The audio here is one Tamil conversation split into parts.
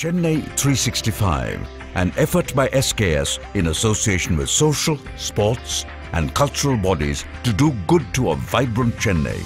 Chennai 365, an effort by SKS in association with social, sports and cultural bodies to do good to a vibrant Chennai.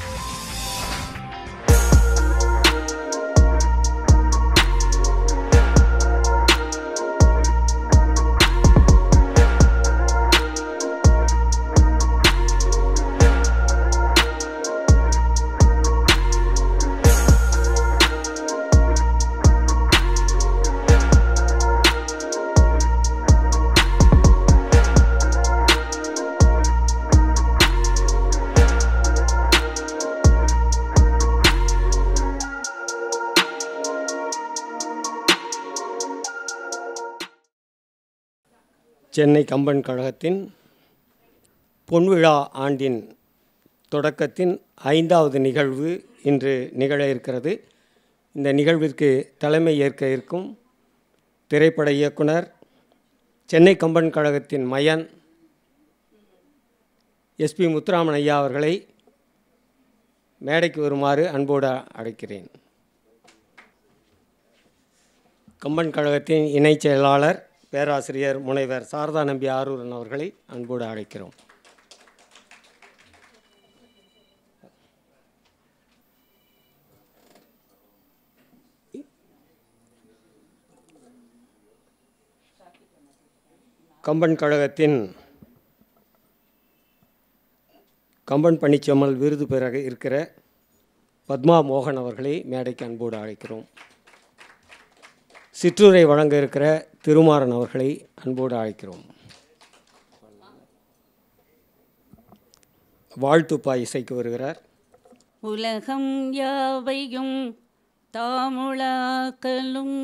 Chennai Kamban கழகத்தின் பொன்விழா ஆண்டின் தொடக்கத்தின் ஐந்தாவது நிகழ்வு இன்று நிகழ இருக்கிறது இந்த நிகழ்விற்கு தலைமை ஏற்க இருக்கும் திரைப்பட இயக்குனர் சென்னை கம்பன் கழகத்தின் மயன் எஸ்பி முத்துராமன் ஐயா அவர்களை மேடைக்கு வருமாறு அன்போடு அழைக்கிறேன் கம்பன் கழகத்தின் இணைச் செயலாளர் பேராசிரியர் முனைவர் சாரதா நம்பி ஆரூரன் அவர்களை அன்போடு அழைக்கிறோம் கம்பன் கழகத்தின் கம்பன் பணிச்சம்மல் விருது பெற இருக்கிற பத்மா மோகன் அவர்களை மேடைக்கு அன்போடு அழைக்கிறோம் சிற்றூரை வழங்க இருக்கிற திருமாறன் அவர்களை அன்போடு அழைக்கிறோம் வாழ்த்துப்பா இசைக்கு வருகிறார் உலகம் யாவையும் தாமுழாக்கலும்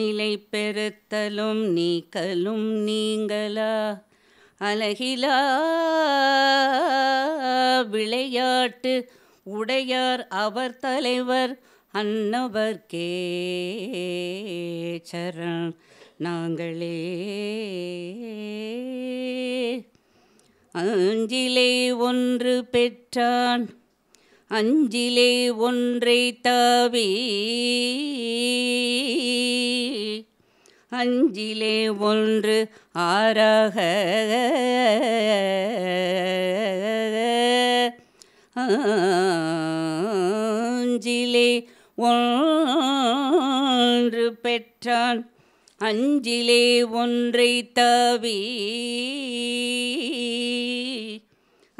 நிலை பெருத்தலும் நீக்கலும் நீங்களா அலகிலா விளையாட்டு உடையார் அவர் தலைவர் அன்னவர்க்கே சரண் நாங்களே அஞ்சிலே ஒன்று பெற்றான் அஞ்சிலே ஒன்றை தாவி அஞ்சிலே ஒன்று ஆறாக அஞ்சிலே ஒன்று பெற்றான் அஞ்சிலே ஒன்றை தவி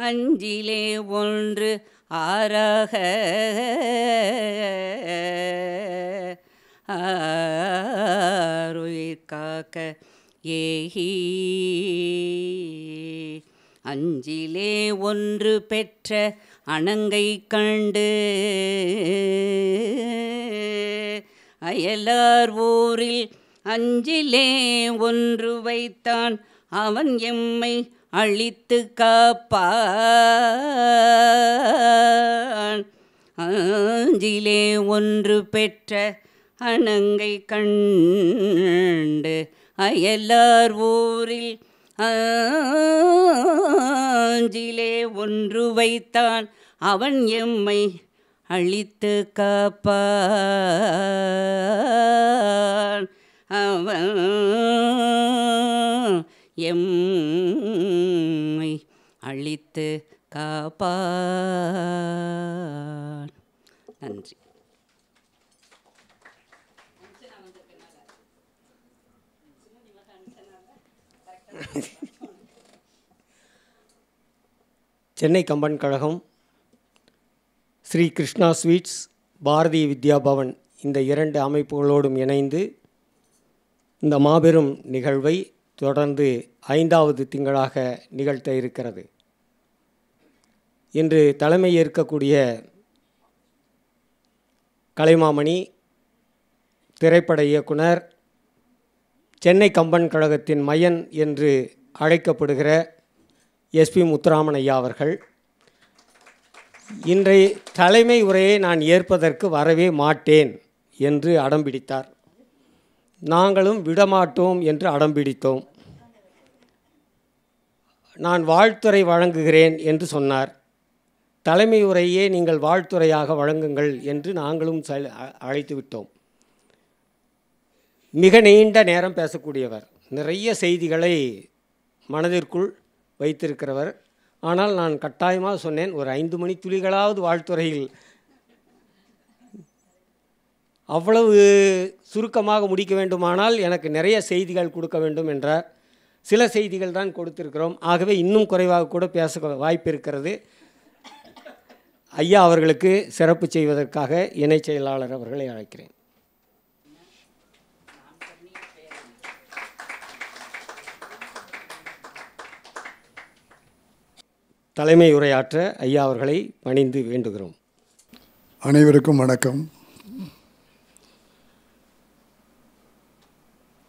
அஞ்சிலே ஒன்று ஆறாக ஆருயிர் காக்க ஏஹி அஞ்சிலே ஒன்று பெற்ற அணங்கை கண்டு அயலார் ஊரில் அஞ்சிலே ஒன்று வைத்தான் அவன் எம்மை அழித்து காப்பான் அஞ்சிலே ஒன்று பெற்ற அணங்கை கண்டு அயலார் ஊரில் ஆஞ்சிலே ஒன்று வைத்தான் அவன் எம்மை அழித்து காப்பான் அவன் எம்மை அழித்து காப்பான் நன்றி சென்னை கம்பன் கழகம் ஸ்ரீ கிருஷ்ணா ஸ்வீட்ஸ் பாரதி பவன் இந்த இரண்டு அமைப்புகளோடும் இணைந்து இந்த மாபெரும் நிகழ்வை தொடர்ந்து ஐந்தாவது திங்களாக நிகழ்த்த இருக்கிறது இன்று தலைமை ஏற்கக்கூடிய கலைமாமணி திரைப்பட இயக்குனர் சென்னை கம்பன் கழகத்தின் மையன் என்று அழைக்கப்படுகிற எஸ்பி முத்துராமன் ஐயா அவர்கள் இன்றைய தலைமை உரையை நான் ஏற்பதற்கு வரவே மாட்டேன் என்று அடம்பிடித்தார் நாங்களும் விடமாட்டோம் என்று அடம்பிடித்தோம் நான் வாழ்த்துறை வழங்குகிறேன் என்று சொன்னார் தலைமை உரையே நீங்கள் வாழ்த்துறையாக வழங்குங்கள் என்று நாங்களும் அழைத்து விட்டோம் மிக நீண்ட நேரம் பேசக்கூடியவர் நிறைய செய்திகளை மனதிற்குள் வைத்திருக்கிறவர் ஆனால் நான் கட்டாயமாக சொன்னேன் ஒரு ஐந்து மணி துளிகளாவது வாழ்த்துறையில் அவ்வளவு சுருக்கமாக முடிக்க வேண்டுமானால் எனக்கு நிறைய செய்திகள் கொடுக்க வேண்டும் என்றார் சில செய்திகள் தான் கொடுத்திருக்கிறோம் ஆகவே இன்னும் குறைவாக கூட பேச வாய்ப்பு இருக்கிறது ஐயா அவர்களுக்கு சிறப்பு செய்வதற்காக இணை செயலாளர் அவர்களை அழைக்கிறேன் தலைமை உரையாற்ற ஐயா அவர்களை பணிந்து வேண்டுகிறோம் அனைவருக்கும் வணக்கம்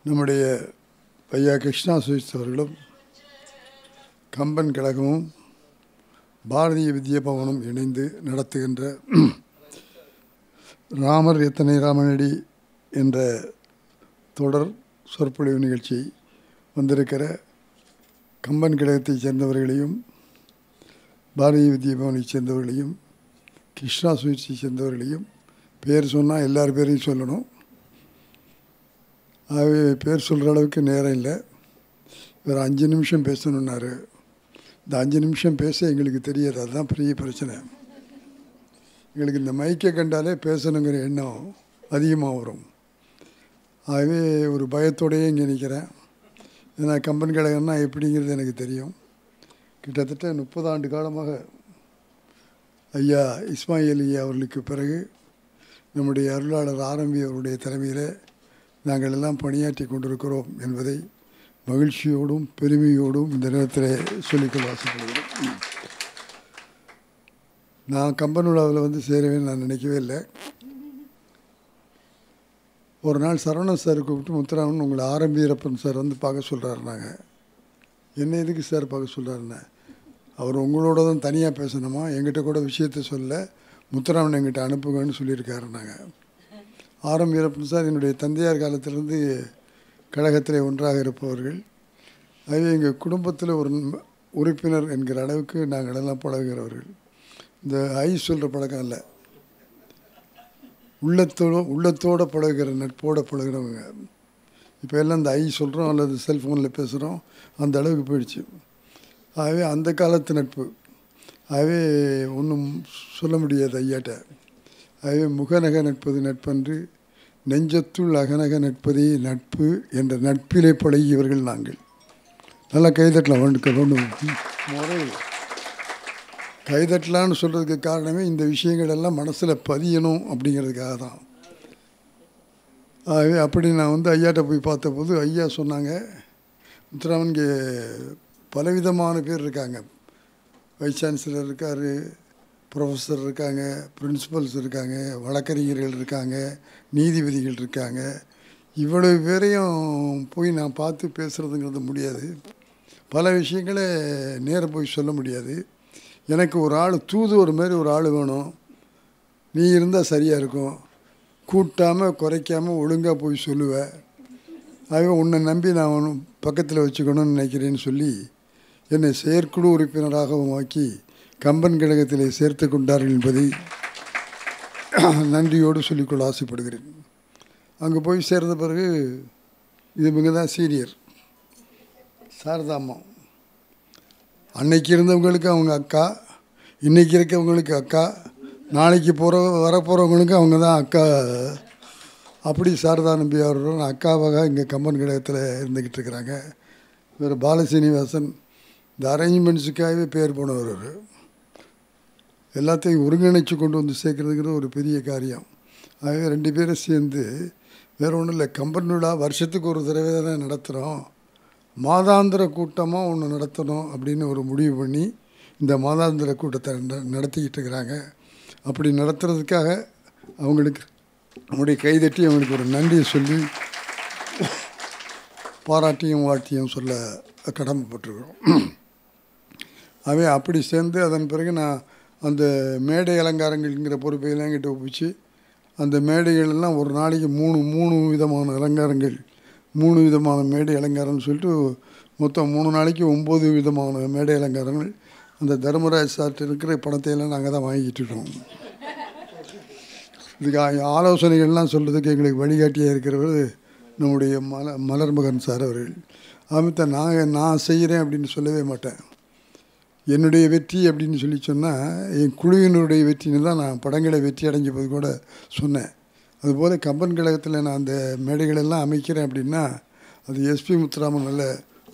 நம்முடைய ஐயா கிருஷ்ணா சுவிஸ் அவர்களும் கம்பன் கழகமும் பாரதிய பவனும் இணைந்து நடத்துகின்ற ராமர் எத்தனை ராமனடி என்ற தொடர் சொற்பொழிவு நிகழ்ச்சி வந்திருக்கிற கம்பன் கழகத்தைச் சேர்ந்தவர்களையும் பாரதிய வித்யாபவனை சேர்ந்தவர்களையும் கிருஷ்ணா சுயிற்சியை சேர்ந்தவர்களையும் பேர் சொன்னால் எல்லார் பேரையும் சொல்லணும் ஆகவே பேர் சொல்கிற அளவுக்கு நேரம் இல்லை இவர் அஞ்சு நிமிஷம் பேசணுன்னாரு இந்த அஞ்சு நிமிஷம் பேச எங்களுக்கு தெரியாது அதுதான் பெரிய பிரச்சனை எங்களுக்கு இந்த மைக்கை கண்டாலே பேசணுங்கிற எண்ணம் அதிகமாக வரும் ஆகவே ஒரு பயத்தோடையே இங்கே நிற்கிறேன் ஏன்னா கம்பன் கழகம்னா எப்படிங்கிறது எனக்கு தெரியும் கிட்டத்தட்ட முப்பது ஆண்டு காலமாக ஐயா இஸ்மாயில் ஐயா அவர்களுக்கு பிறகு நம்முடைய அருளாளர் ஆரம்பி அவருடைய தலைமையில் நாங்கள் எல்லாம் பணியாற்றி கொண்டிருக்கிறோம் என்பதை மகிழ்ச்சியோடும் பெருமையோடும் இந்த நேரத்தில் சொல்லிக்கொள்ள ஆசைப்படுகிறோம் நான் கம்பனுலாவில் வந்து சேருவேன்னு நான் நினைக்கவே இல்லை ஒரு நாள் சரவணன் சார் கூப்பிட்டு முத்துராமன் உங்களை ஆரம்பியரப்பன் சார் வந்து பார்க்க சொல்கிறாருனாங்க என்ன எதுக்கு சார் பார்க்க சொல்கிறாருன்னு அவர் உங்களோட தான் தனியாக பேசணுமா எங்கிட்ட கூட விஷயத்த சொல்ல முத்துராமன் எங்கிட்ட அனுப்புங்கன்னு சொல்லியிருக்காரு நாங்கள் ஆரம்ப வீரப்பன் சார் என்னுடைய தந்தையார் காலத்திலேருந்து கழகத்தில் ஒன்றாக இருப்பவர்கள் அது எங்கள் குடும்பத்தில் ஒரு உறுப்பினர் என்கிற அளவுக்கு நாங்கள் எல்லாம் பழகுகிறவர்கள் இந்த ஐ சொல்கிற பழக்கம் இல்லை உள்ளத்தோட உள்ளத்தோடு பழகுகிற நட்போடு பழகிறவங்க இப்போ எல்லாம் இந்த ஐ சொல்கிறோம் அல்லது செல்ஃபோனில் பேசுகிறோம் அந்த அளவுக்கு போயிடுச்சு ஆகவே அந்த காலத்து நட்பு ஆகவே ஒன்றும் சொல்ல முடியாது ஐயாட்ட ஆகவே முகநக நட்பது நட்பன்று நெஞ்சத்துள் அகநக நட்பதே நட்பு என்ற நட்பிலே பழகியவர்கள் நாங்கள் நல்லா கைதட்டலாம் வேண்டுக்க வேண்டும் முறை கைதட்டலான்னு சொல்கிறதுக்கு காரணமே இந்த விஷயங்கள் எல்லாம் மனசில் பதியணும் அப்படிங்கிறதுக்காக தான் ஆகவே அப்படி நான் வந்து ஐயாட்ட போய் பார்த்தபோது ஐயா சொன்னாங்க முத்துராமன்கே பலவிதமான பேர் இருக்காங்க வைஸ் சான்சலர் இருக்கார் ப்ரொஃபஸர் இருக்காங்க பிரின்சிபல்ஸ் இருக்காங்க வழக்கறிஞர்கள் இருக்காங்க நீதிபதிகள் இருக்காங்க இவ்வளவு பேரையும் போய் நான் பார்த்து பேசுகிறதுங்கிறது முடியாது பல விஷயங்களை நேர போய் சொல்ல முடியாது எனக்கு ஒரு ஆள் தூதுவர் மாதிரி ஒரு ஆள் வேணும் நீ இருந்தால் சரியாக இருக்கும் கூட்டாமல் குறைக்காமல் ஒழுங்காக போய் சொல்லுவேன் ஆகவே உன்னை நம்பி நான் பக்கத்தில் வச்சுக்கணும்னு நினைக்கிறேன்னு சொல்லி என்னை செயற்குழு உறுப்பினராகவும் ஆக்கி கம்பன் கழகத்திலே சேர்த்து கொண்டார்கள் என்பதை நன்றியோடு சொல்லிக்கொள்ள ஆசைப்படுகிறேன் அங்கே போய் சேர்ந்த பிறகு இது இவங்க தான் சீனியர் சாரதாம்மா அன்னைக்கு இருந்தவங்களுக்கு அவங்க அக்கா இன்றைக்கி இருக்கவங்களுக்கு அக்கா நாளைக்கு போகிற வரப்போகிறவங்களுக்கு அவங்க தான் அக்கா அப்படி சாரதா நம்பி அவர்களுடன் அக்காவாக இங்கே கம்பன் கழகத்தில் இருந்துக்கிட்டு இருக்கிறாங்க இவர் பாலசீனிவாசன் இந்த அரேஞ்ச்மெண்ட்ஸுக்காகவே பேர் போனவர் அவர் எல்லாத்தையும் ஒருங்கிணைச்சு கொண்டு வந்து சேர்க்குறதுங்கிறது ஒரு பெரிய காரியம் ஆகவே ரெண்டு பேரும் சேர்ந்து வேறு ஒன்றும் இல்லை கம்பெனியோட வருஷத்துக்கு ஒரு தடவை தானே நடத்துகிறோம் மாதாந்திர கூட்டமாக ஒன்று நடத்தணும் அப்படின்னு ஒரு முடிவு பண்ணி இந்த மாதாந்திர கூட்டத்தை நடத்திக்கிட்டு இருக்கிறாங்க அப்படி நடத்துறதுக்காக அவங்களுக்கு நம்முடைய கைதட்டி அவங்களுக்கு ஒரு நன்றியை சொல்லி பாராட்டியும் வாழ்த்தியும் சொல்ல கடமைப்பட்டுருக்கிறோம் அவை அப்படி சேர்ந்து அதன் பிறகு நான் அந்த மேடை அலங்காரங்கள்ங்கிற பொறுப்பையெல்லாம் கிட்ட ஒப்பிச்சு அந்த மேடைகளெல்லாம் ஒரு நாளைக்கு மூணு மூணு விதமான அலங்காரங்கள் மூணு விதமான மேடை அலங்காரம்னு சொல்லிட்டு மொத்தம் மூணு நாளைக்கு ஒம்பது விதமான மேடை அலங்காரங்கள் அந்த தர்மராஜ் சார்ட்டு இருக்கிற பணத்தையெல்லாம் நாங்கள் தான் வாங்கிக்கிட்டு இருக்கோம் இதுக்கு ஆலோசனைகள்லாம் சொல்கிறதுக்கு எங்களுக்கு வழிகாட்டியாக இருக்கிறவர் நம்முடைய மல மலர்மகன் சார் அவர்கள் அமைத்த நான் நான் செய்கிறேன் அப்படின்னு சொல்லவே மாட்டேன் என்னுடைய வெற்றி அப்படின்னு சொல்லி சொன்னால் என் குழுவினுடைய வெற்றின்னு தான் நான் படங்களை வெற்றி அடைஞ்ச போது கூட சொன்னேன் அதுபோல் கம்பன் கழகத்தில் நான் அந்த மேடைகளெல்லாம் அமைக்கிறேன் அப்படின்னா அது எஸ்பி முத்துராமன் அல்ல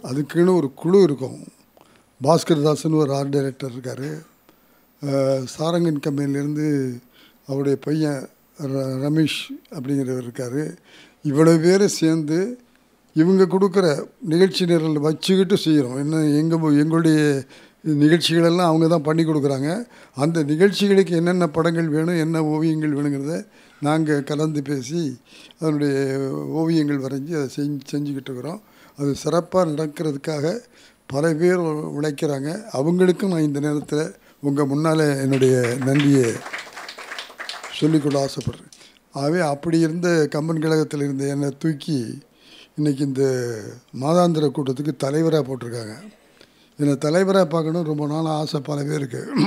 அதுக்குன்னு ஒரு குழு இருக்கும் பாஸ்கர் தாசன் ஒரு ஆர்ட் டைரக்டர் இருக்கார் சாரங்கன் கம்பெனிலேருந்து அவருடைய பையன் ர ரமேஷ் அப்படிங்கிறவர் இருக்கார் இவ்வளோ பேர் சேர்ந்து இவங்க கொடுக்குற நிகழ்ச்சி நிரல் வச்சுக்கிட்டு செய்கிறோம் என்ன எங்கள் எங்களுடைய நிகழ்ச்சிகளெல்லாம் அவங்க தான் பண்ணி கொடுக்குறாங்க அந்த நிகழ்ச்சிகளுக்கு என்னென்ன படங்கள் வேணும் என்ன ஓவியங்கள் வேணுங்கிறத நாங்கள் கலந்து பேசி அதனுடைய ஓவியங்கள் வரைஞ்சி அதை செஞ்சு செஞ்சுக்கிட்டு இருக்கிறோம் அது சிறப்பாக நடக்கிறதுக்காக பல பேர் உழைக்கிறாங்க அவங்களுக்கும் நான் இந்த நேரத்தில் உங்கள் முன்னால் என்னுடைய நன்றியை சொல்லிக்கொள்ள ஆசைப்பட்றேன் ஆகவே அப்படி இருந்த கம்பன் கழகத்தில் இருந்த என்னை தூக்கி இன்றைக்கி இந்த மாதாந்திர கூட்டத்துக்கு தலைவராக போட்டிருக்காங்க என்னை தலைவராக பார்க்கணும் ரொம்ப நாள் ஆசை பல இருக்குது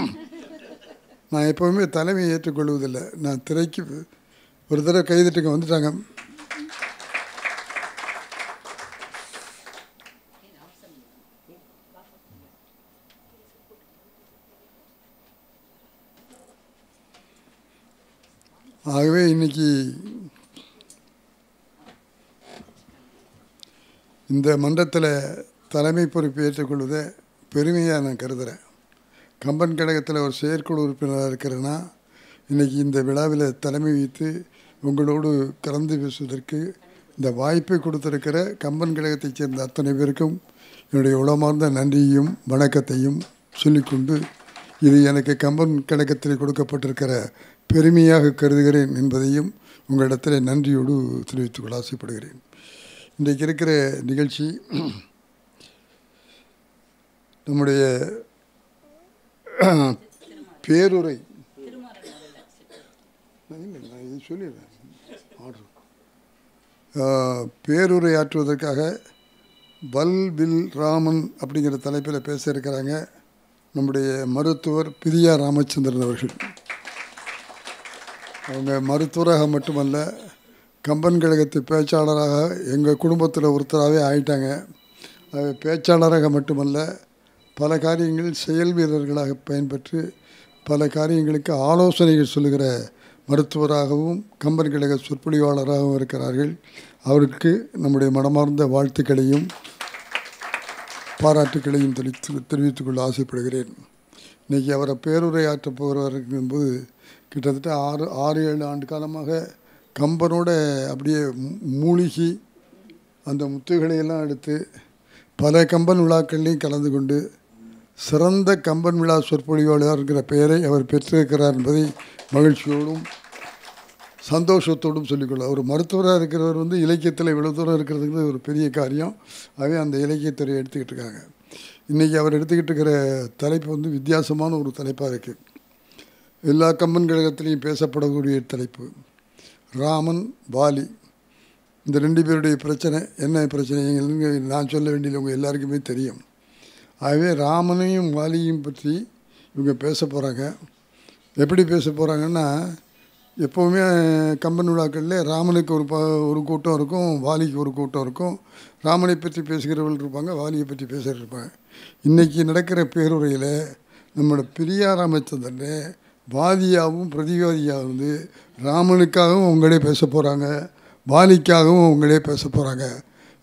நான் எப்போவுமே தலைமையை ஏற்றுக்கொள்வதில்லை நான் திரைக்கு ஒரு தடவை கைதிட்டுங்க வந்துட்டாங்க ஆகவே இன்னைக்கு இந்த மன்றத்தில் தலைமை பொறுப்பு ஏற்றுக்கொள்வதை பெருமையாக நான் கருதுகிறேன் கம்பன் கழகத்தில் ஒரு செயற்குழு உறுப்பினராக இருக்கிறேன்னா இன்றைக்கி இந்த விழாவில் தலைமை வைத்து உங்களோடு கலந்து பேசுவதற்கு இந்த வாய்ப்பை கொடுத்துருக்கிற கம்பன் கழகத்தைச் சேர்ந்த அத்தனை பேருக்கும் என்னுடைய உளமார்ந்த நன்றியையும் வணக்கத்தையும் சொல்லிக்கொண்டு இது எனக்கு கம்பன் கழகத்தில் கொடுக்கப்பட்டிருக்கிற பெருமையாக கருதுகிறேன் என்பதையும் உங்களிடத்தில் நன்றியோடு கொள்ள ஆசைப்படுகிறேன் இன்றைக்கு இருக்கிற நிகழ்ச்சி நம்முடைய பேருரை நான் சொல்லிடுறேன் பேருரை ஆற்றுவதற்காக பல் பில் ராமன் அப்படிங்கிற தலைப்பில் பேச இருக்கிறாங்க நம்முடைய மருத்துவர் பிரியா ராமச்சந்திரன் அவர்கள் அவங்க மருத்துவராக மட்டுமல்ல கம்பன் கழகத்து பேச்சாளராக எங்கள் குடும்பத்தில் ஒருத்தராகவே ஆயிட்டாங்க பேச்சாளராக மட்டுமல்ல பல காரியங்களில் செயல் வீரர்களாக பயன்பெற்று பல காரியங்களுக்கு ஆலோசனைகள் சொல்லுகிற மருத்துவராகவும் கம்பன் கழக சொற்பொழிவாளராகவும் இருக்கிறார்கள் அவருக்கு நம்முடைய மனமார்ந்த வாழ்த்துக்களையும் பாராட்டுக்களையும் தெரிவித்து தெரிவித்துக் கொள்ள ஆசைப்படுகிறேன் இன்றைக்கி அவரை பேருரையாற்றப் போகிறவர் இருக்கும்போது கிட்டத்தட்ட ஆறு ஆறு ஏழு ஆண்டு காலமாக கம்பனோட அப்படியே மூழ்கி அந்த முத்துகளையெல்லாம் எடுத்து பல கம்பன் விழாக்கள்லையும் கலந்து கொண்டு சிறந்த கம்பன் விழா சொற்பொழிவாளர் என்கிற பெயரை அவர் பெற்றிருக்கிறார் என்பதை மகிழ்ச்சியோடும் சந்தோஷத்தோடும் சொல்லிக்கொள்ள ஒரு மருத்துவராக இருக்கிறவர் வந்து இலக்கியத்தில் இவ்வளோ தூரம் இருக்கிறதுங்கிறது ஒரு பெரிய காரியம் ஆகவே அந்த இலக்கியத்துறை எடுத்துக்கிட்டு இருக்காங்க இன்றைக்கி அவர் எடுத்துக்கிட்டு இருக்கிற தலைப்பு வந்து வித்தியாசமான ஒரு தலைப்பாக இருக்குது எல்லா கம்பன் கழகத்திலையும் பேசப்படக்கூடிய தலைப்பு ராமன் பாலி இந்த ரெண்டு பேருடைய பிரச்சனை என்ன பிரச்சனை எங்களுக்கு நான் சொல்ல வேண்டியது உங்கள் எல்லாருக்குமே தெரியும் ஆகவே ராமனையும் வாலியும் பற்றி இவங்க பேச போகிறாங்க எப்படி பேச போகிறாங்கன்னா எப்போவுமே கம்பன் விழாக்களில் ராமனுக்கு ஒரு ப ஒரு கூட்டம் இருக்கும் வாலிக்கு ஒரு கூட்டம் இருக்கும் ராமனை பற்றி பேசுகிறவர்கள் இருப்பாங்க வாலியை பற்றி பேசுகிறவர்கள் இருப்பாங்க இன்றைக்கி நடக்கிற பேருரையில் நம்மளோட பெரியார் அமைச்சந்தில் வாதியாகவும் பிரதிவாதியாக வந்து ராமனுக்காகவும் அவங்களே பேச போகிறாங்க வாலிக்காகவும் அவங்களே பேச போகிறாங்க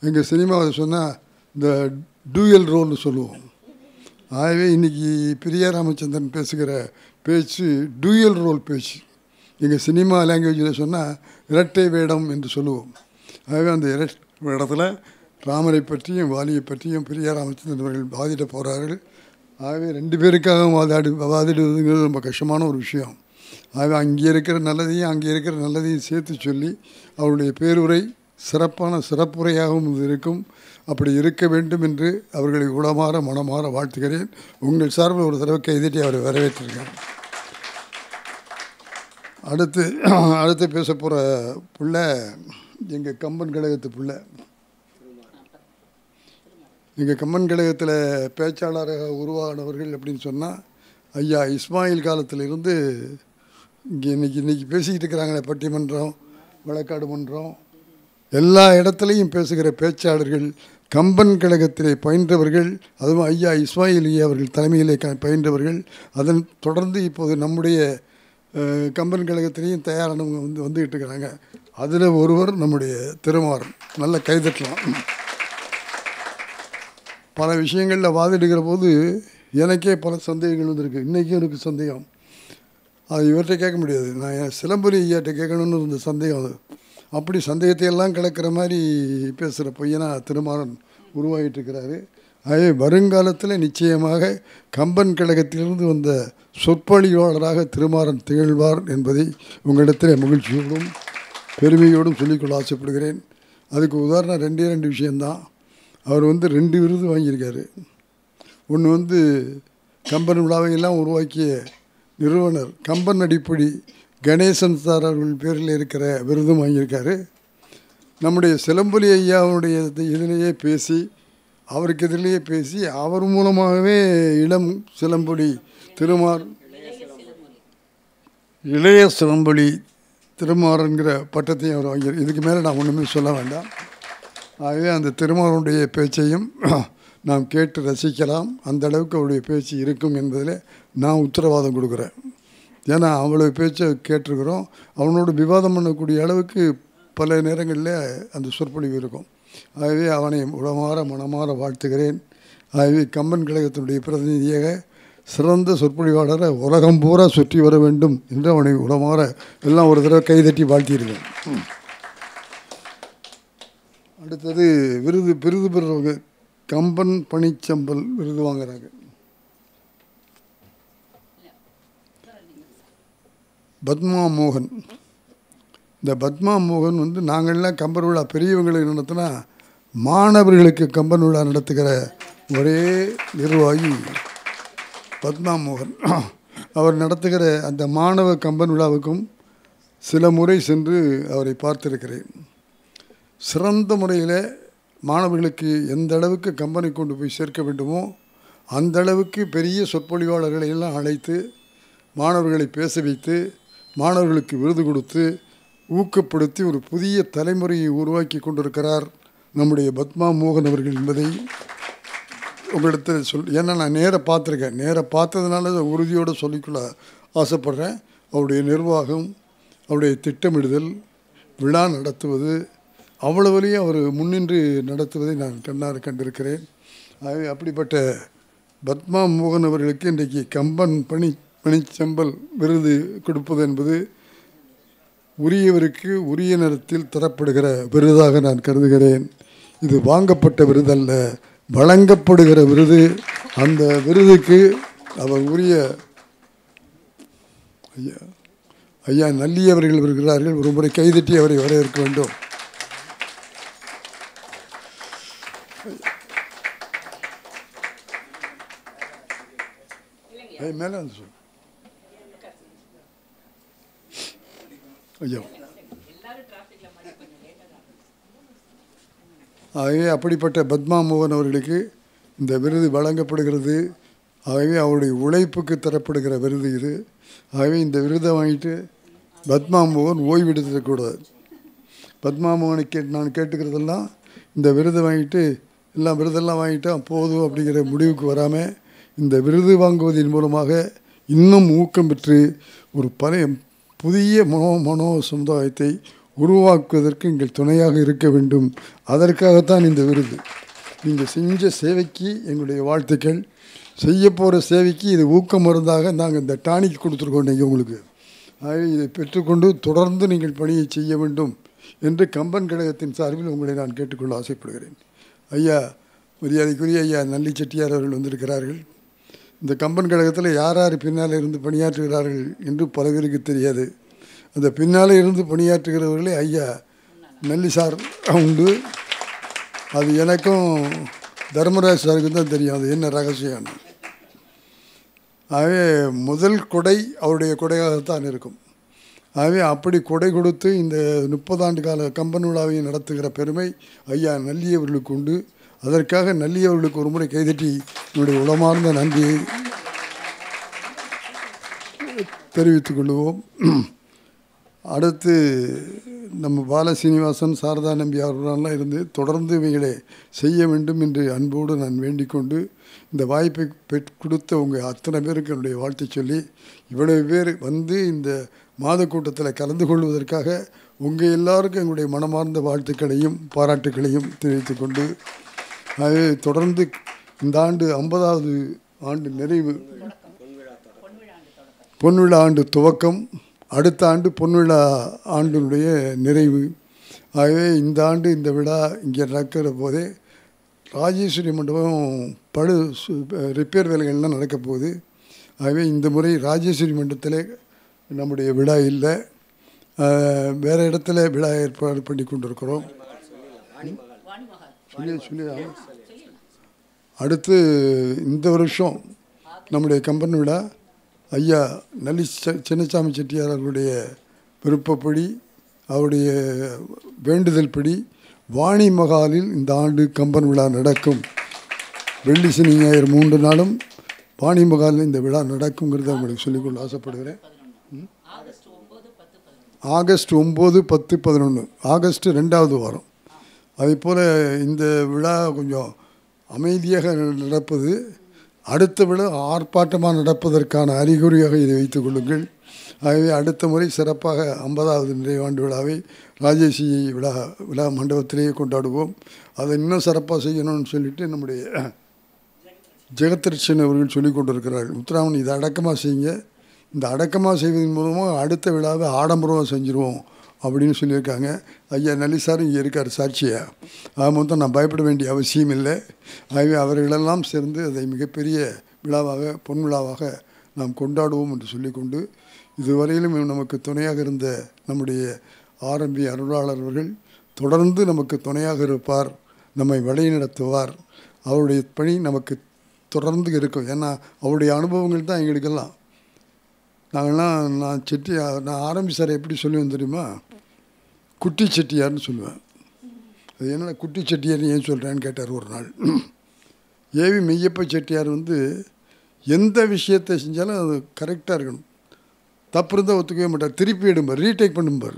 எங்கள் சினிமாவில் சொன்னால் இந்த டூயல் ரோல்னு சொல்லுவோம் ஆகவே இன்றைக்கி பிரியா ராமச்சந்திரன் பேசுகிற பேச்சு டூயல் ரோல் பேச்சு எங்கள் சினிமா லாங்குவேஜில் சொன்னால் இரட்டை வேடம் என்று சொல்லுவோம் ஆகவே அந்த இரட்டை வேடத்தில் ராமரை பற்றியும் வாலியை பற்றியும் பிரியா ராமச்சந்திரன் அவர்கள் வாதிட போகிறார்கள் ஆகவே ரெண்டு பேருக்காக வாதாடு வாதிடுவதுங்கிறது ரொம்ப கஷ்டமான ஒரு விஷயம் ஆகவே அங்கே இருக்கிற நல்லதையும் அங்கே இருக்கிற நல்லதையும் சேர்த்து சொல்லி அவருடைய பேருரை சிறப்பான சிறப்புரையாகவும் இருக்கும் அப்படி இருக்க வேண்டும் என்று அவர்களை உளமாற மனமாற வாழ்த்துகிறேன் உங்கள் சார்பில் ஒரு தடவை கைதிட்டி அவரை வரவேற்றிருக்கார் அடுத்து அடுத்து பேச போகிற பிள்ளை எங்கள் கம்பன் கழகத்து பிள்ளை எங்கள் கம்பன் கழகத்தில் பேச்சாளராக உருவானவர்கள் அப்படின்னு சொன்னால் ஐயா இஸ்மாயில் காலத்திலிருந்து இங்கே இன்றைக்கி இன்றைக்கி பேசிக்கிட்டு இருக்கிறாங்களே பட்டிமன்றம் வழக்காடு மன்றம் எல்லா இடத்துலையும் பேசுகிற பேச்சாளர்கள் கம்பன் கழகத்திலே பயின்றவர்கள் அதுவும் ஐயா இஸ்மாயிலியே அவர்கள் தலைமையிலே பயின்றவர்கள் அதன் தொடர்ந்து இப்போது நம்முடைய கம்பன் கழகத்திலையும் தயாரானவங்க வந்து வந்துக்கிட்டு இருக்கிறாங்க அதில் ஒருவர் நம்முடைய திருமாறன் நல்லா கைதட்டலாம் பல விஷயங்களில் வாதிடுகிற போது எனக்கே பல சந்தேகங்கள் வந்துருக்கு இன்றைக்கும் எனக்கு சந்தேகம் அது இவர்கிட்ட கேட்க முடியாது நான் சிலம்பரி ஐயாட்ட கேட்கணும்னு இருந்த சந்தேகம் அது அப்படி சந்தேகத்தை எல்லாம் கிடக்கிற மாதிரி பேசுகிற பையனாக திருமாறன் உருவாகிட்டு இருக்கிறாரு அதே வருங்காலத்தில் நிச்சயமாக கம்பன் கழகத்திலிருந்து வந்த சொற்பொழிவாளராக திருமாறன் திகழ்வார் என்பதை உங்களிடத்தில் மகிழ்ச்சியோடும் பெருமையோடும் சொல்லிக்கொள்ள ஆசைப்படுகிறேன் அதுக்கு உதாரணம் ரெண்டே ரெண்டு விஷயந்தான் அவர் வந்து ரெண்டு விருது வாங்கியிருக்காரு ஒன்று வந்து கம்பன் விழாவையெல்லாம் உருவாக்கிய நிறுவனர் கம்பன் அடிப்படை கணேசன் சார் அவர்கள் பேரில் இருக்கிற விருதும் வாங்கியிருக்காரு நம்முடைய சிலம்புலி ஐயாவுடைய இதிலேயே பேசி அவருக்கு இதிலேயே பேசி அவர் மூலமாகவே இளம் சிலம்பொலி திருமார் இளைய சிலம்பொலி திருமாறுங்கிற பட்டத்தையும் அவர் வாங்கி இதுக்கு மேலே நான் ஒன்றுமே சொல்ல வேண்டாம் ஆகவே அந்த திருமாவனுடைய பேச்சையும் நாம் கேட்டு ரசிக்கலாம் அந்த அளவுக்கு அவருடைய பேச்சு இருக்கும் என்பதில் நான் உத்தரவாதம் கொடுக்குறேன் ஏன்னா அவ்வளோ பேச்சை கேட்டிருக்கிறோம் அவனோட விவாதம் பண்ணக்கூடிய அளவுக்கு பல நேரங்களில் அந்த சொற்பொழிவு இருக்கும் ஆகவே அவனை உடமாற மனமாற வாழ்த்துகிறேன் ஆகவே கம்பன் கழகத்தினுடைய பிரதிநிதியாக சிறந்த சொற்பொழிவாளரை உலகம் பூரா சுற்றி வர வேண்டும் என்று அவனை உடமாற எல்லாம் ஒரு தடவை கைதட்டி வாழ்த்தியிருக்கேன் அடுத்தது விருது விருது பெறுறவங்க கம்பன் பனிச்சம்பல் விருது வாங்குகிறாங்க பத்மா மோகன் இந்த பத்மா மோகன் வந்து நாங்கள்லாம் கம்பர் விழா பெரியவங்களை நடத்தினா மாணவர்களுக்கு கம்பன் விழா நடத்துகிற ஒரே நிர்வாகி பத்மா மோகன் அவர் நடத்துகிற அந்த மாணவ கம்பன் விழாவுக்கும் சில முறை சென்று அவரை பார்த்திருக்கிறேன் சிறந்த முறையில் மாணவர்களுக்கு எந்த அளவுக்கு கம்பெனி கொண்டு போய் சேர்க்க வேண்டுமோ அந்த அளவுக்கு பெரிய சொற்பொழிவாளர்களை எல்லாம் அழைத்து மாணவர்களை பேச வைத்து மாணவர்களுக்கு விருது கொடுத்து ஊக்கப்படுத்தி ஒரு புதிய தலைமுறையை உருவாக்கி கொண்டிருக்கிறார் நம்முடைய பத்மா மோகன் அவர்கள் என்பதை உங்களிடத்தில் சொல் ஏன்னா நான் நேராக பார்த்துருக்கேன் நேராக பார்த்ததுனால உறுதியோடு சொல்லிக்கொள்ள ஆசைப்பட்றேன் அவருடைய நிர்வாகம் அவருடைய திட்டமிடுதல் விழா நடத்துவது அவ்வளவுலேயும் அவர் முன்னின்று நடத்துவதை நான் கண்ணார் கண்டிருக்கிறேன் ஆகவே அப்படிப்பட்ட பத்மா மோகன் அவர்களுக்கு இன்றைக்கு கம்பன் பணி மணிச்செம்பல் விருது கொடுப்பது என்பது உரியவருக்கு உரிய நேரத்தில் தரப்படுகிற விருதாக நான் கருதுகிறேன் இது வாங்கப்பட்ட விருது அல்ல வழங்கப்படுகிற விருது அந்த விருதுக்கு அவர் உரிய ஐயா ஐயா நல்லியவர்கள் வருகிறார்கள் ஒரு முறை கைதட்டி அவரை வரவேற்க வேண்டும் மேலே வந்து ஐயோ ஆகவே அப்படிப்பட்ட பத்மா மோகன் அவர்களுக்கு இந்த விருது வழங்கப்படுகிறது ஆகவே அவருடைய உழைப்புக்கு தரப்படுகிற விருது இது ஆகவே இந்த விருதை வாங்கிட்டு பத்மா மோகன் ஓய்வெடுத்துக்கூடாது பத்மா மோகனை கே நான் கேட்டுக்கிறதெல்லாம் இந்த விருதை வாங்கிட்டு எல்லாம் விருதெல்லாம் வாங்கிட்டால் போதும் அப்படிங்கிற முடிவுக்கு வராமல் இந்த விருது வாங்குவதன் மூலமாக இன்னும் ஊக்கம் பெற்று ஒரு பழைய புதிய மனோ மனோ சமுதாயத்தை உருவாக்குவதற்கு எங்கள் துணையாக இருக்க வேண்டும் அதற்காகத்தான் இந்த விருது நீங்கள் செஞ்ச சேவைக்கு எங்களுடைய வாழ்த்துக்கள் செய்ய போகிற சேவைக்கு இது ஊக்க மருந்தாக நாங்கள் இந்த டானிக் கொடுத்துருக்கோம் நீங்கள் உங்களுக்கு ஆகவே இதை பெற்றுக்கொண்டு தொடர்ந்து நீங்கள் பணியை செய்ய வேண்டும் என்று கம்பன் கழகத்தின் சார்பில் உங்களை நான் கேட்டுக்கொள்ள ஆசைப்படுகிறேன் ஐயா மரியாதைக்குரிய ஐயா நல்லி செட்டியார் அவர்கள் வந்திருக்கிறார்கள் இந்த கம்பன் கழகத்தில் யார் யார் பின்னால் இருந்து பணியாற்றுகிறார்கள் என்று பலருக்கு தெரியாது அந்த பின்னாலே இருந்து பணியாற்றுகிறவர்களே ஐயா நல்லி சார் உண்டு அது எனக்கும் தர்மராஜ் சாருக்கு தான் தெரியும் அது என்ன ரகசியம்னு ஆகவே முதல் கொடை அவருடைய கொடையாகத்தான் இருக்கும் ஆகவே அப்படி கொடை கொடுத்து இந்த முப்பதாண்டு கால கம்பன் விழாவை நடத்துகிற பெருமை ஐயா நல்லியவர்களுக்கு உண்டு அதற்காக நல்லி அவர்களுக்கு ஒரு முறை கைதட்டி என்னுடைய உளமார்ந்த நன்றியை தெரிவித்துக் கொள்வோம் அடுத்து நம்ம பால சீனிவாசன் சாரதா நம்பி அவர்களெல்லாம் இருந்து தொடர்ந்து இவைகளை செய்ய வேண்டும் என்று அன்போடு நான் வேண்டிக்கொண்டு இந்த வாய்ப்பை பெற் கொடுத்த உங்கள் அத்தனை பேருக்கு என்னுடைய வாழ்த்து சொல்லி இவ்வளவு பேர் வந்து இந்த மாத கூட்டத்தில் கலந்து கொள்வதற்காக உங்கள் எல்லாருக்கும் எங்களுடைய மனமார்ந்த வாழ்த்துக்களையும் பாராட்டுக்களையும் தெரிவித்துக்கொண்டு அது தொடர்ந்து இந்த ஆண்டு ஐம்பதாவது ஆண்டு நிறைவு பொன்விழா ஆண்டு துவக்கம் அடுத்த ஆண்டு பொன்விழா ஆண்டினுடைய நிறைவு ஆகவே இந்த ஆண்டு இந்த விழா இங்கே நடக்கிற போதே ராஜேஸ்வரி மண்டபம் பழு ரிப்பேர் வேலைகள்லாம் நடக்க போகுது ஆகவே இந்த முறை ராஜேஸ்வரி மண்டபத்தில் நம்முடைய விழா இல்லை வேறு இடத்துல விழா ஏற்பாடு பண்ணி கொண்டிருக்கிறோம் சொல்லி அடுத்து இந்த வருஷம் நம்முடைய கம்பெனியில் ஐயா நல்லி சின்னசாமி செட்டியார் அவருடைய விருப்பப்படி அவருடைய வேண்டுதல் படி வாணி மகாலில் இந்த ஆண்டு கம்பன் விழா நடக்கும் வெள்ளி சனி ஞாயிறு மூன்று நாளும் வாணி மகாலில் இந்த விழா நடக்குங்கிறத உங்களுக்கு சொல்லிக்கொள்ள ஆசைப்படுகிறேன் ஆகஸ்ட் ஒம்பது பத்து பதினொன்று ஆகஸ்ட் ரெண்டாவது வாரம் அதேபோல் இந்த விழா கொஞ்சம் அமைதியாக நடப்பது அடுத்த விழா ஆர்ப்பாட்டமாக நடப்பதற்கான அறிகுறியாக இதை வைத்துக் கொள்ளுங்கள் ஆகவே அடுத்த முறை சிறப்பாக ஐம்பதாவது நிறைவாண்டு விழாவை ராஜேஷி விழா விழா மண்டபத்திலேயே கொண்டாடுவோம் அதை இன்னும் சிறப்பாக செய்யணும்னு சொல்லிட்டு நம்முடைய ஜெகத்ரட்சன் அவர்கள் சொல்லிக் கொண்டிருக்கிறார்கள் முத்துராமன் இதை அடக்கமாக செய்யுங்க இந்த அடக்கமாக செய்வதன் மூலமாக அடுத்த விழாவை ஆடம்பரமாக செஞ்சுருவோம் அப்படின்னு சொல்லியிருக்காங்க ஐயா நல்லி சார் இங்கே இருக்கார் சாட்சியா அது மொத்தம் நான் பயப்பட வேண்டிய அவசியம் இல்லை ஆகவே அவர்களெல்லாம் சேர்ந்து அதை மிகப்பெரிய விழாவாக பொன் விழாவாக நாம் கொண்டாடுவோம் என்று சொல்லிக்கொண்டு இதுவரையிலும் நமக்கு துணையாக இருந்த நம்முடைய ஆரம்பி அருளாளர்கள் தொடர்ந்து நமக்கு துணையாக இருப்பார் நம்மை வழிநடத்துவார் அவருடைய பணி நமக்கு தொடர்ந்து இருக்கும் ஏன்னா அவருடைய அனுபவங்கள் தான் எங்களுக்கெல்லாம் நாங்கள்லாம் நான் செட்டி நான் ஆரம்பி சார் எப்படி சொல்லுவேன் தெரியுமா குட்டி செட்டியார்னு சொல்லுவேன் அது என்னென்ன குட்டி செட்டியார் ஏன் சொல்கிறேன்னு கேட்டார் ஒரு நாள் ஏவி மெய்யப்ப செட்டியார் வந்து எந்த விஷயத்தை செஞ்சாலும் அது கரெக்டாக இருக்கணும் தப்பு இருந்தால் ஒத்துக்கவே மாட்டார் திருப்பி எடும்பார் ரீடேக் பண்ணும்பார்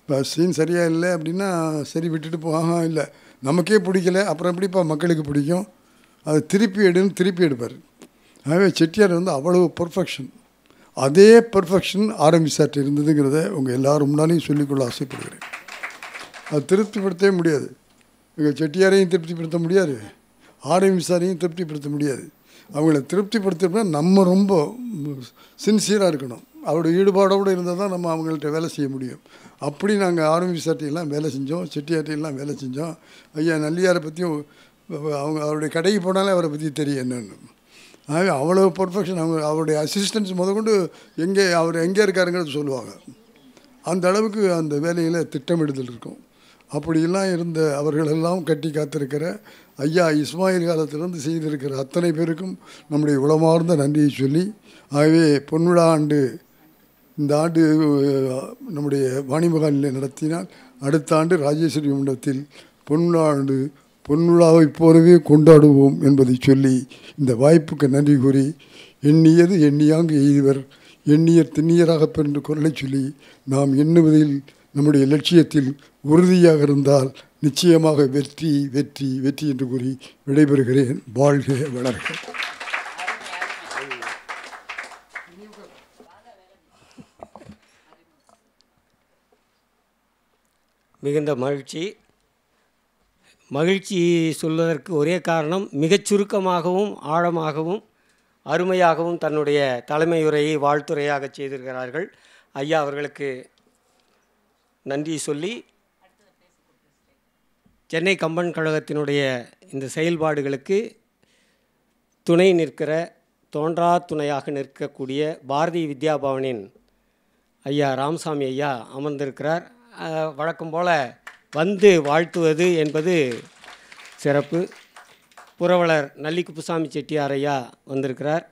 இப்போ சீன் சரியாக இல்லை அப்படின்னா சரி விட்டுட்டு போக இல்லை நமக்கே பிடிக்கல அப்புறம் எப்படிப்பா மக்களுக்கு பிடிக்கும் அதை திருப்பி எடுன்னு திருப்பி எடுப்பார் ஆகவே செட்டியார் வந்து அவ்வளவு பர்ஃபெக்ஷன் அதே பர்ஃபெக்ஷன் ஆரம்பி சார்ட் இருந்ததுங்கிறத உங்கள் எல்லோரும் முன்னாலையும் சொல்லிக்கொள்ள ஆசைப்படுகிறேன் அது திருப்திப்படுத்தவே முடியாது எங்கள் செட்டியாரையும் திருப்திப்படுத்த முடியாது ஆர்எம் சாரையும் திருப்திப்படுத்த முடியாது அவங்கள திருப்திப்படுத்தினா நம்ம ரொம்ப சின்சியராக இருக்கணும் அவரோட ஈடுபாடோடு இருந்தால் தான் நம்ம அவங்கள்ட்ட வேலை செய்ய முடியும் அப்படி நாங்கள் ஆர்எம்பி சார்ட்டையெல்லாம் வேலை செஞ்சோம் செட்டியார்ட்டையெல்லாம் வேலை செஞ்சோம் ஐயா நல்லியாரை பற்றியும் அவங்க அவருடைய கடைக்கு போனாலே அவரை பற்றி தெரியும் என்னென்னு ஆகவே அவ்வளோ பர்ஃபெக்ஷன் அவங்க அவருடைய அசிஸ்டன்ஸ் முதற்கொண்டு எங்கே அவர் எங்கே இருக்காருங்கிறது சொல்லுவாங்க அந்த அளவுக்கு அந்த வேலையில் திட்டமிடுதல் இருக்கும் அப்படிலாம் இருந்த அவர்களெல்லாம் கட்டி காத்திருக்கிற ஐயா இஸ்மாயில் காலத்திலிருந்து செய்திருக்கிற அத்தனை பேருக்கும் நம்முடைய உளமார்ந்த நன்றியை சொல்லி ஆகவே பொன்விழா ஆண்டு இந்த ஆண்டு நம்முடைய வாணிமகாலில் நடத்தினால் அடுத்த ஆண்டு ராஜேஸ்வரி மண்டலத்தில் பொன்விழா ஆண்டு பொன்விழாவை போலவே கொண்டாடுவோம் என்பதை சொல்லி இந்த வாய்ப்புக்கு நன்றி கூறி எண்ணியது எண்ணியாங்கு எய்தவர் எண்ணியர் திண்ணியராக பெற்ற குரலை சொல்லி நாம் எண்ணுவதில் நம்முடைய லட்சியத்தில் உறுதியாக இருந்தால் நிச்சயமாக வெற்றி வெற்றி வெற்றி என்று கூறி விடைபெறுகிறேன் வாழ்க வளர்க மிகுந்த மகிழ்ச்சி மகிழ்ச்சி சொல்வதற்கு ஒரே காரணம் மிகச் சுருக்கமாகவும் ஆழமாகவும் அருமையாகவும் தன்னுடைய தலைமையுரையை வாழ்த்துறையாக செய்திருக்கிறார்கள் ஐயா அவர்களுக்கு நன்றி சொல்லி சென்னை கம்பன் கழகத்தினுடைய இந்த செயல்பாடுகளுக்கு துணை நிற்கிற தோன்றா துணையாக நிற்கக்கூடிய பாரதி வித்யாபவனின் ஐயா ராமசாமி ஐயா அமர்ந்திருக்கிறார் வழக்கம் போல் வந்து வாழ்த்துவது என்பது சிறப்பு புரவலர் நல்லிக்குப்புசாமி குப்புசாமி செட்டியார் ஐயா வந்திருக்கிறார்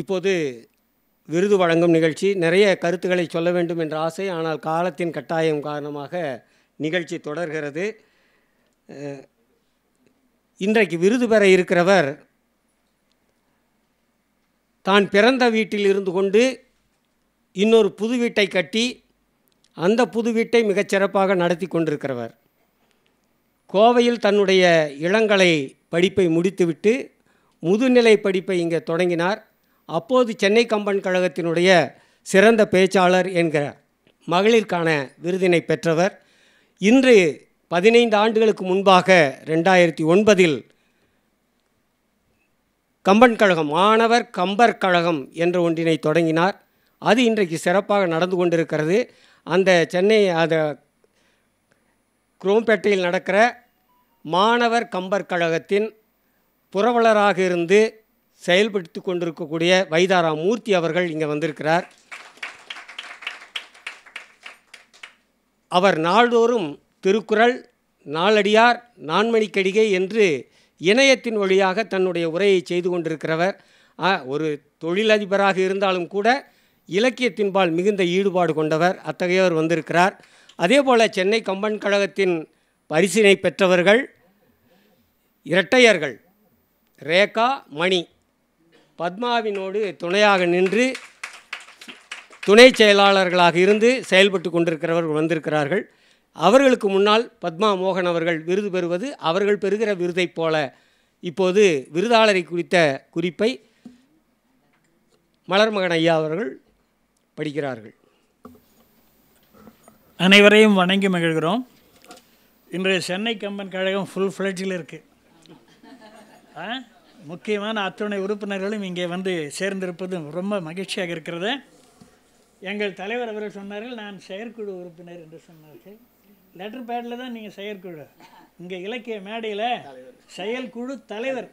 இப்போது விருது வழங்கும் நிகழ்ச்சி நிறைய கருத்துக்களை சொல்ல வேண்டும் என்ற ஆசை ஆனால் காலத்தின் கட்டாயம் காரணமாக நிகழ்ச்சி தொடர்கிறது இன்றைக்கு விருது பெற இருக்கிறவர் தான் பிறந்த வீட்டில் இருந்து கொண்டு இன்னொரு புது வீட்டை கட்டி அந்த புது வீட்டை மிகச்சிறப்பாக நடத்தி கொண்டிருக்கிறவர் கோவையில் தன்னுடைய இளங்கலை படிப்பை முடித்துவிட்டு முதுநிலை படிப்பை இங்கே தொடங்கினார் அப்போது சென்னை கம்பன் கழகத்தினுடைய சிறந்த பேச்சாளர் என்கிற மகளிருக்கான விருதினை பெற்றவர் இன்று பதினைந்து ஆண்டுகளுக்கு முன்பாக ரெண்டாயிரத்தி ஒன்பதில் கம்பன் கழகம் மாணவர் கம்பர் கழகம் என்ற ஒன்றினை தொடங்கினார் அது இன்றைக்கு சிறப்பாக நடந்து கொண்டிருக்கிறது அந்த சென்னை அதை குரோம்பேட்டையில் நடக்கிற மாணவர் கம்பர் கழகத்தின் புரவலராக இருந்து செயல்படுத்தி கொண்டிருக்கக்கூடிய வைதாரா மூர்த்தி அவர்கள் இங்கே வந்திருக்கிறார் அவர் நாள்தோறும் திருக்குறள் நாளடியார் நான்மணிக்கடிகை என்று இணையத்தின் வழியாக தன்னுடைய உரையை செய்து கொண்டிருக்கிறவர் ஒரு தொழிலதிபராக இருந்தாலும் கூட இலக்கியத்தின்பால் மிகுந்த ஈடுபாடு கொண்டவர் அத்தகையவர் வந்திருக்கிறார் அதே போல் சென்னை கம்பன் கழகத்தின் பரிசினை பெற்றவர்கள் இரட்டையர்கள் ரேகா மணி பத்மாவினோடு துணையாக நின்று துணை செயலாளர்களாக இருந்து செயல்பட்டு கொண்டிருக்கிறவர்கள் வந்திருக்கிறார்கள் அவர்களுக்கு முன்னால் பத்மா மோகன் அவர்கள் விருது பெறுவது அவர்கள் பெறுகிற விருதைப் போல இப்போது விருதாளரை குறித்த குறிப்பை மலர்மகன் ஐயா அவர்கள் படிக்கிறார்கள் அனைவரையும் வணங்கி மகிழ்கிறோம் இன்றைய சென்னை கம்பன் கழகம் ஃபுல் ஃப்ளட்ஜில் இருக்குது முக்கியமான அத்துணை உறுப்பினர்களும் இங்கே வந்து சேர்ந்திருப்பது ரொம்ப மகிழ்ச்சியாக இருக்கிறது எங்கள் தலைவர் அவர்கள் சொன்னார்கள் நான் செயற்குழு உறுப்பினர் என்று சொன்னார்கள் லெட்டர் பேடில் தான் நீங்கள் செயற்குழு இங்கே இலக்கிய மேடையில் செயல்குழு தலைவர்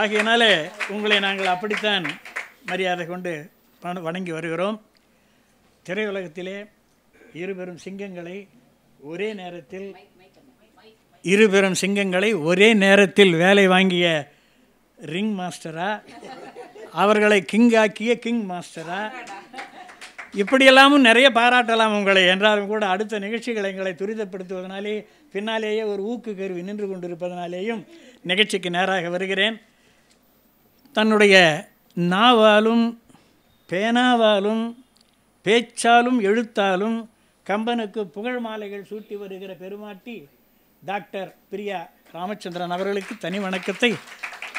ஆகையினாலே உங்களை நாங்கள் அப்படித்தான் மரியாதை கொண்டு வணங்கி வருகிறோம் திரையுலகத்திலே இருபெரும் சிங்கங்களை ஒரே நேரத்தில் இருபெரும் சிங்கங்களை ஒரே நேரத்தில் வேலை வாங்கிய ரிங் மாஸ்டரா அவர்களை கிங் ஆக்கிய கிங் மாஸ்டரா இப்படியெல்லாமும் நிறைய பாராட்டலாம் உங்களை என்றாலும் கூட அடுத்த நிகழ்ச்சிகளை எங்களை துரிதப்படுத்துவதனாலே பின்னாலேயே ஒரு ஊக்கு கருவி நின்று கொண்டிருப்பதனாலேயும் நிகழ்ச்சிக்கு நேராக வருகிறேன் தன்னுடைய நாவாலும் பேனாவாலும் பேச்சாலும் எழுத்தாலும் கம்பனுக்கு புகழ் மாலைகள் சூட்டி வருகிற பெருமாட்டி டாக்டர் பிரியா ராமச்சந்திரன் அவர்களுக்கு தனி வணக்கத்தை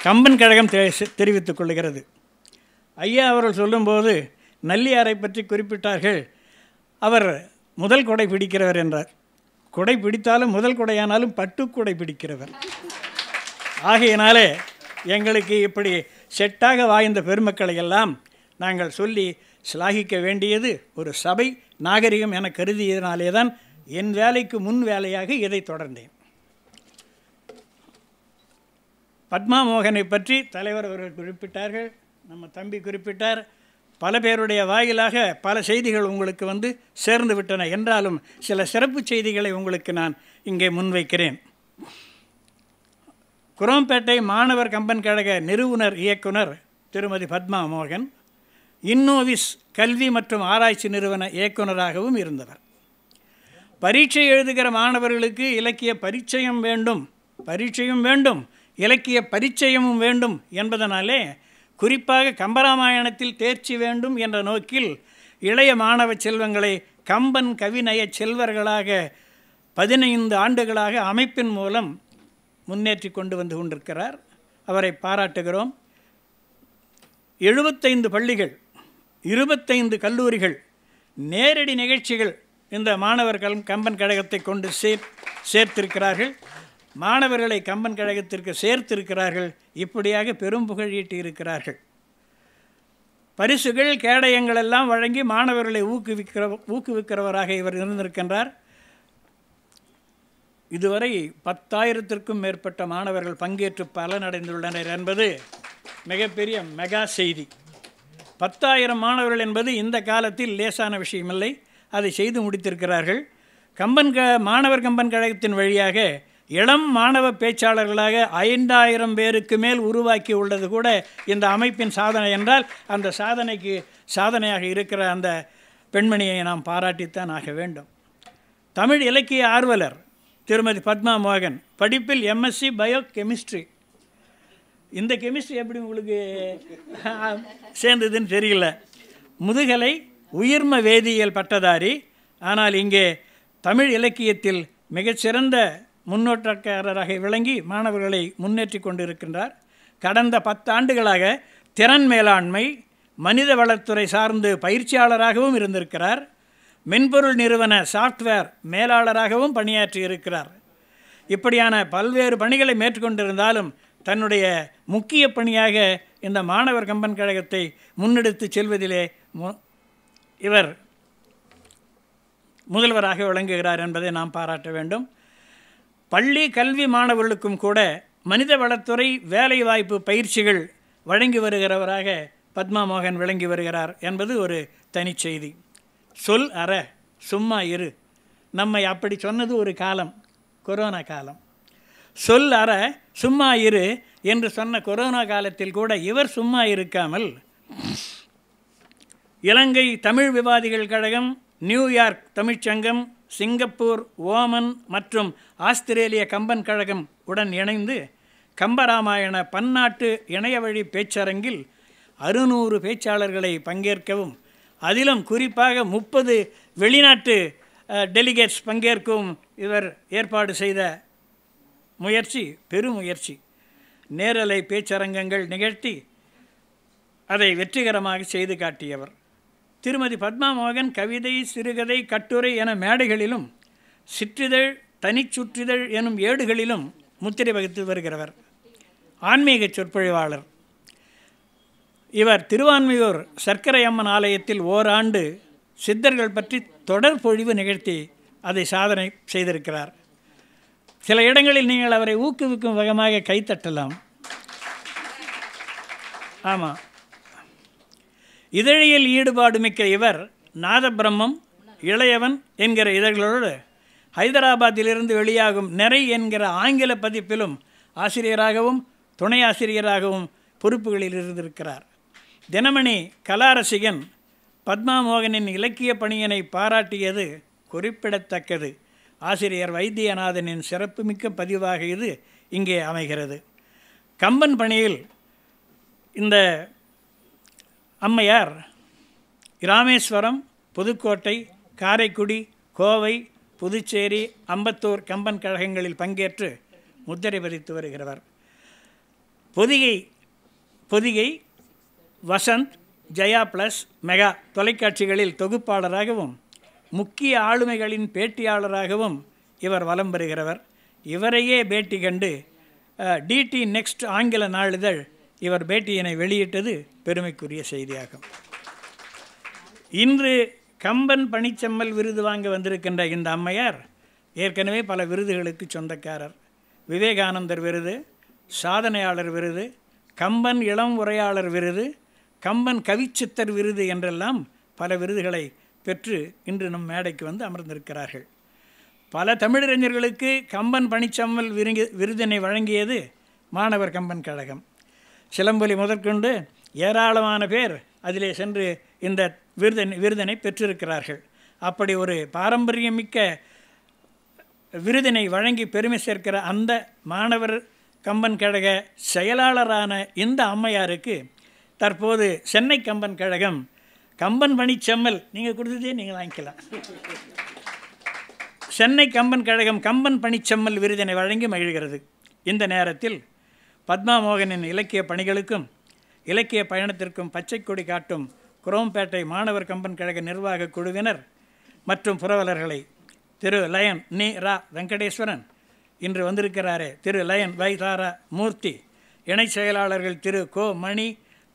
கம்பன் கழகம் தெரிவித்துக் கொள்கிறது ஐயா அவர்கள் சொல்லும்போது நல்லியாரை பற்றி குறிப்பிட்டார்கள் அவர் முதல் கொடை பிடிக்கிறவர் என்றார் கொடை பிடித்தாலும் முதல் கொடையானாலும் பட்டுக்கொடை பிடிக்கிறவர் ஆகையினாலே எங்களுக்கு இப்படி செட்டாக வாய்ந்த பெருமக்களை எல்லாம் நாங்கள் சொல்லி சிலாகிக்க வேண்டியது ஒரு சபை நாகரிகம் என கருதியதனாலே தான் என் வேலைக்கு முன் வேலையாக இதை தொடர்ந்தேன் பத்மா மோகனை பற்றி தலைவர் அவர்கள் குறிப்பிட்டார்கள் நம்ம தம்பி குறிப்பிட்டார் பல பேருடைய வாயிலாக பல செய்திகள் உங்களுக்கு வந்து சேர்ந்து விட்டன என்றாலும் சில சிறப்பு செய்திகளை உங்களுக்கு நான் இங்கே முன்வைக்கிறேன் குரோம்பேட்டை மாணவர் கம்பன் கழக நிறுவனர் இயக்குனர் திருமதி பத்மா மோகன் இன்னோவிஸ் கல்வி மற்றும் ஆராய்ச்சி நிறுவன இயக்குநராகவும் இருந்தவர் பரீட்சை எழுதுகிற மாணவர்களுக்கு இலக்கிய பரிச்சயம் வேண்டும் பரீட்சையும் வேண்டும் இலக்கிய பரிச்சயமும் வேண்டும் என்பதனாலே குறிப்பாக கம்பராமாயணத்தில் தேர்ச்சி வேண்டும் என்ற நோக்கில் இளைய மாணவ செல்வங்களை கம்பன் கவிநய செல்வர்களாக பதினைந்து ஆண்டுகளாக அமைப்பின் மூலம் முன்னேற்றி கொண்டு வந்து கொண்டிருக்கிறார் அவரை பாராட்டுகிறோம் எழுபத்தைந்து பள்ளிகள் இருபத்தைந்து கல்லூரிகள் நேரடி நிகழ்ச்சிகள் இந்த மாணவர் கல் கம்பன் கழகத்தை கொண்டு சேர் சேர்த்திருக்கிறார்கள் மாணவர்களை கம்பன் கழகத்திற்கு சேர்த்திருக்கிறார்கள் இப்படியாக பெரும் புகழீட்டு இருக்கிறார்கள் பரிசுகள் கேடயங்கள் எல்லாம் வழங்கி மாணவர்களை ஊக்குவிக்கிற ஊக்குவிக்கிறவராக இவர் இருந்திருக்கின்றார் இதுவரை பத்தாயிரத்திற்கும் மேற்பட்ட மாணவர்கள் பங்கேற்று பலனடைந்துள்ளனர் என்பது மிகப்பெரிய மெகா செய்தி பத்தாயிரம் மாணவர்கள் என்பது இந்த காலத்தில் லேசான விஷயமில்லை அதை செய்து முடித்திருக்கிறார்கள் கம்பன் க மாணவர் கம்பன் கழகத்தின் வழியாக இளம் மாணவ பேச்சாளர்களாக ஐந்தாயிரம் பேருக்கு மேல் உருவாக்கி உள்ளது கூட இந்த அமைப்பின் சாதனை என்றால் அந்த சாதனைக்கு சாதனையாக இருக்கிற அந்த பெண்மணியை நாம் பாராட்டித்தான் ஆக வேண்டும் தமிழ் இலக்கிய ஆர்வலர் திருமதி பத்மா மோகன் படிப்பில் எம்எஸ்சி பயோ கெமிஸ்ட்ரி இந்த கெமிஸ்ட்ரி எப்படி உங்களுக்கு சேர்ந்ததுன்னு தெரியல முதுகலை உயிர்ம வேதியியல் பட்டதாரி ஆனால் இங்கே தமிழ் இலக்கியத்தில் மிகச்சிறந்த முன்னோட்டக்காரராக விளங்கி மாணவர்களை முன்னேற்றி கொண்டிருக்கின்றார் கடந்த பத்தாண்டுகளாக திறன் மேலாண்மை மனித வளத்துறை சார்ந்து பயிற்சியாளராகவும் இருந்திருக்கிறார் மென்பொருள் நிறுவன சாஃப்ட்வேர் மேலாளராகவும் பணியாற்றி இருக்கிறார் இப்படியான பல்வேறு பணிகளை மேற்கொண்டிருந்தாலும் தன்னுடைய முக்கிய பணியாக இந்த மாணவர் கம்பன் கழகத்தை முன்னெடுத்து செல்வதிலே இவர் முதல்வராக விளங்குகிறார் என்பதை நாம் பாராட்ட வேண்டும் பள்ளி கல்வி மாணவர்களுக்கும் கூட மனித வளத்துறை வேலைவாய்ப்பு பயிற்சிகள் வழங்கி வருகிறவராக பத்மா மோகன் விளங்கி வருகிறார் என்பது ஒரு தனிச்செய்தி சொல் அற சும்மா இரு நம்மை அப்படி சொன்னது ஒரு காலம் கொரோனா காலம் சொல் அற சும்மா இரு என்று சொன்ன கொரோனா காலத்தில் கூட இவர் சும்மா இருக்காமல் இலங்கை தமிழ் விவாதிகள் கழகம் நியூயார்க் தமிழ்ச்சங்கம் சிங்கப்பூர் ஓமன் மற்றும் ஆஸ்திரேலிய கம்பன் கழகம் உடன் இணைந்து கம்பராமாயண பன்னாட்டு இணையவழி பேச்சரங்கில் அறுநூறு பேச்சாளர்களை பங்கேற்கவும் அதிலும் குறிப்பாக முப்பது வெளிநாட்டு டெலிகேட்ஸ் பங்கேற்கும் இவர் ஏற்பாடு செய்த முயற்சி பெருமுயற்சி நேரலை பேச்சரங்கங்கள் நிகழ்த்தி அதை வெற்றிகரமாக செய்து காட்டியவர் திருமதி பத்மா மோகன் கவிதை சிறுகதை கட்டுரை என மேடைகளிலும் சிற்றிதழ் தனிச்சுற்றிதழ் எனும் ஏடுகளிலும் முத்திரை வகித்து வருகிறவர் ஆன்மீக சொற்பொழிவாளர் இவர் திருவான்மையூர் சர்க்கரை அம்மன் ஆலயத்தில் ஓராண்டு சித்தர்கள் பற்றி தொடர் பொழிவு நிகழ்த்தி அதை சாதனை செய்திருக்கிறார் சில இடங்களில் நீங்கள் அவரை ஊக்குவிக்கும் வகமாக கைத்தட்டலாம் ஆமாம் இதழியல் ஈடுபாடு மிக்க இவர் நாதபிரம்மம் இளையவன் என்கிற இதழ்களோடு ஹைதராபாத்திலிருந்து வெளியாகும் நிறை என்கிற ஆங்கில பதிப்பிலும் ஆசிரியராகவும் துணை ஆசிரியராகவும் பொறுப்புகளில் இருந்திருக்கிறார் தினமணி கலாரசிகன் பத்மா மோகனின் இலக்கிய பணியினை பாராட்டியது குறிப்பிடத்தக்கது ஆசிரியர் வைத்தியநாதனின் சிறப்புமிக்க பதிவாக இது இங்கே அமைகிறது கம்பன் பணியில் இந்த அம்மையார் ராமேஸ்வரம் புதுக்கோட்டை காரைக்குடி கோவை புதுச்சேரி அம்பத்தூர் கம்பன் கழகங்களில் பங்கேற்று முத்திரை பதித்து வருகிறவர் பொதிகை பொதிகை வசந்த் ஜயா ப்ளஸ் மெகா தொலைக்காட்சிகளில் தொகுப்பாளராகவும் முக்கிய ஆளுமைகளின் பேட்டியாளராகவும் இவர் வலம் பெறுகிறவர் இவரையே பேட்டி கண்டு டிடி நெக்ஸ்ட் ஆங்கில நாளிதழ் இவர் பேட்டியினை வெளியிட்டது பெருமைக்குரிய செய்தியாகும் இன்று கம்பன் பனிச்சம்மல் விருது வாங்க வந்திருக்கின்ற இந்த அம்மையார் ஏற்கனவே பல விருதுகளுக்கு சொந்தக்காரர் விவேகானந்தர் விருது சாதனையாளர் விருது கம்பன் இளம் உரையாளர் விருது கம்பன் கவிச்சித்தர் விருது என்றெல்லாம் பல விருதுகளை பெற்று இன்று நம் மேடைக்கு வந்து அமர்ந்திருக்கிறார்கள் பல தமிழறிஞர்களுக்கு கம்பன் பணிச்சம்மல் விருங்கி விருதினை வழங்கியது மாணவர் கம்பன் கழகம் சிலம்பொலி முதற்கொண்டு ஏராளமான பேர் அதிலே சென்று இந்த விருதனை விருதினை பெற்றிருக்கிறார்கள் அப்படி ஒரு பாரம்பரியமிக்க விருதினை வழங்கி பெருமை சேர்க்கிற அந்த மாணவர் கம்பன் கழக செயலாளரான இந்த அம்மையாருக்கு தற்போது சென்னை கம்பன் கழகம் கம்பன் பணி செம்மல் நீங்கள் கொடுத்ததே நீங்கள் வாங்கிக்கலாம் சென்னை கம்பன் கழகம் கம்பன் பணிச்செம்மல் விருதினை வழங்கி மகிழ்கிறது இந்த நேரத்தில் பத்மா மோகனின் இலக்கிய பணிகளுக்கும் இலக்கிய பயணத்திற்கும் பச்சைக்கொடி காட்டும் குரோம்பேட்டை மாணவர் கம்பன் கழக நிர்வாக குழுவினர் மற்றும் புரவலர்களை திரு லயன் நீ ரா வெங்கடேஸ்வரன் இன்று வந்திருக்கிறாரே திரு லயன் வை தாரா மூர்த்தி இணை செயலாளர்கள் திரு கோ மணி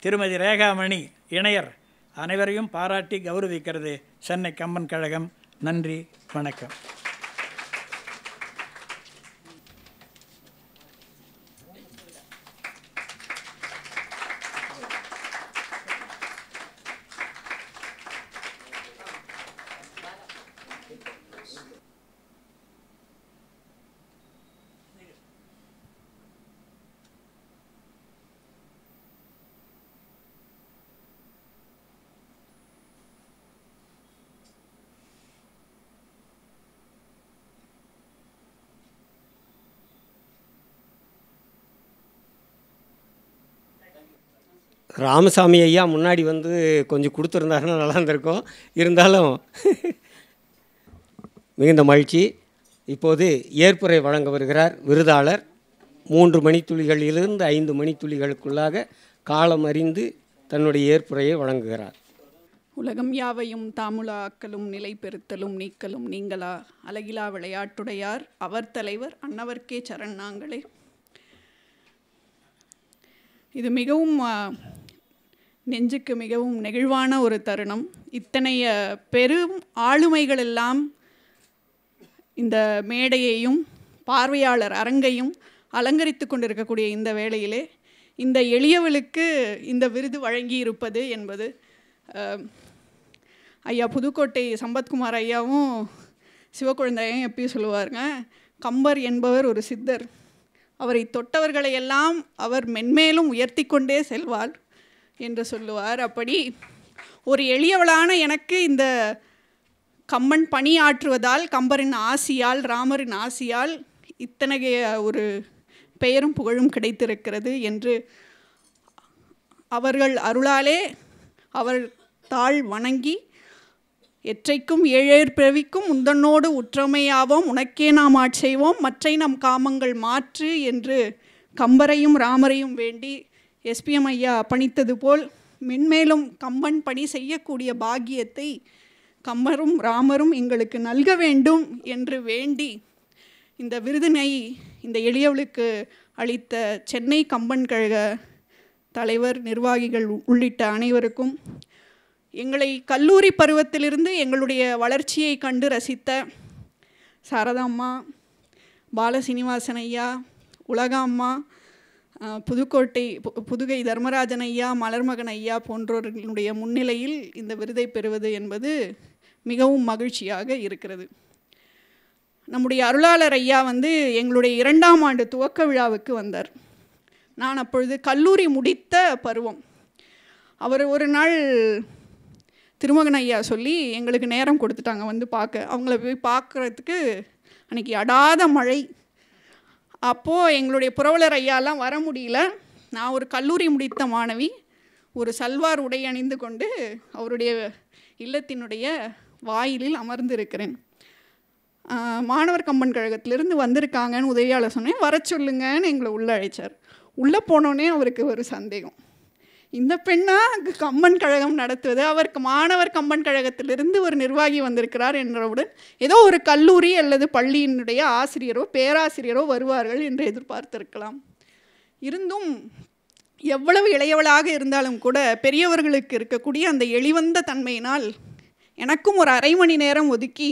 திருமதி ரேகாமணி இணையர் அனைவரையும் பாராட்டி கௌரவிக்கிறது சென்னை கம்பன் கழகம் நன்றி வணக்கம் ராமசாமி ஐயா முன்னாடி வந்து கொஞ்சம் கொடுத்துருந்தாருன்னா நல்லா இருந்திருக்கும் இருந்தாலும் மிகுந்த மகிழ்ச்சி இப்போது ஏற்புரை வழங்க வருகிறார் விருதாளர் மூன்று மணித்துளிகளிலிருந்து ஐந்து மணித்துளிகளுக்குள்ளாக காலம் அறிந்து தன்னுடைய ஏற்புரையை வழங்குகிறார் உலகம் யாவையும் தாமுலா நிலை பெருத்தலும் நீக்கலும் நீங்களா அழகிலா விளையாட்டுடையார் அவர் தலைவர் அன்னவர்க்கே சரண் நாங்களே இது மிகவும் நெஞ்சுக்கு மிகவும் நெகிழ்வான ஒரு தருணம் இத்தனைய பெரும் ஆளுமைகள் எல்லாம் இந்த மேடையையும் பார்வையாளர் அரங்கையும் அலங்கரித்து கொண்டிருக்கக்கூடிய இந்த வேளையிலே இந்த எளியவளுக்கு இந்த விருது வழங்கி இருப்பது என்பது ஐயா புதுக்கோட்டை சம்பத்குமார் ஐயாவும் சிவக்குழந்தையும் எப்பயும் சொல்லுவாருங்க கம்பர் என்பவர் ஒரு சித்தர் அவரை தொட்டவர்களையெல்லாம் அவர் மென்மேலும் உயர்த்தி கொண்டே செல்வாள் என்று சொல்லுவார் அப்படி ஒரு எளியவளான எனக்கு இந்த கம்மன் பணியாற்றுவதால் கம்பரின் ஆசியால் ராமரின் ஆசியால் இத்தனைய ஒரு பெயரும் புகழும் கிடைத்திருக்கிறது என்று அவர்கள் அருளாலே அவர் தாழ் வணங்கி எற்றைக்கும் ஏழேர் பிறவிக்கும் உந்தனோடு உற்றமையாவோம் உனக்கே நாம் ஆட்செய்வோம் மற்றை நம் காமங்கள் மாற்று என்று கம்பரையும் ராமரையும் வேண்டி எஸ்பிஎம் ஐயா பணித்தது போல் மென்மேலும் கம்பன் பணி செய்யக்கூடிய பாக்கியத்தை கம்மரும் ராமரும் எங்களுக்கு நல்க வேண்டும் என்று வேண்டி இந்த விருதினை இந்த எளியவளுக்கு அளித்த சென்னை கம்பன் கழக தலைவர் நிர்வாகிகள் உள்ளிட்ட அனைவருக்கும் எங்களை கல்லூரி பருவத்திலிருந்து எங்களுடைய வளர்ச்சியை கண்டு ரசித்த சாரதாம்மா பால ஐயா உலகாம்மா புதுக்கோட்டை புதுகை தர்மராஜன் ஐயா மலர்மகன் ஐயா போன்றவர்களுடைய முன்னிலையில் இந்த விருதை பெறுவது என்பது மிகவும் மகிழ்ச்சியாக இருக்கிறது நம்முடைய அருளாளர் ஐயா வந்து எங்களுடைய இரண்டாம் ஆண்டு துவக்க விழாவுக்கு வந்தார் நான் அப்பொழுது கல்லூரி முடித்த பருவம் அவர் ஒரு நாள் திருமகன் ஐயா சொல்லி எங்களுக்கு நேரம் கொடுத்துட்டாங்க வந்து பார்க்க அவங்கள போய் பார்க்குறதுக்கு அன்றைக்கி அடாத மழை அப்போது எங்களுடைய புரவலர் ஐயாலாம் வர முடியல நான் ஒரு கல்லூரி முடித்த மாணவி ஒரு சல்வார் உடை அணிந்து கொண்டு அவருடைய இல்லத்தினுடைய வாயிலில் அமர்ந்திருக்கிறேன் மாணவர் கம்பன் கழகத்திலிருந்து வந்திருக்காங்கன்னு உதவியாளர் சொன்னேன் வர சொல்லுங்கன்னு எங்களை உள்ளே அழைச்சார் உள்ளே போனோன்னே அவருக்கு ஒரு சந்தேகம் இந்த பெண்ணா கம்பன் கழகம் நடத்துவது அவருக்கு மாணவர் கம்பன் கழகத்திலிருந்து ஒரு நிர்வாகி வந்திருக்கிறார் என்றவுடன் ஏதோ ஒரு கல்லூரி அல்லது பள்ளியினுடைய ஆசிரியரோ பேராசிரியரோ வருவார்கள் என்று எதிர்பார்த்திருக்கலாம் இருந்தும் எவ்வளவு இளையவளாக இருந்தாலும் கூட பெரியவர்களுக்கு இருக்கக்கூடிய அந்த எளிவந்த தன்மையினால் எனக்கும் ஒரு அரை மணி நேரம் ஒதுக்கி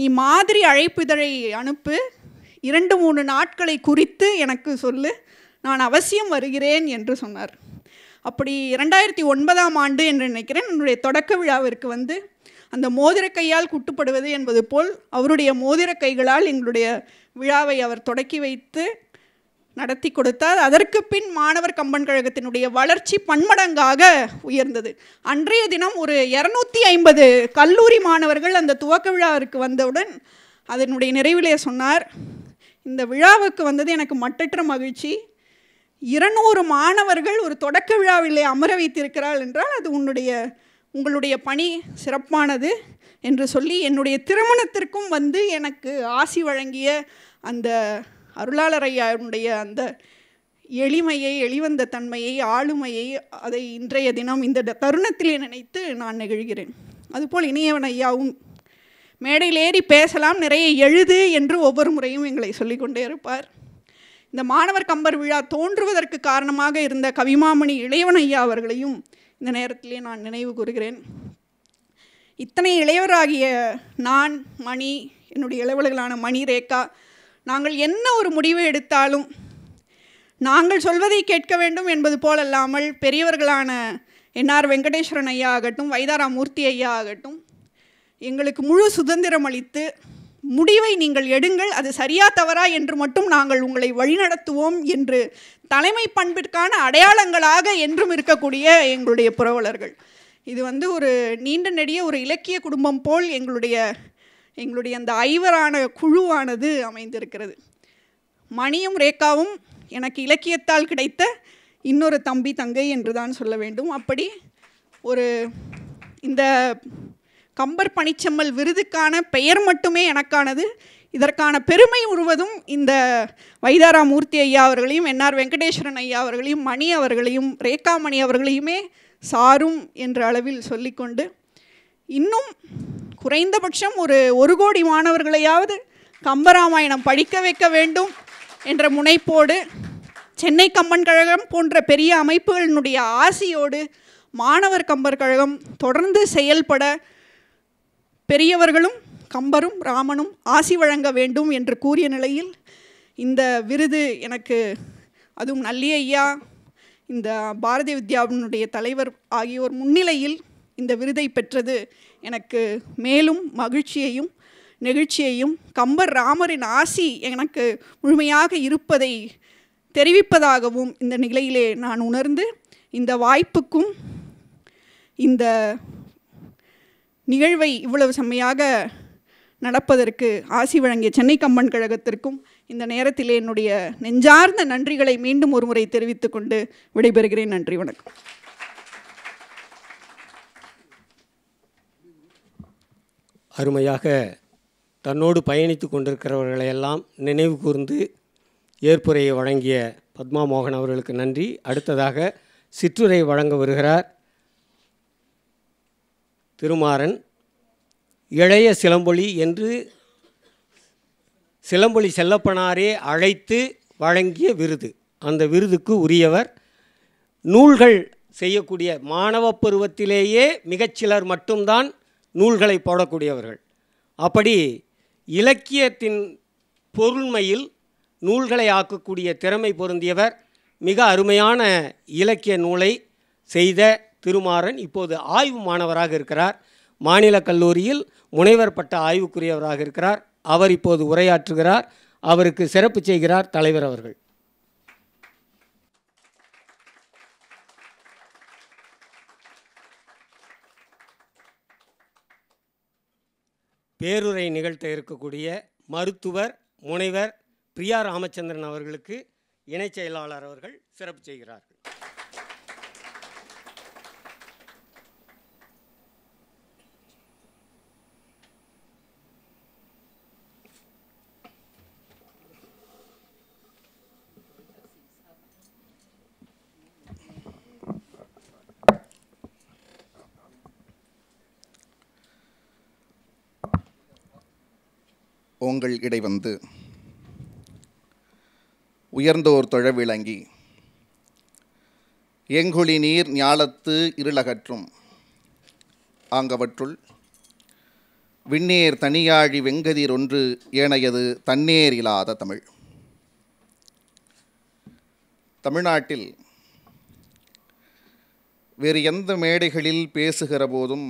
நீ மாதிரி அழைப்புதழை அனுப்பு இரண்டு மூணு நாட்களை குறித்து எனக்கு சொல்லு நான் அவசியம் வருகிறேன் என்று சொன்னார் அப்படி இரண்டாயிரத்தி ஒன்பதாம் ஆண்டு என்று நினைக்கிறேன் என்னுடைய தொடக்க விழாவிற்கு வந்து அந்த மோதிர கையால் குட்டுப்படுவது என்பது போல் அவருடைய மோதிர கைகளால் எங்களுடைய விழாவை அவர் தொடக்கி வைத்து நடத்தி கொடுத்தார் அதற்கு பின் மாணவர் கம்பன் கழகத்தினுடைய வளர்ச்சி பன்மடங்காக உயர்ந்தது அன்றைய தினம் ஒரு இரநூத்தி ஐம்பது கல்லூரி மாணவர்கள் அந்த துவக்க விழாவிற்கு வந்தவுடன் அதனுடைய நிறைவிலே சொன்னார் இந்த விழாவுக்கு வந்தது எனக்கு மட்டற்ற மகிழ்ச்சி இருநூறு மாணவர்கள் ஒரு தொடக்க விழாவிலே அமர வைத்திருக்கிறாள் என்றால் அது உன்னுடைய உங்களுடைய பணி சிறப்பானது என்று சொல்லி என்னுடைய திருமணத்திற்கும் வந்து எனக்கு ஆசி வழங்கிய அந்த அருளாளர் அந்த எளிமையை எளிவந்த தன்மையை ஆளுமையை அதை இன்றைய தினம் இந்த தருணத்திலே நினைத்து நான் நிகழ்கிறேன் அதுபோல் இனியவன் ஐயாவும் மேடையில் ஏறி பேசலாம் நிறைய எழுது என்று ஒவ்வொரு முறையும் எங்களை சொல்லிக்கொண்டே இருப்பார் இந்த மாணவர் கம்பர் விழா தோன்றுவதற்கு காரணமாக இருந்த கவிமாமணி இளையவன் ஐயா அவர்களையும் இந்த நேரத்திலே நான் நினைவு கூறுகிறேன் இத்தனை இளையவராகிய நான் மணி என்னுடைய இளவலர்களான மணி ரேகா நாங்கள் என்ன ஒரு முடிவு எடுத்தாலும் நாங்கள் சொல்வதை கேட்க வேண்டும் என்பது போலல்லாமல் பெரியவர்களான என்ஆர் வெங்கடேஸ்வரன் ஐயா ஆகட்டும் வைதாராமூர்த்தி ஐயா ஆகட்டும் எங்களுக்கு முழு சுதந்திரம் அளித்து முடிவை நீங்கள் எடுங்கள் அது சரியா தவறா என்று மட்டும் நாங்கள் உங்களை வழிநடத்துவோம் என்று தலைமை பண்பிற்கான அடையாளங்களாக என்றும் இருக்கக்கூடிய எங்களுடைய புரவலர்கள் இது வந்து ஒரு நீண்ட நெடிய ஒரு இலக்கிய குடும்பம் போல் எங்களுடைய எங்களுடைய அந்த ஐவரான குழுவானது அமைந்திருக்கிறது மணியும் ரேகாவும் எனக்கு இலக்கியத்தால் கிடைத்த இன்னொரு தம்பி தங்கை என்று தான் சொல்ல வேண்டும் அப்படி ஒரு இந்த கம்பர் பனிச்சம்மல் விருதுக்கான பெயர் மட்டுமே எனக்கானது இதற்கான பெருமை உருவதும் இந்த வைதாராமூர்த்தி ஐயா அவர்களையும் என்ஆர் வெங்கடேஸ்வரன் ஐயா அவர்களையும் மணி அவர்களையும் ரேகாமணி அவர்களையுமே சாரும் என்ற அளவில் சொல்லிக்கொண்டு இன்னும் குறைந்தபட்சம் ஒரு ஒரு கோடி மாணவர்களையாவது கம்பராமாயணம் படிக்க வைக்க வேண்டும் என்ற முனைப்போடு சென்னை கம்பன் கழகம் போன்ற பெரிய அமைப்புகளினுடைய ஆசையோடு மாணவர் கம்பர் கழகம் தொடர்ந்து செயல்பட பெரியவர்களும் கம்பரும் ராமனும் ஆசி வழங்க வேண்டும் என்று கூறிய நிலையில் இந்த விருது எனக்கு அதுவும் நல்லி ஐயா இந்த பாரதி வித்யாவினுடைய தலைவர் ஆகியோர் முன்னிலையில் இந்த விருதை பெற்றது எனக்கு மேலும் மகிழ்ச்சியையும் நெகிழ்ச்சியையும் கம்பர் ராமரின் ஆசி எனக்கு முழுமையாக இருப்பதை தெரிவிப்பதாகவும் இந்த நிலையிலே நான் உணர்ந்து இந்த வாய்ப்புக்கும் இந்த நிகழ்வை இவ்வளவு செம்மையாக நடப்பதற்கு ஆசி வழங்கிய சென்னை கம்பன் கழகத்திற்கும் இந்த நேரத்தில் என்னுடைய நெஞ்சார்ந்த நன்றிகளை மீண்டும் ஒரு முறை தெரிவித்துக்கொண்டு விடைபெறுகிறேன் நன்றி வணக்கம் அருமையாக தன்னோடு பயணித்து கொண்டிருக்கிறவர்களையெல்லாம் நினைவு கூர்ந்து ஏற்புரையை வழங்கிய பத்மா மோகன் அவர்களுக்கு நன்றி அடுத்ததாக சிற்றுரை வழங்க வருகிறார் திருமாறன் இளைய சிலம்பொலி என்று சிலம்பொலி செல்லப்பனாரே அழைத்து வழங்கிய விருது அந்த விருதுக்கு உரியவர் நூல்கள் செய்யக்கூடிய மாணவ பருவத்திலேயே மிகச்சிலர் மட்டும்தான் நூல்களை போடக்கூடியவர்கள் அப்படி இலக்கியத்தின் பொருண்மையில் நூல்களை ஆக்கக்கூடிய திறமை பொருந்தியவர் மிக அருமையான இலக்கிய நூலை செய்த திருமாறன் இப்போது ஆய்வு மாணவராக இருக்கிறார் மாநில கல்லூரியில் முனைவர் பட்ட ஆய்வுக்குரியவராக இருக்கிறார் அவர் இப்போது உரையாற்றுகிறார் அவருக்கு சிறப்பு செய்கிறார் தலைவர் அவர்கள் பேருரை நிகழ்த்த இருக்கக்கூடிய மருத்துவர் முனைவர் பிரியா ராமச்சந்திரன் அவர்களுக்கு இணைச் செயலாளர் அவர்கள் சிறப்பு செய்கிறார்கள் ஓங்கள் இடைவந்து உயர்ந்தோர் தொழ விளங்கி எங்குழி நீர் ஞாலத்து இருளகற்றும் ஆங்கவற்றுள் விண்ணேர் தனியாழி வெங்கதிர் ஒன்று ஏனையது தன்னேர் இல்லாத தமிழ் தமிழ்நாட்டில் வேறு எந்த மேடைகளில் பேசுகிற போதும்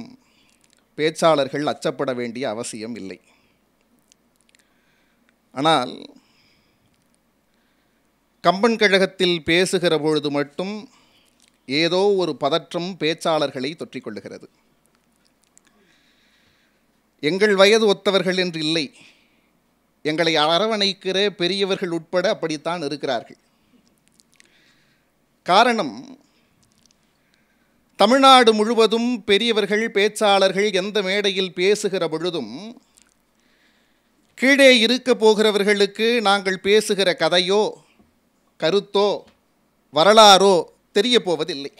பேச்சாளர்கள் அச்சப்பட வேண்டிய அவசியம் இல்லை ஆனால் கம்பன் கழகத்தில் பேசுகிற பொழுது மட்டும் ஏதோ ஒரு பதற்றம் பேச்சாளர்களை தொற்றிக்கொள்ளுகிறது எங்கள் வயது ஒத்தவர்கள் என்று இல்லை எங்களை அரவணைக்கிற பெரியவர்கள் உட்பட அப்படித்தான் இருக்கிறார்கள் காரணம் தமிழ்நாடு முழுவதும் பெரியவர்கள் பேச்சாளர்கள் எந்த மேடையில் பேசுகிற பொழுதும் கீழே இருக்க போகிறவர்களுக்கு நாங்கள் பேசுகிற கதையோ கருத்தோ வரலாறோ தெரிய போவதில்லை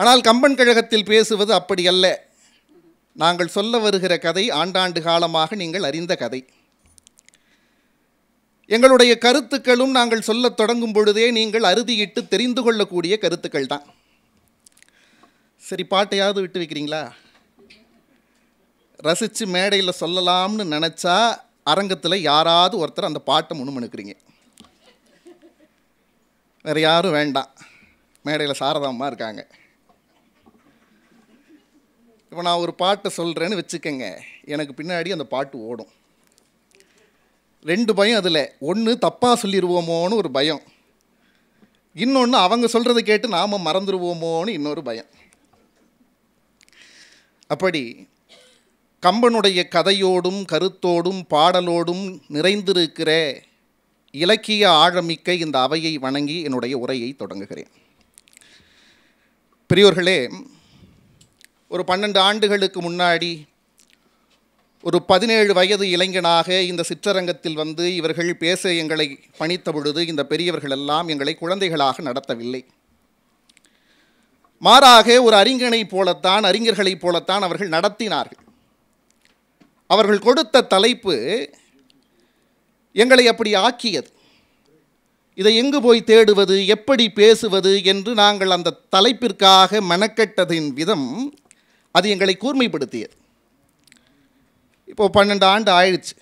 ஆனால் கம்பன் கழகத்தில் பேசுவது அப்படி அல்ல நாங்கள் சொல்ல வருகிற கதை ஆண்டாண்டு காலமாக நீங்கள் அறிந்த கதை எங்களுடைய கருத்துக்களும் நாங்கள் சொல்லத் தொடங்கும் பொழுதே நீங்கள் அறுதியிட்டு தெரிந்து கொள்ளக்கூடிய கருத்துக்கள் தான் சரி பாட்டையாவது விட்டு வைக்கிறீங்களா ரசித்து மேடையில் சொல்லலாம்னு நினச்சா அரங்கத்தில் யாராவது ஒருத்தர் அந்த பாட்டை முணுமணுக்கிறீங்க வேறு யாரும் வேண்டாம் மேடையில் சாரதாமா இருக்காங்க இப்போ நான் ஒரு பாட்டை சொல்கிறேன்னு வச்சுக்கோங்க எனக்கு பின்னாடி அந்த பாட்டு ஓடும் ரெண்டு பயம் அதில் ஒன்று தப்பாக சொல்லிடுவோமோன்னு ஒரு பயம் இன்னொன்று அவங்க சொல்கிறத கேட்டு நாம் மறந்துடுவோமோன்னு இன்னொரு பயம் அப்படி கம்பனுடைய கதையோடும் கருத்தோடும் பாடலோடும் நிறைந்திருக்கிற இலக்கிய ஆழமிக்க இந்த அவையை வணங்கி என்னுடைய உரையை தொடங்குகிறேன் பெரியோர்களே ஒரு பன்னெண்டு ஆண்டுகளுக்கு முன்னாடி ஒரு பதினேழு வயது இளைஞனாக இந்த சிற்றரங்கத்தில் வந்து இவர்கள் பேச எங்களை பணித்த பொழுது இந்த பெரியவர்கள் எல்லாம் எங்களை குழந்தைகளாக நடத்தவில்லை மாறாக ஒரு அறிஞனைப் போலத்தான் அறிஞர்களைப் போலத்தான் அவர்கள் நடத்தினார்கள் அவர்கள் கொடுத்த தலைப்பு எங்களை அப்படி ஆக்கியது இதை எங்கு போய் தேடுவது எப்படி பேசுவது என்று நாங்கள் அந்த தலைப்பிற்காக மெனக்கெட்டதின் விதம் அது எங்களை கூர்மைப்படுத்தியது இப்போது பன்னெண்டு ஆண்டு ஆயிடுச்சு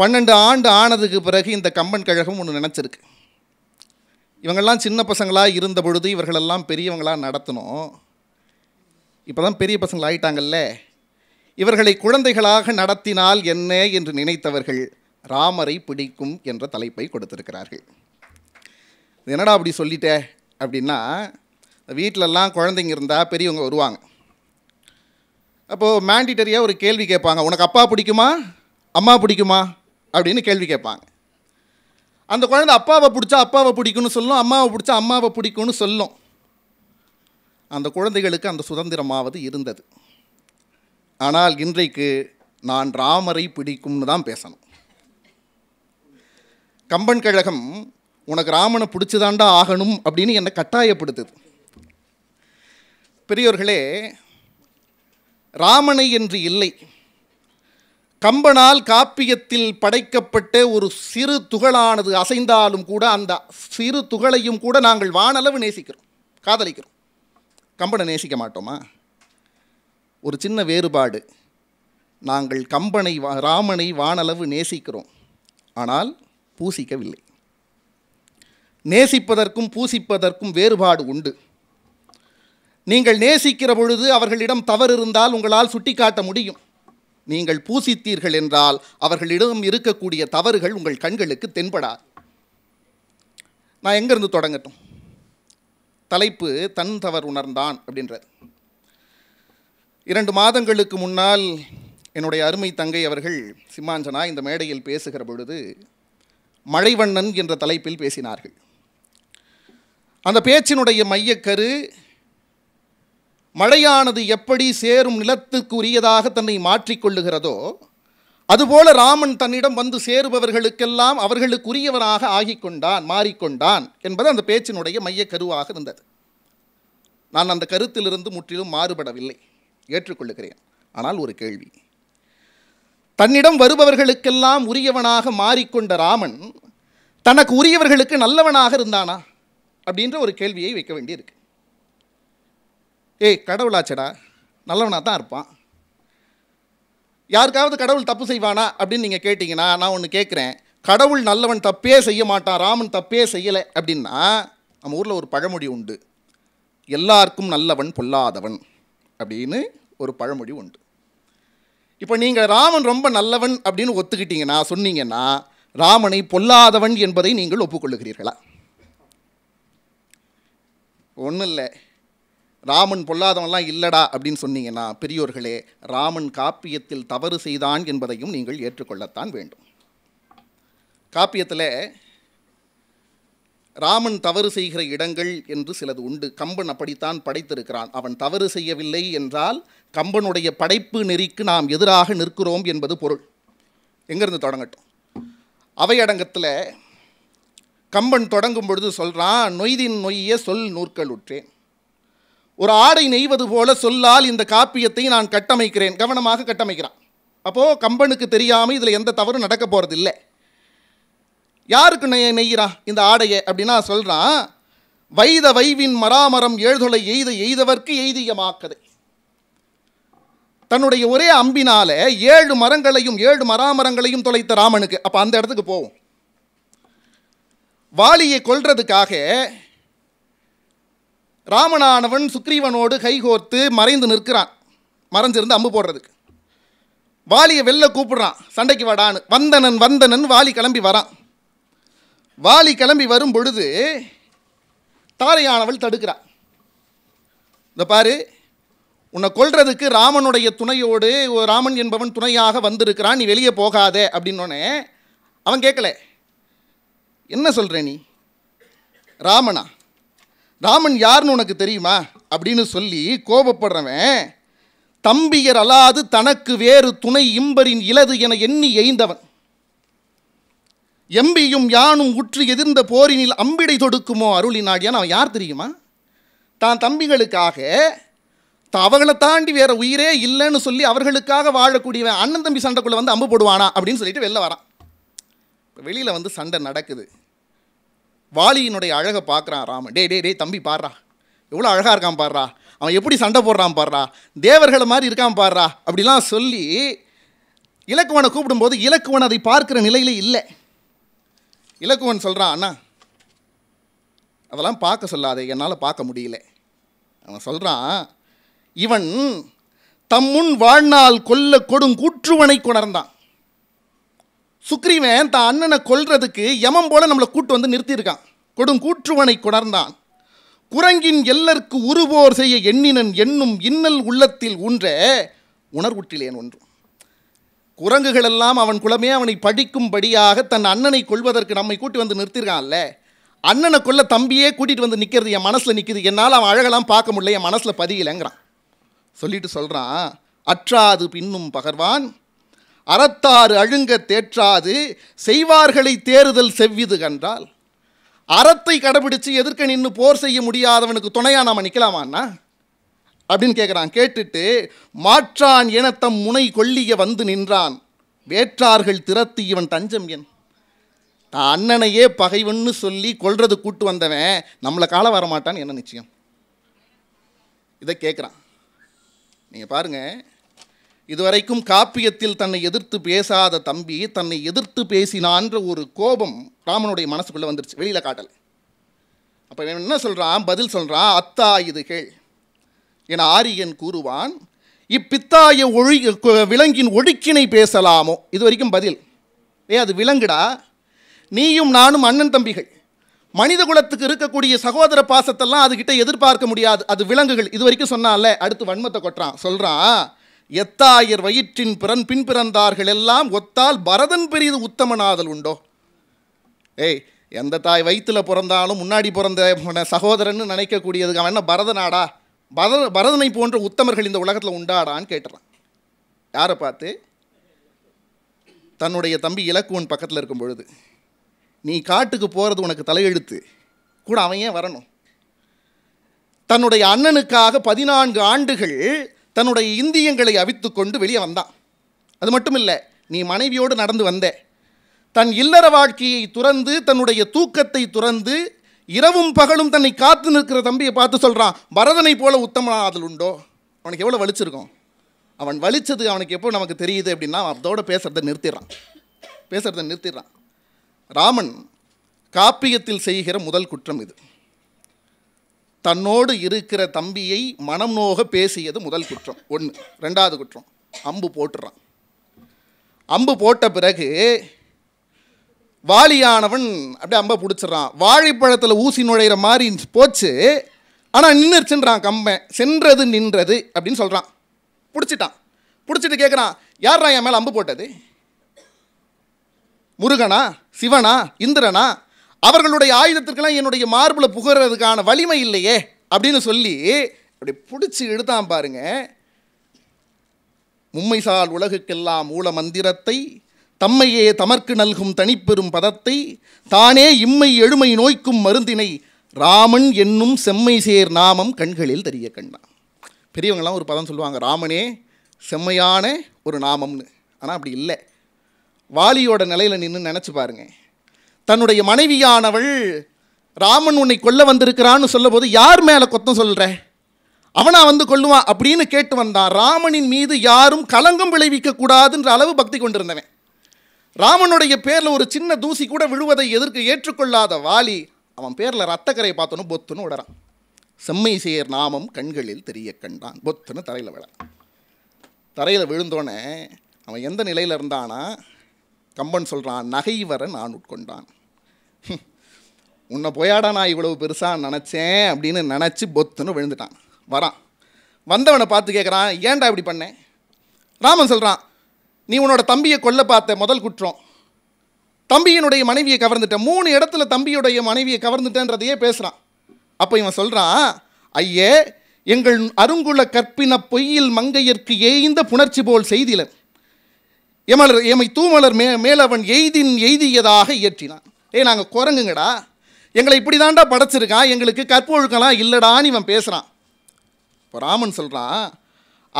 பன்னெண்டு ஆண்டு ஆனதுக்கு பிறகு இந்த கம்பன் கழகம் ஒன்று நினச்சிருக்கு இவங்கெல்லாம் சின்ன பசங்களாக இருந்த பொழுது இவர்களெல்லாம் பெரியவங்களாக நடத்தணும் இப்போ தான் பெரிய பசங்களாக ஆகிட்டாங்கல்ல இவர்களை குழந்தைகளாக நடத்தினால் என்ன என்று நினைத்தவர்கள் ராமரை பிடிக்கும் என்ற தலைப்பை கொடுத்திருக்கிறார்கள் என்னடா அப்படி சொல்லிட்டே அப்படின்னா வீட்டிலலாம் குழந்தைங்க இருந்தால் பெரியவங்க வருவாங்க அப்போது மேண்டிட்டரியாக ஒரு கேள்வி கேட்பாங்க உனக்கு அப்பா பிடிக்குமா அம்மா பிடிக்குமா அப்படின்னு கேள்வி கேட்பாங்க அந்த குழந்தை அப்பாவை பிடிச்சா அப்பாவை பிடிக்கும்னு சொல்லும் அம்மாவை பிடிச்சா அம்மாவை பிடிக்கும்னு சொல்லும் அந்த குழந்தைகளுக்கு அந்த சுதந்திரமாவது இருந்தது ஆனால் இன்றைக்கு நான் ராமரை பிடிக்கும்னு தான் பேசணும் கம்பன் கழகம் உனக்கு ராமனை பிடிச்சிதாண்டா ஆகணும் அப்படின்னு என்னை கட்டாயப்படுத்துது பெரியோர்களே ராமனை என்று இல்லை கம்பனால் காப்பியத்தில் படைக்கப்பட்ட ஒரு சிறு துகளானது அசைந்தாலும் கூட அந்த சிறு துகளையும் கூட நாங்கள் வானளவு நேசிக்கிறோம் காதலிக்கிறோம் கம்பனை நேசிக்க மாட்டோமா ஒரு சின்ன வேறுபாடு நாங்கள் கம்பனை ராமனை வானளவு நேசிக்கிறோம் ஆனால் பூசிக்கவில்லை நேசிப்பதற்கும் பூசிப்பதற்கும் வேறுபாடு உண்டு நீங்கள் நேசிக்கிற பொழுது அவர்களிடம் தவறு இருந்தால் உங்களால் சுட்டிக்காட்ட முடியும் நீங்கள் பூசித்தீர்கள் என்றால் அவர்களிடம் இருக்கக்கூடிய தவறுகள் உங்கள் கண்களுக்கு தென்படாது நான் எங்கேருந்து தொடங்கட்டும் தலைப்பு தன் தவறு உணர்ந்தான் அப்படின்றது இரண்டு மாதங்களுக்கு முன்னால் என்னுடைய அருமை தங்கை அவர்கள் சிம்மாஞ்சனா இந்த மேடையில் பேசுகிற பொழுது மழைவண்ணன் என்ற தலைப்பில் பேசினார்கள் அந்த பேச்சினுடைய மையக்கரு மழையானது எப்படி சேரும் நிலத்துக்கு உரியதாக தன்னை மாற்றிக்கொள்ளுகிறதோ அதுபோல ராமன் தன்னிடம் வந்து சேருபவர்களுக்கெல்லாம் அவர்களுக்குரியவனாக ஆகிக்கொண்டான் மாறிக்கொண்டான் என்பது அந்த பேச்சினுடைய மையக்கருவாக இருந்தது நான் அந்த கருத்திலிருந்து முற்றிலும் மாறுபடவில்லை ஏற்றுக்கொள்ளுகிறேன் ஆனால் ஒரு கேள்வி தன்னிடம் வருபவர்களுக்கெல்லாம் உரியவனாக மாறிக்கொண்ட ராமன் தனக்கு உரியவர்களுக்கு நல்லவனாக இருந்தானா அப்படின்ற ஒரு கேள்வியை வைக்க வேண்டியிருக்கு ஏய் கடவுளாச்சடா நல்லவனாக தான் இருப்பான் யாருக்காவது கடவுள் தப்பு செய்வானா அப்படின்னு நீங்கள் கேட்டிங்கன்னா நான் ஒன்று கேட்குறேன் கடவுள் நல்லவன் தப்பே செய்ய மாட்டான் ராமன் தப்பே செய்யலை அப்படின்னா நம்ம ஊரில் ஒரு பழமொழி உண்டு எல்லாருக்கும் நல்லவன் பொல்லாதவன் அப்படின்னு ஒரு பழமொழி உண்டு இப்போ நீங்கள் ராமன் ரொம்ப நல்லவன் அப்படின்னு ஒத்துக்கிட்டீங்கன்னா சொன்னீங்கன்னா ராமனை பொல்லாதவன் என்பதை நீங்கள் ஒப்புக்கொள்ளுகிறீர்களா ஒன்றும் இல்லை ராமன் பொல்லாதவன்லாம் இல்லடா அப்படின்னு சொன்னீங்கன்னா பெரியோர்களே ராமன் காப்பியத்தில் தவறு செய்தான் என்பதையும் நீங்கள் ஏற்றுக்கொள்ளத்தான் வேண்டும் காப்பியத்தில் ராமன் தவறு செய்கிற இடங்கள் என்று சிலது உண்டு கம்பன் அப்படித்தான் படைத்திருக்கிறான் அவன் தவறு செய்யவில்லை என்றால் கம்பனுடைய படைப்பு நெறிக்கு நாம் எதிராக நிற்கிறோம் என்பது பொருள் எங்கேருந்து தொடங்கட்டும் அவையடங்கத்தில் கம்பன் தொடங்கும் பொழுது சொல்கிறான் நொய்தின் நொய்ய சொல் நூற்களுற்றேன் ஒரு ஆடை நெய்வது போல சொல்லால் இந்த காப்பியத்தை நான் கட்டமைக்கிறேன் கவனமாக கட்டமைக்கிறான் அப்போது கம்பனுக்கு தெரியாமல் இதில் எந்த தவறும் நடக்க போகிறதில்லை யாருக்கு நெய் நெய்கிறான் இந்த ஆடையை அப்படின்னா சொல்கிறான் வைத வைவின் மராமரம் ஏழ்தொலை எய்த எய்தவர்க்கு எய்திய தன்னுடைய ஒரே அம்பினால ஏழு மரங்களையும் ஏழு மராமரங்களையும் தொலைத்த ராமனுக்கு அப்போ அந்த இடத்துக்கு போவோம் வாலியை கொல்றதுக்காக ராமனானவன் சுக்ரீவனோடு கைகோர்த்து மறைந்து நிற்கிறான் மறைஞ்சிருந்து அம்பு போடுறதுக்கு வாலியை வெளில கூப்பிடுறான் சண்டைக்கு வாடான்னு வந்தனன் வந்தனன் வாலி கிளம்பி வரான் வாலி கிளம்பி வரும் பொழுது தாரையானவள் தடுக்கிறாள் இந்த பாரு உன்னை கொள்றதுக்கு ராமனுடைய துணையோடு ராமன் என்பவன் துணையாக வந்திருக்கிறான் நீ வெளியே போகாதே அப்படின்னோடனே அவன் கேட்கல என்ன சொல்கிற நீ ராமனா ராமன் யாருன்னு உனக்கு தெரியுமா அப்படின்னு சொல்லி கோபப்படுறவன் தம்பியர் அல்லாது தனக்கு வேறு துணை இம்பரின் இலது என எண்ணி எய்ந்தவன் எம்பியும் யானும் உற்று எதிர்ந்த போரினில் அம்பிடை தொடுக்குமோ அருளினாடியான் அவன் யார் தெரியுமா தான் தம்பிகளுக்காக அவர்களை தாண்டி வேற உயிரே இல்லைன்னு சொல்லி அவர்களுக்காக வாழக்கூடியவன் அண்ணன் தம்பி சண்டைக்குள்ளே வந்து அம்பு போடுவானா அப்படின்னு சொல்லிட்டு வெளில வரான் வெளியில் வந்து சண்டை நடக்குது வாலியினுடைய அழகை பார்க்குறான் ராமன் டே டே டே தம்பி பாடுறா எவ்வளோ அழகாக இருக்கான் பாடுறா அவன் எப்படி சண்டை போடுறான் பாடுறா தேவர்களை மாதிரி இருக்கான் பாடுறா அப்படிலாம் சொல்லி இலக்குவனை கூப்பிடும்போது இலக்குவன் அதை பார்க்குற நிலையிலே இல்லை இலக்குவன் சொல்கிறான் அண்ணா அதெல்லாம் பார்க்க சொல்லாதே என்னால் பார்க்க முடியல அவன் சொல்கிறான் இவன் தம்முன் வாழ்நாள் கொல்ல கொடுங்கூற்றுவனை கொணர்ந்தான் சுக்ரீவன் தான் அண்ணனை கொல்றதுக்கு யமம் போல நம்மளை கூட்டு வந்து நிறுத்தியிருக்கான் கொடுங்கூற்றுவனை கொணர்ந்தான் குரங்கின் எல்லர்க்கு உருவோர் செய்ய எண்ணினன் என்னும் இன்னல் உள்ளத்தில் ஊன்ற உணர்வுற்றிலேன் ஒன்றும் குரங்குகள் எல்லாம் அவன் குலமே அவனை படிக்கும்படியாக தன் அண்ணனை கொள்வதற்கு நம்மை கூட்டி வந்து நிறுத்திருக்கான்ல அண்ணனை கொல்ல தம்பியே கூட்டிகிட்டு வந்து நிற்கிறது என் மனசில் நிற்கிது என்னால் அவன் அழகெல்லாம் பார்க்க முடியல என் மனசில் பதியலைங்கிறான் சொல்லிட்டு சொல்கிறான் அற்றாது பின்னும் பகர்வான் அறத்தாறு அழுங்க தேற்றாது செய்வார்களை தேறுதல் செவ்விது கன்றால் அறத்தை கடைபிடித்து எதிர்க்க நின்று போர் செய்ய முடியாதவனுக்கு துணையாக நாம் நிற்கலாமாண்ணா அப்படின்னு கேட்குறான் கேட்டுட்டு மாற்றான் இனத்தம் முனை கொல்லிய வந்து நின்றான் வேற்றார்கள் திறத்து இவன் தஞ்சம் என் தான் அண்ணனையே பகைவன்னு சொல்லி கொள்றது கூட்டு வந்தவன் நம்மளை கால வர என்ன நிச்சயம் இதை கேட்குறான் நீங்கள் பாருங்கள் இதுவரைக்கும் காப்பியத்தில் தன்னை எதிர்த்து பேசாத தம்பி தன்னை எதிர்த்து பேசினான்ற ஒரு கோபம் ராமனுடைய மனசுக்குள்ளே வந்துருச்சு வெளியில் காட்டலை அப்போ என்ன சொல்கிறான் பதில் சொல்கிறான் அத்தா இது கேள் என ஆரியன் கூறுவான் இப்பித்தாய ஒழி விலங்கின் ஒழுக்கினை பேசலாமோ இது வரைக்கும் பதில் ஏ அது விலங்குடா நீயும் நானும் அண்ணன் தம்பிகள் மனித குலத்துக்கு இருக்கக்கூடிய சகோதர பாசத்தெல்லாம் அதுகிட்ட எதிர்பார்க்க முடியாது அது விலங்குகள் இது வரைக்கும் சொன்னால அடுத்து வன்மத்தை கொட்டுறான் சொல்கிறான் எத்தாயர் வயிற்றின் பிறன் பின்பிறந்தார்கள் எல்லாம் ஒத்தால் பரதன் பெரியது உத்தமனாதல் உண்டோ ஏய் எந்த தாய் வயிற்றில் பிறந்தாலும் முன்னாடி பிறந்த சகோதரன்னு நினைக்கக்கூடியது அவன் என்ன பரதநாடா பரத பரதனை போன்ற உத்தமர்கள் இந்த உலகத்தில் உண்டாடான்னு கேட்டுறான் யாரை பார்த்து தன்னுடைய தம்பி இலக்குவன் பக்கத்தில் இருக்கும் பொழுது நீ காட்டுக்கு போகிறது உனக்கு தலையெழுத்து கூட அவன் ஏன் வரணும் தன்னுடைய அண்ணனுக்காக பதினான்கு ஆண்டுகள் தன்னுடைய இந்தியங்களை அவித்து கொண்டு வெளியே வந்தான் அது மட்டும் இல்லை நீ மனைவியோடு நடந்து வந்த தன் இல்லற வாழ்க்கையை துறந்து தன்னுடைய தூக்கத்தை துறந்து இரவும் பகலும் தன்னை காத்து நிற்கிற தம்பியை பார்த்து சொல்கிறான் பரதனை போல உத்தமனா அதில் உண்டோ அவனுக்கு எவ்வளோ வலிச்சிருக்கும் அவன் வலிச்சது அவனுக்கு எப்போ நமக்கு தெரியுது அப்படின்னா அதோட பேசுகிறத நிறுத்திடுறான் பேசுகிறத நிறுத்திடுறான் ராமன் காப்பியத்தில் செய்கிற முதல் குற்றம் இது தன்னோடு இருக்கிற தம்பியை மனம் நோக பேசியது முதல் குற்றம் ஒன்று ரெண்டாவது குற்றம் அம்பு போட்டுறான் அம்பு போட்ட பிறகு வாலியானவன் அப்படியே அம்ப பிடிச்சிடறான் வாழைப்பழத்தில் ஊசி நுழையிற மாதிரி போச்சு ஆனால் நின்றுச்சுன்றான் கம்பன் சென்றது நின்றது அப்படின்னு சொல்கிறான் பிடிச்சிட்டான் பிடிச்சிட்டு கேட்குறான் யார்ரா என் மேலே அம்பு போட்டது முருகனா சிவனா இந்திரனா அவர்களுடைய ஆயுதத்திற்கெல்லாம் என்னுடைய மார்பில் புகறதுக்கான வலிமை இல்லையே அப்படின்னு சொல்லி அப்படி பிடிச்சி இழுத்தான் பாருங்க மும்மைசால் உலகுக்கெல்லாம் மூல மந்திரத்தை தம்மையே தமர்க்கு நல்கும் தனிப்பெரும் பதத்தை தானே இம்மை எழுமை நோய்க்கும் மருந்தினை ராமன் என்னும் செம்மை சேர் நாமம் கண்களில் தெரிய கண்ணா பெரியவங்களாம் ஒரு பதம் சொல்லுவாங்க ராமனே செம்மையான ஒரு நாமம்னு ஆனால் அப்படி இல்லை வாலியோட நிலையில் நின்று நினச்சி பாருங்க தன்னுடைய மனைவியானவள் ராமன் உன்னை கொல்ல வந்திருக்கிறான்னு சொல்லும்போது யார் மேலே கொத்தம் சொல்கிற அவனா வந்து கொள்ளுவான் அப்படின்னு கேட்டு வந்தான் ராமனின் மீது யாரும் கலங்கம் விளைவிக்க கூடாதுன்ற அளவு பக்தி கொண்டிருந்தவன் ராமனுடைய பேரில் ஒரு சின்ன தூசி கூட விழுவதை எதிர்க்க ஏற்றுக்கொள்ளாத வாலி அவன் பேரில் ரத்தக்கரை பார்த்தனும் பொத்துன்னு விடறான் செம்மை செய்யர் நாமம் கண்களில் தெரிய கண்டான் பொத்துன்னு தரையில் விழான் தரையில் விழுந்தோடனே அவன் எந்த நிலையில் இருந்தானா கம்பன் சொல்கிறான் நகை வர நான் உட்கொண்டான் உன்னை போயாடா நான் இவ்வளவு பெருசாக நினச்சேன் அப்படின்னு நினச்சி பொத்துன்னு விழுந்துட்டான் வரான் வந்தவனை பார்த்து கேட்குறான் ஏன்டா இப்படி பண்ணேன் ராமன் சொல்கிறான் நீ உன்னோட தம்பியை கொல்ல பார்த்த முதல் குற்றம் தம்பியினுடைய மனைவியை கவர்ந்துட்ட மூணு இடத்துல தம்பியுடைய மனைவியை கவர்ந்துட்டேன்றதையே பேசுகிறான் அப்போ இவன் சொல்கிறான் ஐயே எங்கள் அருங்குல கற்பின பொய்யில் மங்கையற்கு ஏய்ந்த புணர்ச்சி போல் செய்தில எமலர் எமை தூமலர் மே மேலவன் எய்தின் எய்தியதாக இயற்றினான் ஏய் நாங்கள் குரங்குங்கடா எங்களை இப்படி தாண்டா படைச்சிருக்கான் எங்களுக்கு கற்பொழுக்கலாம் இல்லடான்னு இவன் பேசுகிறான் இப்போ ராமன் சொல்கிறான்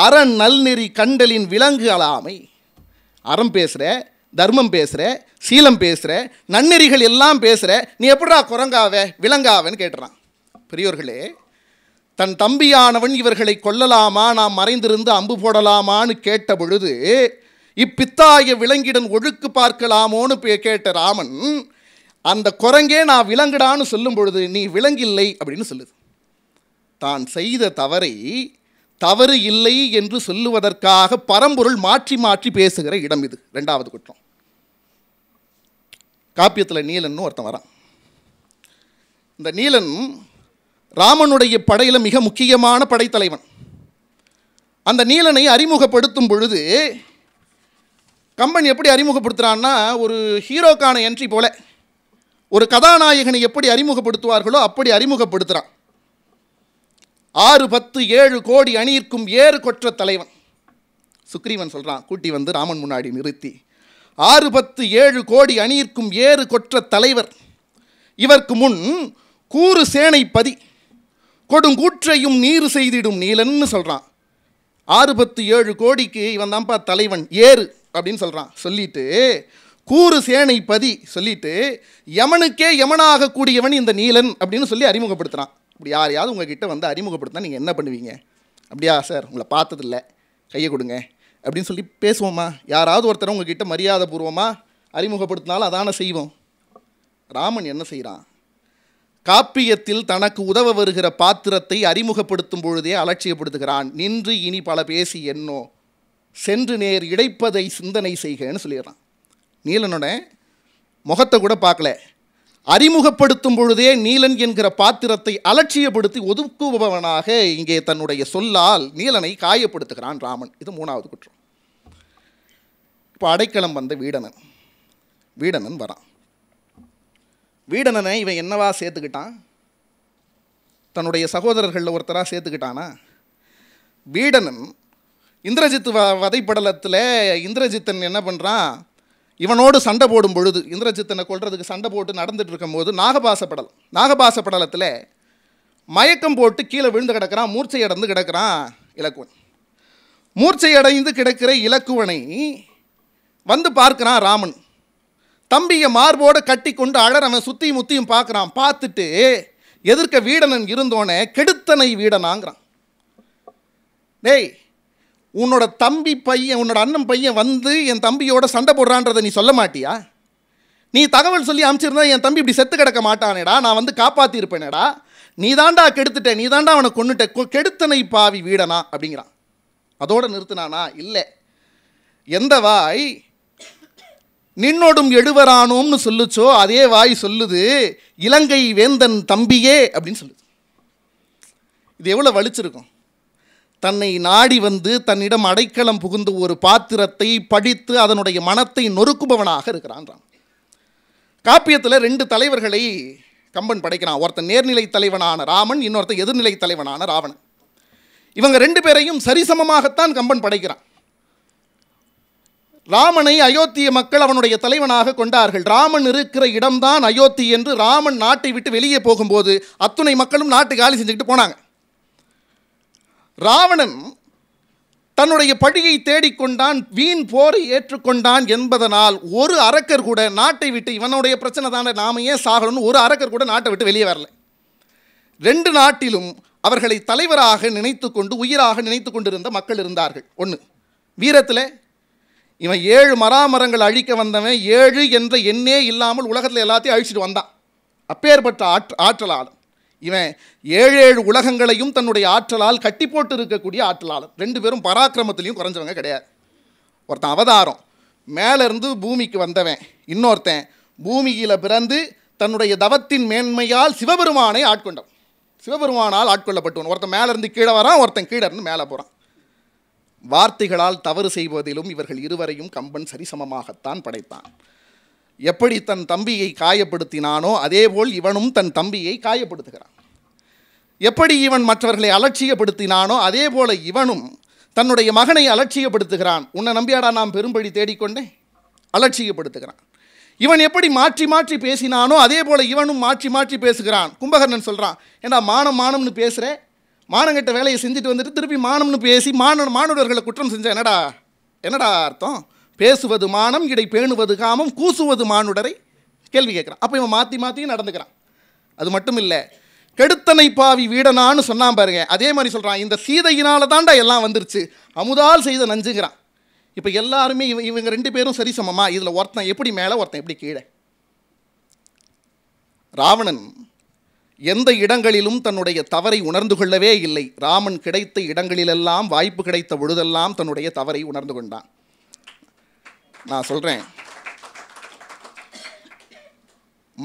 அரண் நல்நெறி கண்டலின் விலங்கு அலாமை அறம் பேசுகிற தர்மம் பேசுகிற சீலம் பேசுகிற நன்னெறிகள் எல்லாம் பேசுகிற நீ எப்படா குரங்காவ விலங்காவன்னு கேட்டுறான் பெரியோர்களே தன் தம்பியானவன் இவர்களை கொல்லலாமா நாம் மறைந்திருந்து அம்பு போடலாமான்னு கேட்ட பொழுது இப்பித்தாய விலங்கிடன் ஒழுக்கு பார்க்கலாமோன்னு கேட்ட ராமன் அந்த குரங்கே நான் விலங்குடான்னு சொல்லும் பொழுது நீ விலங்கில்லை அப்படின்னு சொல்லுது தான் செய்த தவறை தவறு இல்லை என்று சொல்லுவதற்காக பரம்பொருள் மாற்றி மாற்றி பேசுகிற இடம் இது ரெண்டாவது குற்றம் காப்பியத்தில் நீலன் ஒருத்தன் வரான் இந்த நீலன் ராமனுடைய படையில் மிக முக்கியமான படைத்தலைவன் அந்த நீலனை அறிமுகப்படுத்தும் பொழுது கம்பன் எப்படி அறிமுகப்படுத்துகிறான்னா ஒரு ஹீரோக்கான என்ட்ரி போல ஒரு கதாநாயகனை எப்படி அறிமுகப்படுத்துவார்களோ அப்படி அறிமுகப்படுத்துகிறான் ஆறு பத்து ஏழு கோடி அணியிற்கும் ஏறு கொற்ற தலைவன் சுக்ரீவன் சொல்கிறான் கூட்டி வந்து ராமன் முன்னாடி நிறுத்தி ஆறு பத்து ஏழு கோடி அணியிற்கும் ஏறு கொற்ற தலைவர் இவர்க்கு முன் கூறு சேனை பதி கொடுங்கூற்றையும் நீர் செய்திடும் நீலன்னு சொல்கிறான் ஆறு பத்து ஏழு கோடிக்கு இவன் தான்ப்பா தலைவன் ஏறு அப்படின்னு சொல்கிறான் சொல்லிட்டு கூறு சேனை பதி சொல்லிட்டு யமனுக்கே யமனாகக்கூடியவன் இந்த நீலன் அப்படின்னு சொல்லி அறிமுகப்படுத்துகிறான் இப்படி யாரையாவது உங்ககிட்ட வந்து அறிமுகப்படுத்தினா நீங்கள் என்ன பண்ணுவீங்க அப்படியா சார் உங்களை பார்த்ததில்ல கையை கொடுங்க அப்படின்னு சொல்லி பேசுவோமா யாராவது ஒருத்தர் உங்ககிட்ட மரியாதை பூர்வமாக அறிமுகப்படுத்தினாலும் அதான செய்வோம் ராமன் என்ன செய்கிறான் காப்பியத்தில் தனக்கு உதவ வருகிற பாத்திரத்தை அறிமுகப்படுத்தும் பொழுதே அலட்சியப்படுத்துகிறான் நின்று இனி பல பேசி என்னோ சென்று நேர் இடைப்பதை சிந்தனை செய்கன்னு சொல்லிடுறான் நீலனோட முகத்தை கூட பார்க்கல அறிமுகப்படுத்தும் பொழுதே நீலன் என்கிற பாத்திரத்தை அலட்சியப்படுத்தி ஒதுக்குபவனாக இங்கே தன்னுடைய சொல்லால் நீலனை காயப்படுத்துகிறான் ராமன் இது மூணாவது குற்றம் இப்போ அடைக்கலம் வந்த வீடனன் வீடனன் வரான் வீடனனை இவன் என்னவா சேர்த்துக்கிட்டான் தன்னுடைய சகோதரர்களில் ஒருத்தராக சேர்த்துக்கிட்டானா வீடனன் இந்திரஜித் வதைப்படலத்தில் இந்திரஜித்தன் என்ன பண்ணுறான் இவனோடு சண்டை போடும் பொழுது இந்திரஜித்தனை கொள்றதுக்கு சண்டை போட்டு நடந்துட்டு இருக்கும்போது நாகபாச படலம் நாகபாச படலத்தில் மயக்கம் போட்டு கீழே விழுந்து கிடக்கிறான் மூர்ச்சை அடைந்து கிடக்கிறான் இலக்குவன் மூர்ச்சை அடைந்து கிடக்கிற இலக்குவனை வந்து பார்க்குறான் ராமன் தம்பியை மார்போடு கட்டி கொண்டு அழறவன் சுற்றியும் முத்தியும் பார்க்குறான் பார்த்துட்டு எதிர்க்க வீடனன் இருந்தோனே கெடுத்தனை வீடனாங்கிறான் டேய் உன்னோட தம்பி பையன் உன்னோட அண்ணன் பையன் வந்து என் தம்பியோட சண்டை போடுறான்றதை நீ சொல்ல மாட்டியா நீ தகவல் சொல்லி அனுப்பிச்சிருந்தா என் தம்பி இப்படி செத்து கிடக்க மாட்டானேடா நான் வந்து காப்பாற்றிருப்பேனேடா நீ தாண்டா கெடுத்துட்டேன் நீ தாண்டா அவனை கொண்டுட்டேன் கெடுத்தனை பாவி வீடனா அப்படிங்கிறான் அதோடு நிறுத்தினானா இல்லை எந்த வாய் நின்னோடும் எழுவரானோம்னு சொல்லுச்சோ அதே வாய் சொல்லுது இலங்கை வேந்தன் தம்பியே அப்படின்னு சொல்லுது இது எவ்வளோ வலிச்சிருக்கும் தன்னை நாடி வந்து தன்னிடம் அடைக்கலம் புகுந்து ஒரு பாத்திரத்தை படித்து அதனுடைய மனத்தை நொறுக்குபவனாக இருக்கிறான் ராம் காப்பியத்தில் ரெண்டு தலைவர்களை கம்பன் படைக்கிறான் ஒருத்தன் நேர்நிலை தலைவனான ராமன் இன்னொருத்தன் எதிர்நிலை தலைவனான ராவணன் இவங்க ரெண்டு பேரையும் சரிசமமாகத்தான் கம்பன் படைக்கிறான் ராமனை அயோத்திய மக்கள் அவனுடைய தலைவனாக கொண்டார்கள் ராமன் இருக்கிற இடம்தான் அயோத்தி என்று ராமன் நாட்டை விட்டு வெளியே போகும்போது அத்துணை மக்களும் நாட்டு காலி செஞ்சுக்கிட்டு போனாங்க ராவணன் தன்னுடைய படியை தேடிக்கொண்டான் வீண் போரை ஏற்றுக்கொண்டான் என்பதனால் ஒரு அரக்கர் கூட நாட்டை விட்டு இவனுடைய பிரச்சனை தானே நாம ஏன் சாகணும்னு ஒரு அரக்கர் கூட நாட்டை விட்டு வெளியே வரல ரெண்டு நாட்டிலும் அவர்களை தலைவராக நினைத்து கொண்டு உயிராக நினைத்து கொண்டிருந்த மக்கள் இருந்தார்கள் ஒன்று வீரத்தில் இவன் ஏழு மராமரங்கள் அழிக்க வந்தவன் ஏழு என்ற எண்ணே இல்லாமல் உலகத்தில் எல்லாத்தையும் அழிச்சிட்டு வந்தான் அப்பேற்பட்ட ஆற்ற ஆற்றலாளன் இவன் ஏழு ஏழு உலகங்களையும் தன்னுடைய ஆற்றலால் கட்டி போட்டு இருக்கக்கூடிய ஆற்றலாளர் ரெண்டு பேரும் பராக்கிரமத்திலையும் குறைஞ்சவங்க கிடையாது ஒருத்தன் அவதாரம் மேலேருந்து பூமிக்கு வந்தவன் இன்னொருத்தன் பூமியில் பிறந்து தன்னுடைய தவத்தின் மேன்மையால் சிவபெருமானை ஆட்கொண்டவன் சிவபெருமானால் ஆட்கொள்ளப்பட்டுவன் ஒருத்தன் மேலேருந்து கீழே வரான் ஒருத்தன் கீழே இருந்து மேலே போகிறான் வார்த்தைகளால் தவறு செய்வதிலும் இவர்கள் இருவரையும் கம்பன் சரிசமமாகத்தான் படைத்தான் எப்படி தன் தம்பியை காயப்படுத்தினானோ அதேபோல் இவனும் தன் தம்பியை காயப்படுத்துகிறான் எப்படி இவன் மற்றவர்களை அலட்சியப்படுத்தினானோ அதே போல இவனும் தன்னுடைய மகனை அலட்சியப்படுத்துகிறான் உன்னை நம்பியாடா நாம் பெரும்படி தேடிக்கொண்டேன் அலட்சியப்படுத்துகிறான் இவன் எப்படி மாற்றி மாற்றி பேசினானோ அதே போல் இவனும் மாற்றி மாற்றி பேசுகிறான் கும்பகர்ணன் சொல்கிறான் ஏன்னா மானம் மானம்னு பேசுகிற மானங்கிட்ட வேலையை செஞ்சுட்டு வந்துட்டு திருப்பி மானம்னு பேசி மான மாணவர்களை குற்றம் செஞ்ச என்னடா என்னடா அர்த்தம் பேசுவது மானம் இடை பேணுவது காமம் கூசுவது மானுடரை கேள்வி கேட்குறான் அப்போ இவன் மாற்றி மாற்றி நடந்துக்கிறான் அது மட்டும் இல்லை கெடுத்தனை பாவி வீடனான்னு சொன்னான் பாருங்க அதே மாதிரி சொல்கிறான் இந்த சீதையினால தாண்டா எல்லாம் வந்துருச்சு அமுதால் செய்த நஞ்சுங்கிறான் இப்போ எல்லாருமே இவ இவங்க ரெண்டு பேரும் சரி சமமா இதில் ஒருத்தன் எப்படி மேலே ஒருத்தன் எப்படி கீழே ராவணன் எந்த இடங்களிலும் தன்னுடைய தவறை உணர்ந்து கொள்ளவே இல்லை ராமன் கிடைத்த இடங்களிலெல்லாம் வாய்ப்பு கிடைத்த பொழுதெல்லாம் தன்னுடைய தவறை உணர்ந்து கொண்டான் நான் சொல்கிறேன்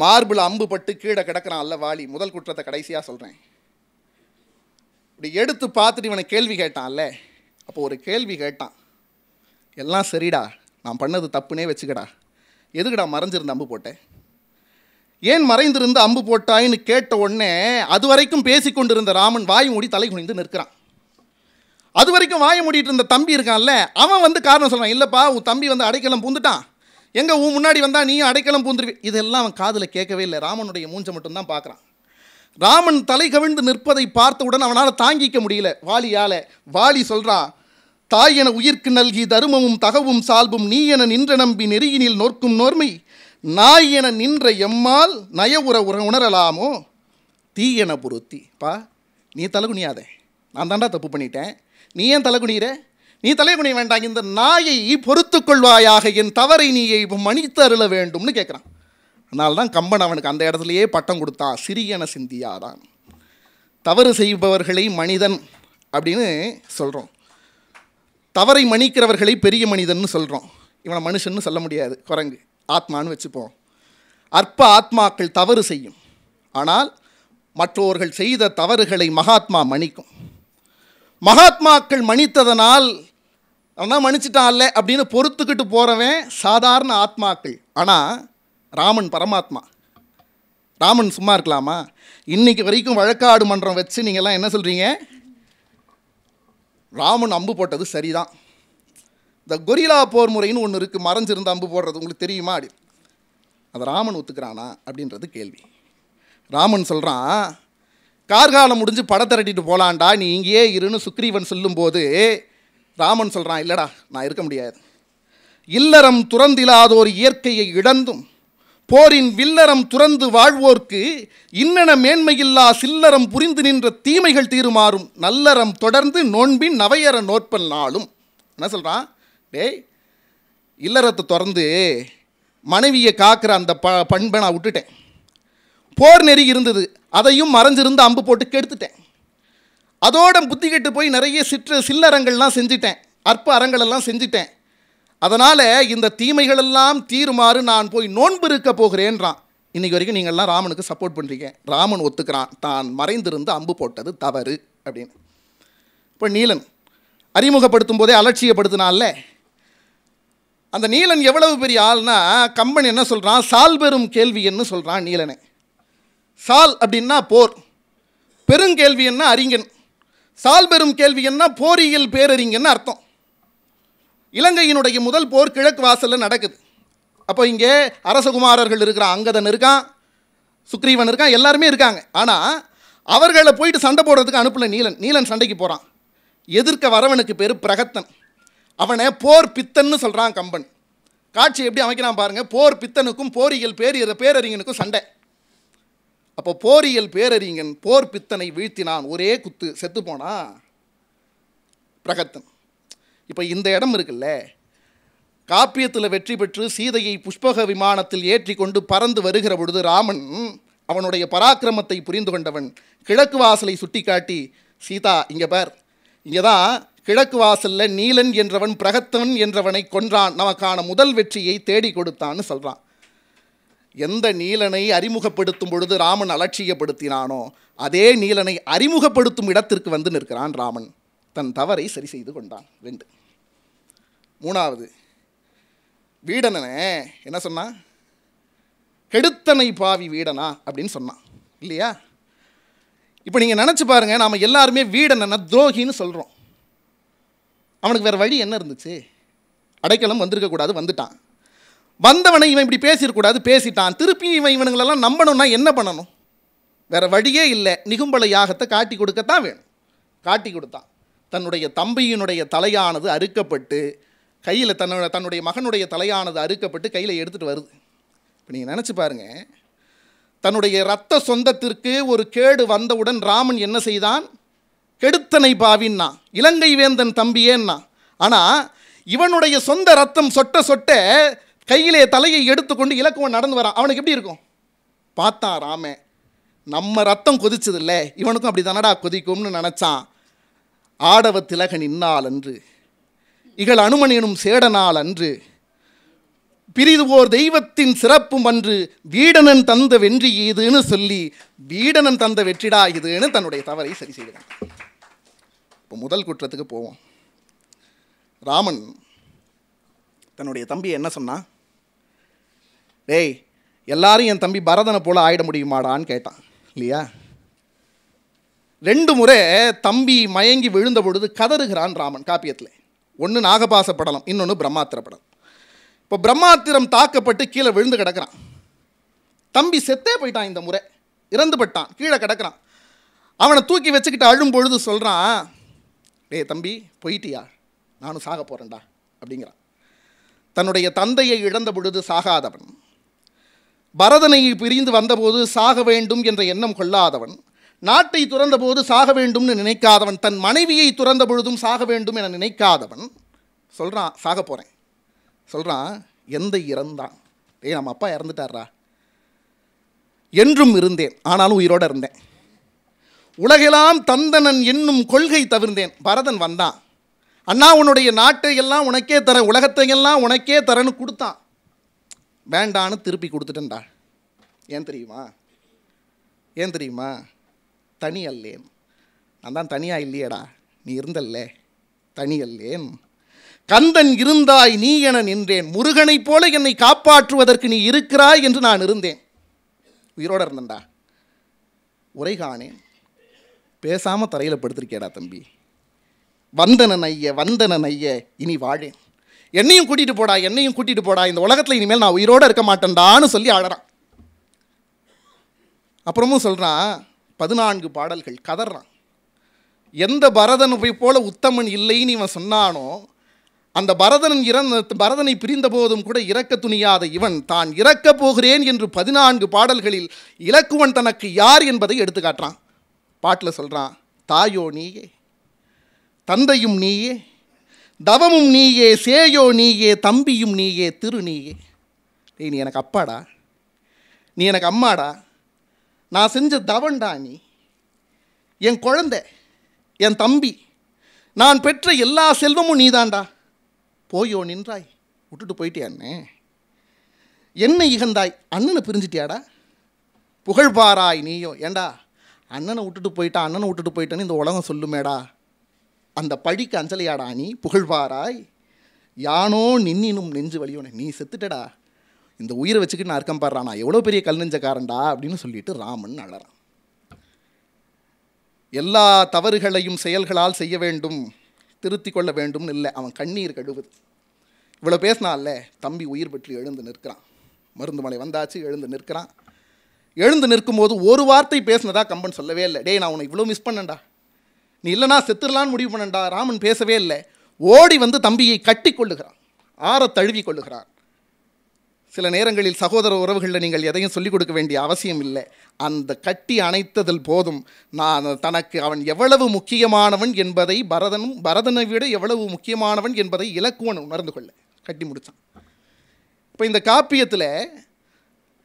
மார்பில் அம்பு பட்டு கீழே கிடக்கிறான் அல்ல வாலி முதல் குற்றத்தை கடைசியாக சொல்கிறேன் இப்படி எடுத்து பார்த்துட்டு இவனை கேள்வி கேட்டான்ல அப்போ ஒரு கேள்வி கேட்டான் எல்லாம் சரிடா நான் பண்ணது தப்புனே வச்சுக்கடா எதுக்குடா மறைஞ்சிருந்த அம்பு போட்டேன் ஏன் மறைந்திருந்து அம்பு போட்டாயின்னு கேட்ட உடனே அது வரைக்கும் பேசி கொண்டிருந்த ராமன் வாய் மூடி தலை குனிந்து நிற்கிறான் அது வரைக்கும் வாய மூடிட்டு இருந்த தம்பி இருக்கான்ல அவன் வந்து காரணம் சொல்கிறான் இல்லைப்பா உன் தம்பி வந்து அடைக்கலம் பூந்துட்டான் எங்கே உன் முன்னாடி வந்தால் நீயும் அடைக்கலம் பூந்துருவி இதெல்லாம் அவன் காதில் கேட்கவே இல்லை ராமனுடைய மூஞ்சை மட்டும்தான் பார்க்குறான் ராமன் தலை கவிழ்ந்து நிற்பதை பார்த்தவுடன் அவனால் தாங்கிக்க முடியல வாலியால் வாலி சொல்கிறான் தாய் என உயிர்க்கு நல்கி தருமமும் தகவும் சால்பும் நீ என நின்ற நம்பி நெறியினில் நோர்க்கும் நோர்மை நாய் என நின்ற எம்மால் நய உற உணரலாமோ தீ என பொருத்தி பா நீ தலகுனியாதே நான் தாண்டா தப்பு பண்ணிட்டேன் நீ ஏன் தலை குனிகிற நீ தலை குனிய வேண்டாம் இந்த நாயை பொறுத்துக்கொள்வாயாக என் தவறை நீயை மன்னித்து அருள வேண்டும்னு கேட்குறான் அதனால தான் கம்பன் அவனுக்கு அந்த இடத்துலையே பட்டம் கொடுத்தா சிறியன சிந்தியாதான் தவறு செய்பவர்களை மனிதன் அப்படின்னு சொல்கிறோம் தவறை மன்னிக்கிறவர்களை பெரிய மனிதன் சொல்கிறோம் இவனை மனுஷன்னு சொல்ல முடியாது குரங்கு ஆத்மான்னு வச்சுப்போம் அற்ப ஆத்மாக்கள் தவறு செய்யும் ஆனால் மற்றவர்கள் செய்த தவறுகளை மகாத்மா மன்னிக்கும் மகாத்மாக்கள் மன்னித்ததனால் மன்னிச்சிட்டான் இல்லை அப்படின்னு பொறுத்துக்கிட்டு போகிறவன் சாதாரண ஆத்மாக்கள் ஆனால் ராமன் பரமாத்மா ராமன் சும்மா இருக்கலாமா இன்றைக்கி வரைக்கும் வழக்காடு மன்றம் வச்சு நீங்கள்லாம் என்ன சொல்கிறீங்க ராமன் அம்பு போட்டது சரிதான் இந்த கொரிலா போர் முறைன்னு ஒன்று இருக்குது மறைஞ்சிருந்து அம்பு போடுறது உங்களுக்கு தெரியுமா அப்படி அதை ராமன் ஒத்துக்கிறானா அப்படின்றது கேள்வி ராமன் சொல்கிறான் கார்காலம் முடிஞ்சு படம் திரட்டிட்டு போகலான்டா நீ இங்கேயே இருன்னு சுக்ரீவன் சொல்லும்போது ராமன் சொல்கிறான் இல்லடா நான் இருக்க முடியாது இல்லறம் துறந்திலாதோர் இயற்கையை இழந்தும் போரின் வில்லறம் துறந்து வாழ்வோர்க்கு இன்னென மேன்மையில்லா சில்லறம் புரிந்து நின்ற தீமைகள் தீருமாறும் நல்லறம் தொடர்ந்து நோன்பின் நவையற நோற்பல் நாளும் என்ன சொல்கிறான் டேய் இல்லறத்தை திறந்து மனைவியை காக்கிற அந்த ப பண்பை நான் விட்டுட்டேன் போர் நெறி இருந்தது அதையும் மறைஞ்சிருந்து அம்பு போட்டு கெடுத்துட்டேன் அதோட புத்தி கெட்டு போய் நிறைய சிற்று சில்லறங்கள்லாம் செஞ்சிட்டேன் அற்ப அறங்களெல்லாம் செஞ்சிட்டேன் அதனால் இந்த தீமைகளெல்லாம் தீருமாறு நான் போய் நோன்பு இருக்க போகிறேன்றான் இன்றைக்கி வரைக்கும் நீங்கள்லாம் ராமனுக்கு சப்போர்ட் பண்ணுறீங்க ராமன் ஒத்துக்கிறான் தான் மறைந்திருந்து அம்பு போட்டது தவறு அப்படின்னு இப்போ நீலன் அறிமுகப்படுத்தும் போதே அலட்சியப்படுத்தினால அந்த நீலன் எவ்வளவு பெரிய ஆள்னா கம்பன் என்ன சொல்கிறான் சால்பெரும் கேள்வி என்ன சொல்கிறான் நீலனை சால் அப்படின்னா போர் பெருங்கேள்வி என்ன அறிஞன் சால் பெரும் கேள்வி என்ன போரியல் பேரறிஞன் அர்த்தம் இலங்கையினுடைய முதல் போர் கிழக்கு வாசலில் நடக்குது அப்போ இங்கே அரசகுமாரர்கள் இருக்கிறான் அங்கதன் இருக்கான் சுக்ரீவன் இருக்கான் எல்லாருமே இருக்காங்க ஆனால் அவர்களை போயிட்டு சண்டை போடுறதுக்கு அனுப்பல நீலன் நீலன் சண்டைக்கு போகிறான் எதிர்க்க வரவனுக்கு பேர் பிரகத்தன் அவனை போர் பித்தன்னு சொல்கிறான் கம்பன் காட்சி எப்படி அமைக்கிறான் பாருங்கள் போர் பித்தனுக்கும் போரியல் பேரிய பேரறிஞனுக்கும் சண்டை அப்போ போரியல் பேரறிஞன் போர் பித்தனை வீழ்த்தினான் ஒரே குத்து செத்து போனா பிரகத்தன் இப்போ இந்த இடம் இருக்குல்ல காப்பியத்தில் வெற்றி பெற்று சீதையை புஷ்பக விமானத்தில் ஏற்றி கொண்டு பறந்து வருகிற பொழுது ராமன் அவனுடைய பராக்கிரமத்தை புரிந்து கொண்டவன் கிழக்கு வாசலை சுட்டிக்காட்டி சீதா இங்கே பார் இங்கே தான் கிழக்கு வாசலில் நீலன் என்றவன் பிரகத்தவன் என்றவனை கொன்றான் நமக்கான முதல் வெற்றியை தேடி கொடுத்தான்னு சொல்கிறான் எந்த நீலனை அறிமுகப்படுத்தும் பொழுது ராமன் அலட்சியப்படுத்தினானோ அதே நீலனை அறிமுகப்படுத்தும் இடத்திற்கு வந்து நிற்கிறான் ராமன் தன் தவறை சரி செய்து கொண்டான் ரெண்டு மூணாவது வீடனே என்ன சொன்னான் கெடுத்தனை பாவி வீடனா அப்படின்னு சொன்னான் இல்லையா இப்போ நீங்கள் நினச்சி பாருங்கள் நாம் எல்லாருமே வீடனா துரோகின்னு சொல்கிறோம் அவனுக்கு வேறு வழி என்ன இருந்துச்சு அடைக்கலம் வந்திருக்கக்கூடாது வந்துட்டான் வந்தவனை இவன் இப்படி பேசிடக்கூடாது பேசிட்டான் திருப்பி இவன் இவனுங்களெல்லாம் நம்பணும்னா என்ன பண்ணணும் வேறு வழியே இல்லை நிகும்பல யாகத்தை காட்டி கொடுக்கத்தான் வேணும் காட்டி கொடுத்தான் தன்னுடைய தம்பியினுடைய தலையானது அறுக்கப்பட்டு கையில் தன்னோட தன்னுடைய மகனுடைய தலையானது அறுக்கப்பட்டு கையில் எடுத்துகிட்டு வருது இப்போ நீங்கள் நினச்சி பாருங்கள் தன்னுடைய ரத்த சொந்தத்திற்கு ஒரு கேடு வந்தவுடன் ராமன் என்ன செய்தான் கெடுத்தனை பாவின்னா இலங்கை வேந்தன் தம்பியேன்னா ஆனால் இவனுடைய சொந்த ரத்தம் சொட்ட சொட்ட கையிலே தலையை எடுத்துக்கொண்டு இலக்குவன் நடந்து வரான் அவனுக்கு எப்படி இருக்கும் பார்த்தான் ராம நம்ம ரத்தம் இல்லை இவனுக்கும் அப்படி தானடா கொதிக்கும்னு நினச்சான் ஆடவ திலகன் இன்னால் அன்று இகழ் அனுமனியனும் சேடனால் அன்று பிரிதுவோர் தெய்வத்தின் சிறப்பும் அன்று வீடனன் தந்த வென்றி இதுன்னு சொல்லி வீடனன் தந்த வெற்றிடா இதுன்னு தன்னுடைய தவறை சரி செய்கிறான் இப்போ முதல் குற்றத்துக்கு போவோம் ராமன் தன்னுடைய தம்பி என்ன சொன்னான் டேய் எல்லாரும் என் தம்பி பரதனை போல் ஆயிட முடியுமாடான்னு கேட்டான் இல்லையா ரெண்டு முறை தம்பி மயங்கி விழுந்த பொழுது கதறுகிறான் ராமன் காப்பியத்தில் ஒன்று நாகபாச படலம் இன்னொன்று பிரம்மாத்திர படலம் இப்போ பிரம்மாத்திரம் தாக்கப்பட்டு கீழே விழுந்து கிடக்கிறான் தம்பி செத்தே போயிட்டான் இந்த முறை இறந்து பட்டான் கீழே கிடக்கிறான் அவனை தூக்கி வச்சுக்கிட்டு அழும் பொழுது சொல்கிறான் டேய் தம்பி போயிட்டியா நானும் சாக போகிறேன்டா அப்படிங்கிறான் தன்னுடைய தந்தையை இழந்த பொழுது சாகாதவன் பரதனை பிரிந்து வந்தபோது சாக வேண்டும் என்ற எண்ணம் கொள்ளாதவன் நாட்டை துறந்தபோது சாக வேண்டும்னு நினைக்காதவன் தன் மனைவியை துறந்த பொழுதும் சாக வேண்டும் என நினைக்காதவன் சொல்கிறான் சாக போகிறேன் சொல்கிறான் எந்த இறந்தான் ஏய் நம்ம அப்பா இறந்துட்டாரா என்றும் இருந்தேன் ஆனாலும் உயிரோடு இருந்தேன் உலகெல்லாம் தந்தனன் என்னும் கொள்கை தவிர்ந்தேன் பரதன் வந்தான் அண்ணா உன்னுடைய நாட்டை எல்லாம் உனக்கே தர உலகத்தை எல்லாம் உனக்கே தரன்னு கொடுத்தான் வேண்டான்னு திருப்பி கொடுத்துட்டேன்டா ஏன் தெரியுமா ஏன் தெரியுமா தனி அல்லேன் நான் தான் தனியாக இல்லையடா நீ இருந்தல்ல தனி அல்லேன் கந்தன் இருந்தாய் நீ என நின்றேன் முருகனைப் போல என்னை காப்பாற்றுவதற்கு நீ இருக்கிறாய் என்று நான் இருந்தேன் உயிரோடு இருந்தேன்டா உரை காணேன் பேசாமல் தரையில் படுத்திருக்கேடா தம்பி வந்தன ஐய வந்தன ஐய இனி வாழேன் என்னையும் கூட்டிகிட்டு போடா என்னையும் கூட்டிகிட்டு போடா இந்த உலகத்தில் இனிமேல் நான் உயிரோடு இருக்க மாட்டேன்டான்னு சொல்லி ஆடுறான் அப்புறமும் சொல்கிறான் பதினான்கு பாடல்கள் கதறான் எந்த பரதன் போய் போல உத்தமன் இல்லைன்னு இவன் சொன்னானோ அந்த பரதன் இறந்த பரதனை பிரிந்த போதும் கூட இறக்க துணியாத இவன் தான் இறக்கப் போகிறேன் என்று பதினான்கு பாடல்களில் இலக்குவன் தனக்கு யார் என்பதை எடுத்து காட்டுறான் பாட்டில் சொல்கிறான் தாயோ நீயே தந்தையும் நீயே தவமும் நீயே சேயோ நீயே தம்பியும் நீயே திரு நீயே டேய் நீ எனக்கு அப்பாடா நீ எனக்கு அம்மாடா நான் செஞ்ச தவன்டா நீ என் குழந்தை என் தம்பி நான் பெற்ற எல்லா செல்வமும் நீதாண்டா போயோ நின்றாய் விட்டுட்டு போயிட்டியா அண்ணே என்ன இகந்தாய் அண்ணனை பிரிஞ்சிட்டியாடா புகழ்பாராய் நீயோ ஏண்டா அண்ணனை விட்டுட்டு போயிட்டா அண்ணனை விட்டுட்டு போயிட்டேன்னு இந்த உலகம் சொல்லுமேடா அந்த பழிக்கு அஞ்சலியாடா நீ புகழ்வாராய் யானோ நின்னினும் நெஞ்சு வழியோனே நீ செத்துட்டடா இந்த உயிரை வச்சுக்கிட்டு நான் இருக்கம் பாடுறானா எவ்வளோ பெரிய கல் நெஞ்சக்காரன்டா அப்படின்னு சொல்லிட்டு ராமன் அழறான் எல்லா தவறுகளையும் செயல்களால் செய்ய வேண்டும் திருத்தி கொள்ள வேண்டும் இல்லை அவன் கண்ணீர் கழுவுது இவ்வளோ பேசினால தம்பி உயிர் பற்றி எழுந்து நிற்கிறான் மருந்துமலை வந்தாச்சு எழுந்து நிற்கிறான் எழுந்து நிற்கும்போது ஒரு வார்த்தை பேசினதா கம்பன் சொல்லவே இல்லை டேய் நான் உன்னை இவ்வளோ மிஸ் பண்ணண்டா நீ இல்லைனா செத்துடலான்னு முடிவு பண்ணண்டா ராமன் பேசவே இல்லை ஓடி வந்து தம்பியை கட்டி கொள்ளுகிறான் ஆற தழுவி கொள்ளுகிறான் சில நேரங்களில் சகோதர உறவுகளில் நீங்கள் எதையும் சொல்லிக் கொடுக்க வேண்டிய அவசியம் இல்லை அந்த கட்டி அணைத்ததில் போதும் நான் தனக்கு அவன் எவ்வளவு முக்கியமானவன் என்பதை பரதனும் பரதனை விட எவ்வளவு முக்கியமானவன் என்பதை இலக்குவன் உணர்ந்து கொள்ள கட்டி முடித்தான் இப்போ இந்த காப்பியத்தில்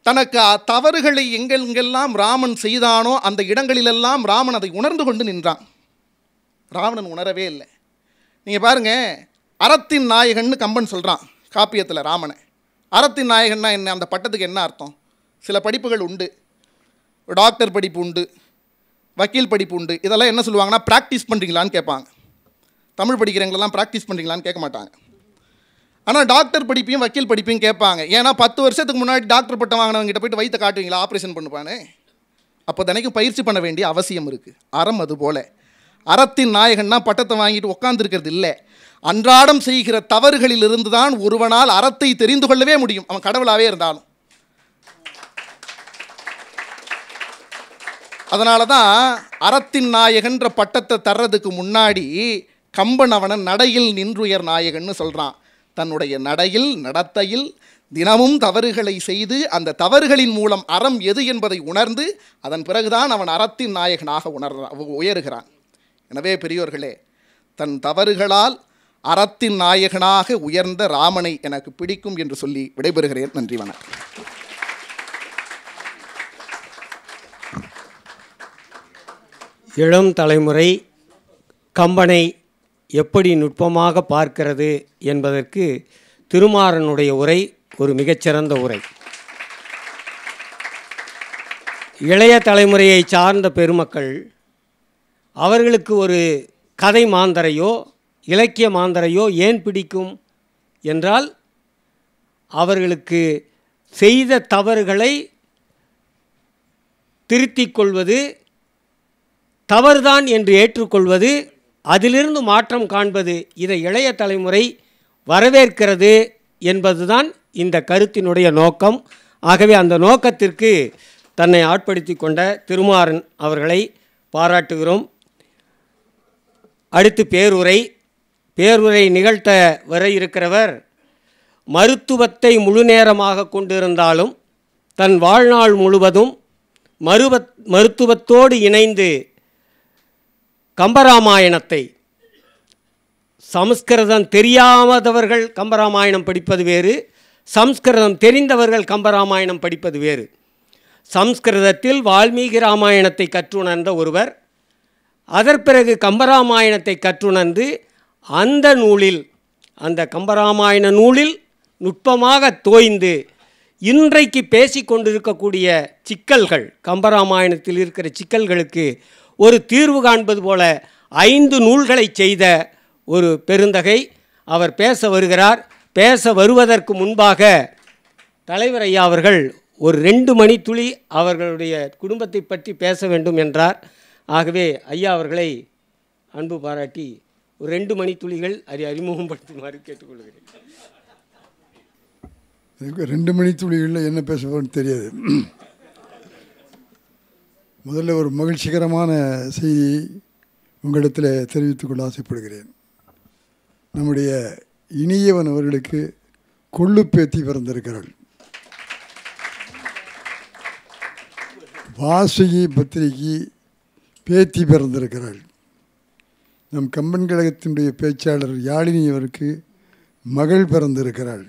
தனக்கு தவறுகளை எங்கெங்கெல்லாம் ராமன் செய்தானோ அந்த இடங்களிலெல்லாம் ராமன் அதை உணர்ந்து கொண்டு நின்றான் ராவணன் உணரவே இல்லை நீங்கள் பாருங்கள் அறத்தின் நாயகன்னு கம்பன் சொல்கிறான் காப்பியத்தில் ராமனை அறத்தின் நாயகன்னா என்ன அந்த பட்டத்துக்கு என்ன அர்த்தம் சில படிப்புகள் உண்டு டாக்டர் படிப்பு உண்டு வக்கீல் படிப்பு உண்டு இதெல்லாம் என்ன சொல்லுவாங்கன்னா ப்ராக்டிஸ் பண்ணுறீங்களான்னு கேட்பாங்க தமிழ் படிக்கிறவங்களெல்லாம் ப்ராக்டிஸ் பண்ணுறீங்களான்னு கேட்க மாட்டாங்க ஆனால் டாக்டர் படிப்பையும் வக்கீல் படிப்பையும் கேட்பாங்க ஏன்னா பத்து வருஷத்துக்கு முன்னாடி டாக்டர் பட்டம் வாங்கினவங்ககிட்ட போயிட்டு வயிற்ற காட்டுவீங்களா ஆப்ரேஷன் பண்ணுவானே அப்போ தினைக்கும் பயிற்சி பண்ண வேண்டிய அவசியம் இருக்குது அறம் அது போல் அறத்தின் நாயகன்னா பட்டத்தை வாங்கிட்டு உட்காந்துருக்கிறது இல்லை அன்றாடம் செய்கிற தவறுகளிலிருந்து தான் ஒருவனால் அறத்தை தெரிந்து கொள்ளவே முடியும் அவன் கடவுளாகவே இருந்தாலும் அதனால தான் அறத்தின் நாயகன்ற பட்டத்தை தர்றதுக்கு முன்னாடி கம்பன் அவனை நடையில் நின்றுயர் நாயகன்னு சொல்கிறான் தன்னுடைய நடையில் நடத்தையில் தினமும் தவறுகளை செய்து அந்த தவறுகளின் மூலம் அறம் எது என்பதை உணர்ந்து அதன் பிறகுதான் அவன் அறத்தின் நாயகனாக உணர்றான் உயர்கிறான் எனவே பெரியோர்களே தன் தவறுகளால் அறத்தின் நாயகனாக உயர்ந்த ராமனை எனக்கு பிடிக்கும் என்று சொல்லி விடைபெறுகிறேன் நன்றி வணக்கம் இளம் தலைமுறை கம்பனை எப்படி நுட்பமாக பார்க்கிறது என்பதற்கு திருமாறனுடைய உரை ஒரு மிகச்சிறந்த உரை இளைய தலைமுறையை சார்ந்த பெருமக்கள் அவர்களுக்கு ஒரு கதை மாந்தரையோ இலக்கிய மாந்தரையோ ஏன் பிடிக்கும் என்றால் அவர்களுக்கு செய்த தவறுகளை திருத்திக் கொள்வது தவறுதான் என்று ஏற்றுக்கொள்வது அதிலிருந்து மாற்றம் காண்பது இதை இளைய தலைமுறை வரவேற்கிறது என்பதுதான் இந்த கருத்தினுடைய நோக்கம் ஆகவே அந்த நோக்கத்திற்கு தன்னை ஆட்படுத்தி கொண்ட திருமாறன் அவர்களை பாராட்டுகிறோம் அடுத்து பேருரை பேருரை நிகழ்த்த வர இருக்கிறவர் மருத்துவத்தை முழு நேரமாக கொண்டிருந்தாலும் தன் வாழ்நாள் முழுவதும் மருவத் மருத்துவத்தோடு இணைந்து கம்பராமாயணத்தை சமஸ்கிருதம் தெரியாதவர்கள் கம்பராமாயணம் படிப்பது வேறு சம்ஸ்கிருதம் தெரிந்தவர்கள் கம்பராமாயணம் படிப்பது வேறு சம்ஸ்கிருதத்தில் வால்மீகி ராமாயணத்தை கற்றுணர்ந்த ஒருவர் அதற்பிறகு கம்பராமாயணத்தை கற்றுணர்ந்து அந்த நூலில் அந்த கம்பராமாயண நூலில் நுட்பமாக தோய்ந்து இன்றைக்கு பேசி கொண்டிருக்கக்கூடிய சிக்கல்கள் கம்பராமாயணத்தில் இருக்கிற சிக்கல்களுக்கு ஒரு தீர்வு காண்பது போல ஐந்து நூல்களை செய்த ஒரு பெருந்தகை அவர் பேச வருகிறார் பேச வருவதற்கு முன்பாக தலைவர் ஐயா அவர்கள் ஒரு ரெண்டு மணி துளி அவர்களுடைய குடும்பத்தை பற்றி பேச வேண்டும் என்றார் ஆகவே ஐயா அவர்களை அன்பு பாராட்டி ஒரு ரெண்டு மணி துளிகள் அதை அறிமுகப்படுத்துமாறு கேட்டுக்கொள்கிறேன் ரெண்டு மணி துளிகளில் என்ன பேச போகணும்னு தெரியாது முதல்ல ஒரு மகிழ்ச்சிகரமான செய்தி உங்களிடத்தில் தெரிவித்துக்கொள்ள ஆசைப்படுகிறேன் நம்முடைய இனியவன் அவர்களுக்கு கொள்ளு பேத்தி பிறந்திருக்கிறாள் வாசுகி பத்திரிகை பேத்தி பிறந்திருக்கிறாள் நம் கம்பன் கழகத்தினுடைய பேச்சாளர் யாழினி அவருக்கு மகள் பிறந்திருக்கிறாள்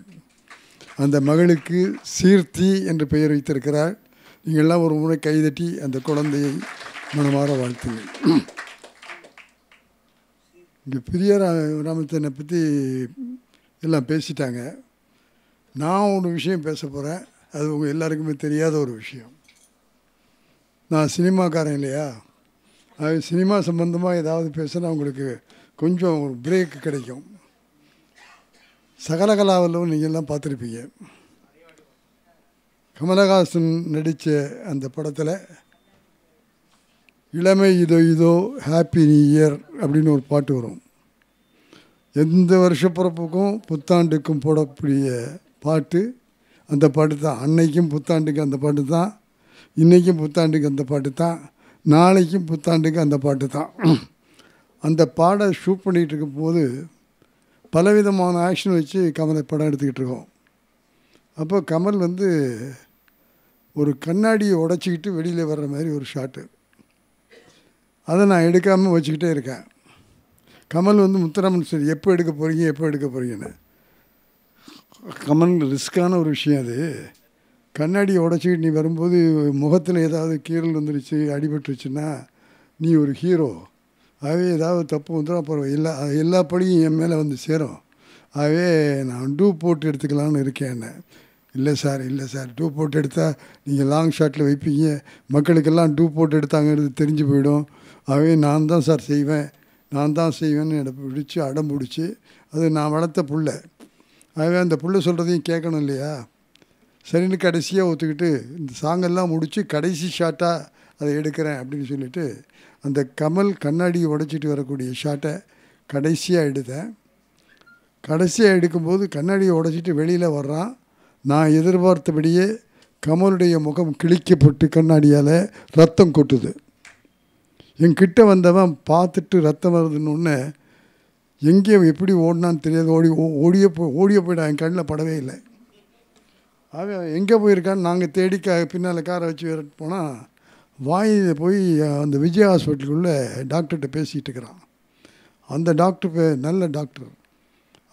அந்த மகளுக்கு சீர்த்தி என்று பெயர் வைத்திருக்கிறாள் நீங்கள்லாம் ஒரு முறை கைதட்டி அந்த குழந்தையை மனமாற வாழ்த்துங்கள் இங்கே பெரிய ராமத்தனை பற்றி எல்லாம் பேசிட்டாங்க நான் ஒரு விஷயம் பேச போகிறேன் அது உங்கள் எல்லாருக்குமே தெரியாத ஒரு விஷயம் நான் சினிமாக்காரன் இல்லையா அது சினிமா சம்மந்தமாக ஏதாவது பேசினா அவங்களுக்கு கொஞ்சம் ஒரு பிரேக் கிடைக்கும் சகலகலாவிலும் நீங்கள்லாம் பார்த்துருப்பீங்க கமலஹாசன் நடித்த அந்த படத்தில் இளமை இதோ இதோ ஹாப்பி நியூ இயர் அப்படின்னு ஒரு பாட்டு வரும் எந்த வருஷப்பிறப்புக்கும் புத்தாண்டுக்கும் போடக்கூடிய பாட்டு அந்த பாட்டு தான் அன்னைக்கும் புத்தாண்டுக்கு அந்த பாட்டு தான் இன்றைக்கும் புத்தாண்டுக்கு அந்த பாட்டு தான் நாளைக்கும் புத்தாண்டுக்கு அந்த பாட்டு தான் அந்த பாடை ஷூட் பண்ணிகிட்டு இருக்கும்போது பலவிதமான ஆக்ஷன் வச்சு கமலை படம் எடுத்துக்கிட்டு இருக்கோம் அப்போ கமல் வந்து ஒரு கண்ணாடியை உடச்சிக்கிட்டு வெளியில் வர்ற மாதிரி ஒரு ஷாட்டு அதை நான் எடுக்காமல் வச்சுக்கிட்டே இருக்கேன் கமல் வந்து முத்துராமன் சரி எப்போ எடுக்க போகிறீங்க எப்போ எடுக்க போகிறீங்கன்னு கமல் ரிஸ்க்கான ஒரு விஷயம் அது கண்ணாடி உடச்சிக்கிட்டு நீ வரும்போது முகத்தில் ஏதாவது கீரல் வந்துருச்சு அடிபட்டுருச்சுன்னா நீ ஒரு ஹீரோ ஆகவே ஏதாவது தப்பு வந்துடும் அப்புறம் எல்லா எல்லா படியும் என் மேலே வந்து சேரும் ஆகவே நான் டூ போட்டு எடுத்துக்கலான்னு இருக்கேன் என்ன இல்லை சார் இல்லை சார் டூ போட்டு எடுத்தால் நீங்கள் லாங் ஷாட்டில் வைப்பீங்க மக்களுக்கெல்லாம் டூ போட்டு எடுத்தாங்கிறது தெரிஞ்சு போயிடும் ஆகவே நான் தான் சார் செய்வேன் நான் தான் செய்வேன்னு என்னை பிடிச்சி அடம் பிடிச்சி அது நான் வளர்த்த புள்ள ஆகவே அந்த புள்ள சொல்கிறதையும் கேட்கணும் இல்லையா சரின்னு கடைசியாக ஒத்துக்கிட்டு இந்த சாங்கெல்லாம் முடித்து கடைசி ஷாட்டாக அதை எடுக்கிறேன் அப்படின்னு சொல்லிட்டு அந்த கமல் கண்ணாடியை உடைச்சிட்டு வரக்கூடிய ஷாட்டை கடைசியாக எடுத்தேன் கடைசியாக எடுக்கும்போது கண்ணாடியை உடைச்சிட்டு வெளியில் வர்றான் நான் எதிர்பார்த்தபடியே கமலுடைய முகம் கிழிக்கப்பட்டு கண்ணாடியால் ரத்தம் கொட்டுது என் கிட்ட வந்தவன் பார்த்துட்டு ரத்தம் வருதுன்னு எங்கேயும் எப்படி ஓடினான்னு தெரியாது ஓடி ஓடிய போ ஓடிய போய்டான் என் கண்ணில் படவே இல்லை அவன் எங்கே போயிருக்கான்னு நாங்கள் தேடி க பின்னால் காரை வச்சு விரட்டு போனால் வாய் போய் அந்த விஜய் ஹாஸ்பிட்டலுக்குள்ளே டாக்டர்கிட்ட பேசிகிட்டு இருக்கிறான் அந்த டாக்டர் நல்ல டாக்டர்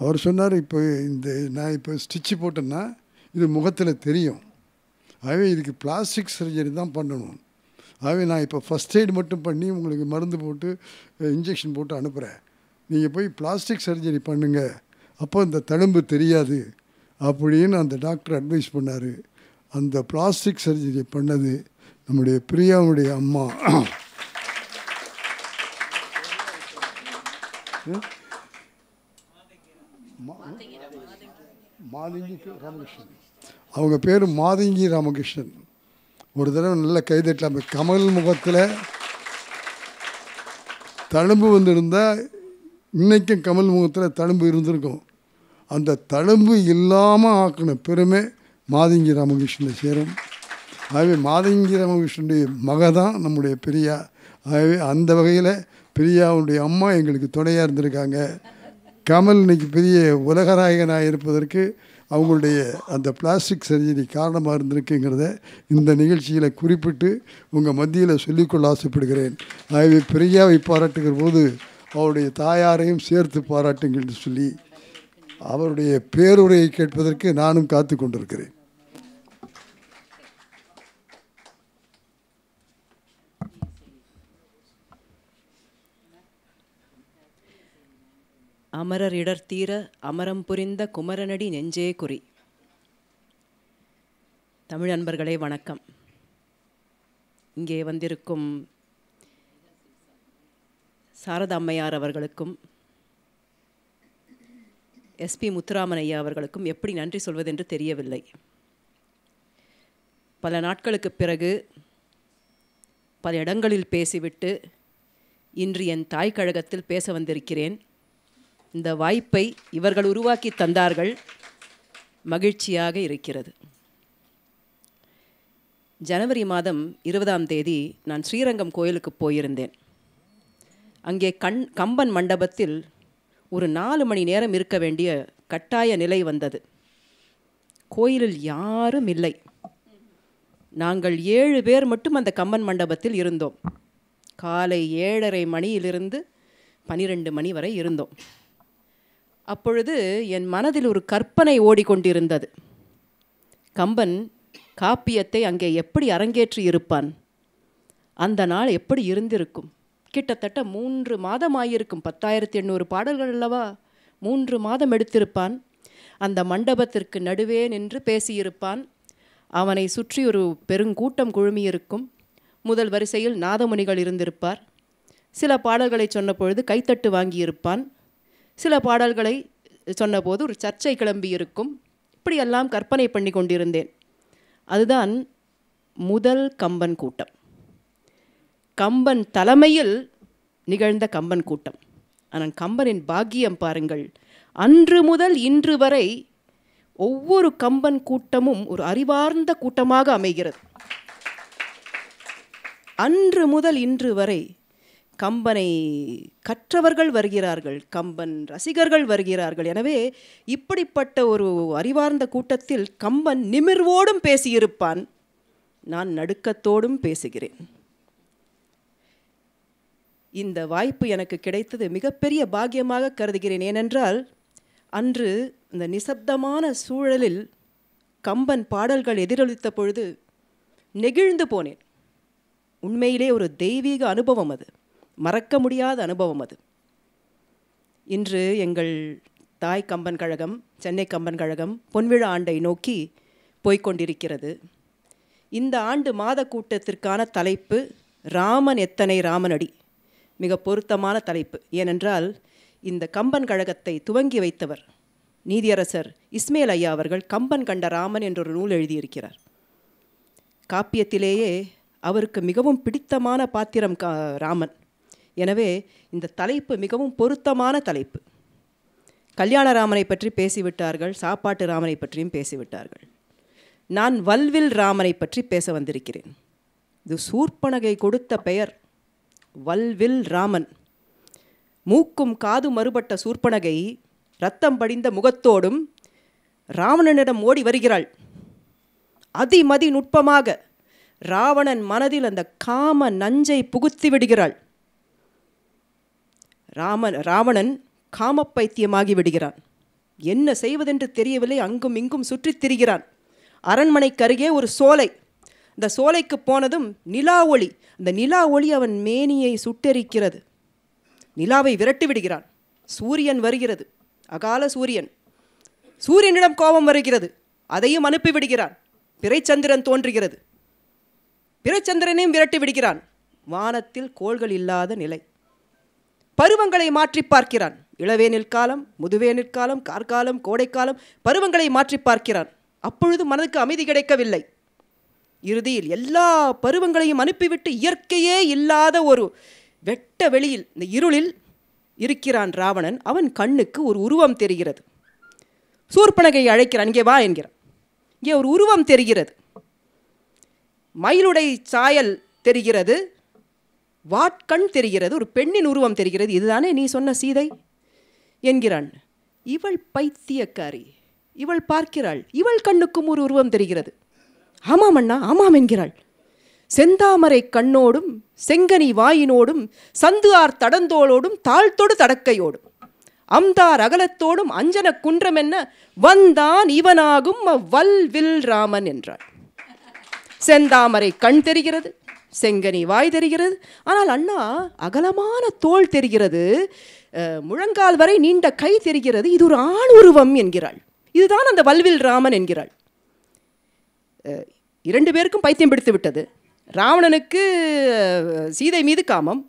அவர் சொன்னார் இப்போ இந்த நான் இப்போ ஸ்டிச்சு போட்டேன்னா இது முகத்தில் தெரியும் ஆகவே இதுக்கு பிளாஸ்டிக் சர்ஜரி தான் பண்ணணும் ஆகவே நான் இப்போ ஃபஸ்ட் எய்ட் மட்டும் பண்ணி உங்களுக்கு மருந்து போட்டு இன்ஜெக்ஷன் போட்டு அனுப்புகிறேன் நீங்கள் போய் பிளாஸ்டிக் சர்ஜரி பண்ணுங்கள் அப்போ இந்த தழும்பு தெரியாது அப்படின்னு அந்த டாக்டர் அட்வைஸ் பண்ணார் அந்த பிளாஸ்டிக் சர்ஜரி பண்ணது நம்முடைய பிரியாவுடைய அம்மா மாதங்கி ராமகிருஷ்ணன் அவங்க பேர் மாதங்கி ராமகிருஷ்ணன் ஒரு தடவை நல்ல கைதட்டலாம் கமல் முகத்தில் தழும்பு வந்திருந்தால் இன்றைக்கும் கமல் முகத்தில் தழும்பு இருந்திருக்கும் அந்த தழும்பு இல்லாமல் ஆக்கின பெருமை மாதங்கி ராமகிருஷ்ணன் சேரும் ஆகவே மாதங்கி ராமகிருஷ்ணனுடைய மக தான் நம்முடைய பிரியா ஆகவே அந்த வகையில் பிரியாவுடைய அம்மா எங்களுக்கு துணையாக இருந்திருக்காங்க கமல் இன்னைக்கு பெரிய உலகநாயகனாக இருப்பதற்கு அவங்களுடைய அந்த பிளாஸ்டிக் சர்ஜரி காரணமாக இருந்திருக்குங்கிறத இந்த நிகழ்ச்சியில் குறிப்பிட்டு உங்கள் மத்தியில் சொல்லிக்கொள்ள ஆசைப்படுகிறேன் ஆகவே பிரியாவை பாராட்டுகிற போது அவருடைய தாயாரையும் சேர்த்து பாராட்டுங்கள் சொல்லி அவருடைய பேருரையை கேட்பதற்கு நானும் காத்து கொண்டிருக்கிறேன் அமரர் இடர் தீர அமரம் புரிந்த குமரனடி நெஞ்சே குறி தமிழ் அன்பர்களே வணக்கம் இங்கே வந்திருக்கும் சாரதா அம்மையார் அவர்களுக்கும் எஸ்பி முத்துராமனையா அவர்களுக்கும் எப்படி நன்றி சொல்வதென்று தெரியவில்லை பல நாட்களுக்கு பிறகு பல இடங்களில் பேசிவிட்டு இன்று என் தாய் கழகத்தில் பேச வந்திருக்கிறேன் இந்த வாய்ப்பை இவர்கள் உருவாக்கி தந்தார்கள் மகிழ்ச்சியாக இருக்கிறது ஜனவரி மாதம் இருபதாம் தேதி நான் ஸ்ரீரங்கம் கோயிலுக்கு போயிருந்தேன் அங்கே கண் கம்பன் மண்டபத்தில் ஒரு நாலு மணி நேரம் இருக்க வேண்டிய கட்டாய நிலை வந்தது கோயிலில் யாரும் இல்லை நாங்கள் ஏழு பேர் மட்டும் அந்த கம்மன் மண்டபத்தில் இருந்தோம் காலை ஏழரை மணியிலிருந்து பனிரெண்டு மணி வரை இருந்தோம் அப்பொழுது என் மனதில் ஒரு கற்பனை ஓடிக்கொண்டிருந்தது கம்பன் காப்பியத்தை அங்கே எப்படி அரங்கேற்றி இருப்பான் அந்த நாள் எப்படி இருந்திருக்கும் கிட்டத்தட்ட மூன்று மாதம் ஆகியிருக்கும் பத்தாயிரத்தி எண்ணூறு பாடல்கள் அல்லவா மூன்று மாதம் எடுத்திருப்பான் அந்த மண்டபத்திற்கு நடுவே நின்று பேசியிருப்பான் அவனை சுற்றி ஒரு பெருங்கூட்டம் குழுமியிருக்கும் முதல் வரிசையில் நாதமுனிகள் இருந்திருப்பார் சில பாடல்களை சொன்னபொழுது கைத்தட்டு வாங்கியிருப்பான் சில பாடல்களை சொன்னபோது ஒரு சர்ச்சை கிளம்பியிருக்கும் இப்படியெல்லாம் கற்பனை பண்ணி கொண்டிருந்தேன் அதுதான் முதல் கம்பன் கூட்டம் கம்பன் தலைமையில் நிகழ்ந்த கம்பன் கூட்டம் ஆனால் கம்பனின் பாக்கியம் பாருங்கள் அன்று முதல் இன்று வரை ஒவ்வொரு கம்பன் கூட்டமும் ஒரு அறிவார்ந்த கூட்டமாக அமைகிறது அன்று முதல் இன்று வரை கம்பனை கற்றவர்கள் வருகிறார்கள் கம்பன் ரசிகர்கள் வருகிறார்கள் எனவே இப்படிப்பட்ட ஒரு அறிவார்ந்த கூட்டத்தில் கம்பன் நிமிர்வோடும் பேசியிருப்பான் நான் நடுக்கத்தோடும் பேசுகிறேன் இந்த வாய்ப்பு எனக்கு கிடைத்தது மிகப்பெரிய பாக்கியமாக கருதுகிறேன் ஏனென்றால் அன்று இந்த நிசப்தமான சூழலில் கம்பன் பாடல்கள் எதிரொலித்த பொழுது நெகிழ்ந்து போனேன் உண்மையிலே ஒரு தெய்வீக அனுபவம் அது மறக்க முடியாத அனுபவம் அது இன்று எங்கள் தாய் கம்பன் கழகம் சென்னை கம்பன் கழகம் பொன்விழா ஆண்டை நோக்கி போய்கொண்டிருக்கிறது இந்த ஆண்டு மாத கூட்டத்திற்கான தலைப்பு ராமன் எத்தனை ராமனடி மிக பொருத்தமான தலைப்பு ஏனென்றால் இந்த கம்பன் கழகத்தை துவங்கி வைத்தவர் நீதியரசர் இஸ்மேல் ஐயா அவர்கள் கம்பன் கண்ட ராமன் என்றொரு நூல் எழுதியிருக்கிறார் காப்பியத்திலேயே அவருக்கு மிகவும் பிடித்தமான பாத்திரம் கா ராமன் எனவே இந்த தலைப்பு மிகவும் பொருத்தமான தலைப்பு கல்யாண ராமனை பற்றி பேசிவிட்டார்கள் சாப்பாட்டு ராமனை பற்றியும் பேசிவிட்டார்கள் நான் வல்வில் ராமனை பற்றி பேச வந்திருக்கிறேன் இது சூர்பனகை கொடுத்த பெயர் வல்வில் ராமன் மூக்கும் காது மறுபட்ட சூர்பனகை ரத்தம் படிந்த முகத்தோடும் ராவணனிடம் ஓடி வருகிறாள் அதிமதி நுட்பமாக ராவணன் மனதில் அந்த காம நஞ்சை புகுத்தி விடுகிறாள் ராமன் ராவணன் காம பைத்தியமாகி விடுகிறான் என்ன செய்வதென்று தெரியவில்லை அங்கும் இங்கும் சுற்றித் திரிகிறான் அரண்மனைக்கு அருகே ஒரு சோலை இந்த சோலைக்கு போனதும் நிலா ஒளி அந்த நிலா ஒளி அவன் மேனியை சுட்டெரிக்கிறது நிலாவை விரட்டி விடுகிறான் சூரியன் வருகிறது அகால சூரியன் சூரியனிடம் கோபம் வருகிறது அதையும் அனுப்பி விடுகிறான் பிறைச்சந்திரன் தோன்றுகிறது பிறைச்சந்திரனையும் விரட்டி விடுகிறான் வானத்தில் கோள்கள் இல்லாத நிலை பருவங்களை மாற்றி பார்க்கிறான் இளவேனில் காலம் முதுவேனில் காலம் கார்காலம் கோடைக்காலம் பருவங்களை மாற்றி பார்க்கிறான் அப்பொழுது மனதுக்கு அமைதி கிடைக்கவில்லை இறுதியில் எல்லா பருவங்களையும் அனுப்பிவிட்டு இயற்கையே இல்லாத ஒரு வெட்ட வெளியில் இந்த இருளில் இருக்கிறான் ராவணன் அவன் கண்ணுக்கு ஒரு உருவம் தெரிகிறது சூர்பனகை அழைக்கிறான் இங்கே வா என்கிறான் இங்கே ஒரு உருவம் தெரிகிறது மயிலுடை சாயல் தெரிகிறது வாட்கண் தெரிகிறது ஒரு பெண்ணின் உருவம் தெரிகிறது இதுதானே நீ சொன்ன சீதை என்கிறான் இவள் பைத்தியக்காரி இவள் பார்க்கிறாள் இவள் கண்ணுக்கும் ஒரு உருவம் தெரிகிறது ஆமாம் அண்ணா ஆமாம் என்கிறாள் செந்தாமரை கண்ணோடும் செங்கனி வாயினோடும் சந்துஆர் தடந்தோளோடும் தாழ்த்தோடு தடக்கையோடும் அம்தார் அகலத்தோடும் அஞ்சன குன்றம் என்ன வந்தான் இவனாகும் வல்வில் ராமன் என்றாள் செந்தாமரை கண் தெரிகிறது செங்கனி வாய் தெரிகிறது ஆனால் அண்ணா அகலமான தோல் தெரிகிறது முழங்கால் வரை நீண்ட கை தெரிகிறது இது ஒரு ஆண் உருவம் என்கிறாள் இதுதான் அந்த வல்வில் ராமன் என்கிறாள் இரண்டு பேருக்கும் பைத்தியம் பிடித்து விட்டது ராவணனுக்கு சீதை மீது காமம்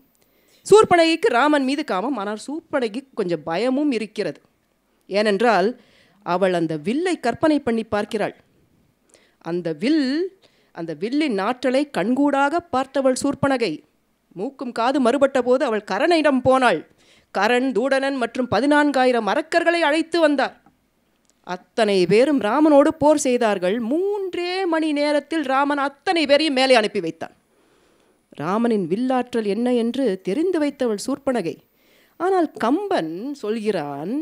சூர்பனகிக்கு ராமன் மீது காமம் ஆனால் சூர்பனகி கொஞ்சம் பயமும் இருக்கிறது ஏனென்றால் அவள் அந்த வில்லை கற்பனை பண்ணி பார்க்கிறாள் அந்த வில் அந்த வில்லின் ஆற்றலை கண்கூடாக பார்த்தவள் சூர்பனகை மூக்கும் காது மறுபட்ட போது அவள் கரனிடம் போனாள் கரண் தூடனன் மற்றும் பதினான்காயிரம் அரக்கர்களை அழைத்து வந்தார் அத்தனை பேரும் ராமனோடு போர் செய்தார்கள் மூன்றே மணி நேரத்தில் ராமன் அத்தனை பேரையும் மேலே அனுப்பி வைத்தான் ராமனின் வில்லாற்றல் என்ன என்று தெரிந்து வைத்தவள் சூர்பனகை ஆனால் கம்பன் சொல்கிறான்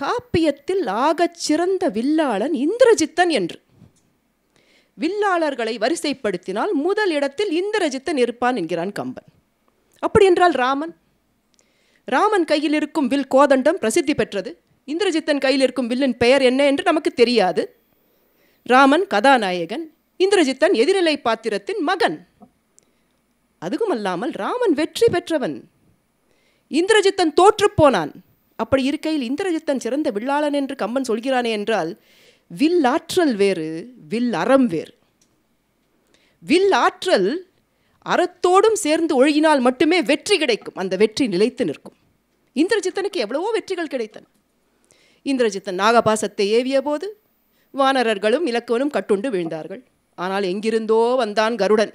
காப்பியத்தில் ஆகச் சிறந்த வில்லாளன் இந்திரஜித்தன் என்று வில்லாளர்களை வரிசைப்படுத்தினால் முதல் இடத்தில் இந்திரஜித்தன் இருப்பான் என்கிறான் கம்பன் அப்படி என்றால் ராமன் ராமன் கையில் இருக்கும் வில் கோதண்டம் பிரசித்தி பெற்றது இந்திரஜித்தன் கையில் இருக்கும் வில்லன் பெயர் என்ன என்று நமக்கு தெரியாது ராமன் கதாநாயகன் இந்திரஜித்தன் எதிரிலை பாத்திரத்தின் மகன் அதுவுமல்லாமல் ராமன் வெற்றி பெற்றவன் இந்திரஜித்தன் தோற்றுப்போனான் அப்படி இருக்கையில் இந்திரஜித்தன் சிறந்த வில்லாளன் என்று கம்பன் சொல்கிறானே என்றால் வில் ஆற்றல் வேறு வில் அறம் வேறு வில் ஆற்றல் அறத்தோடும் சேர்ந்து ஒழுகினால் மட்டுமே வெற்றி கிடைக்கும் அந்த வெற்றி நிலைத்து நிற்கும் இந்திரஜித்தனுக்கு எவ்வளவோ வெற்றிகள் கிடைத்தன இந்திரஜித்தன் நாகபாசத்தை ஏவிய போது வானரர்களும் இலக்குவனும் கட்டுண்டு விழுந்தார்கள் ஆனால் எங்கிருந்தோ வந்தான் கருடன்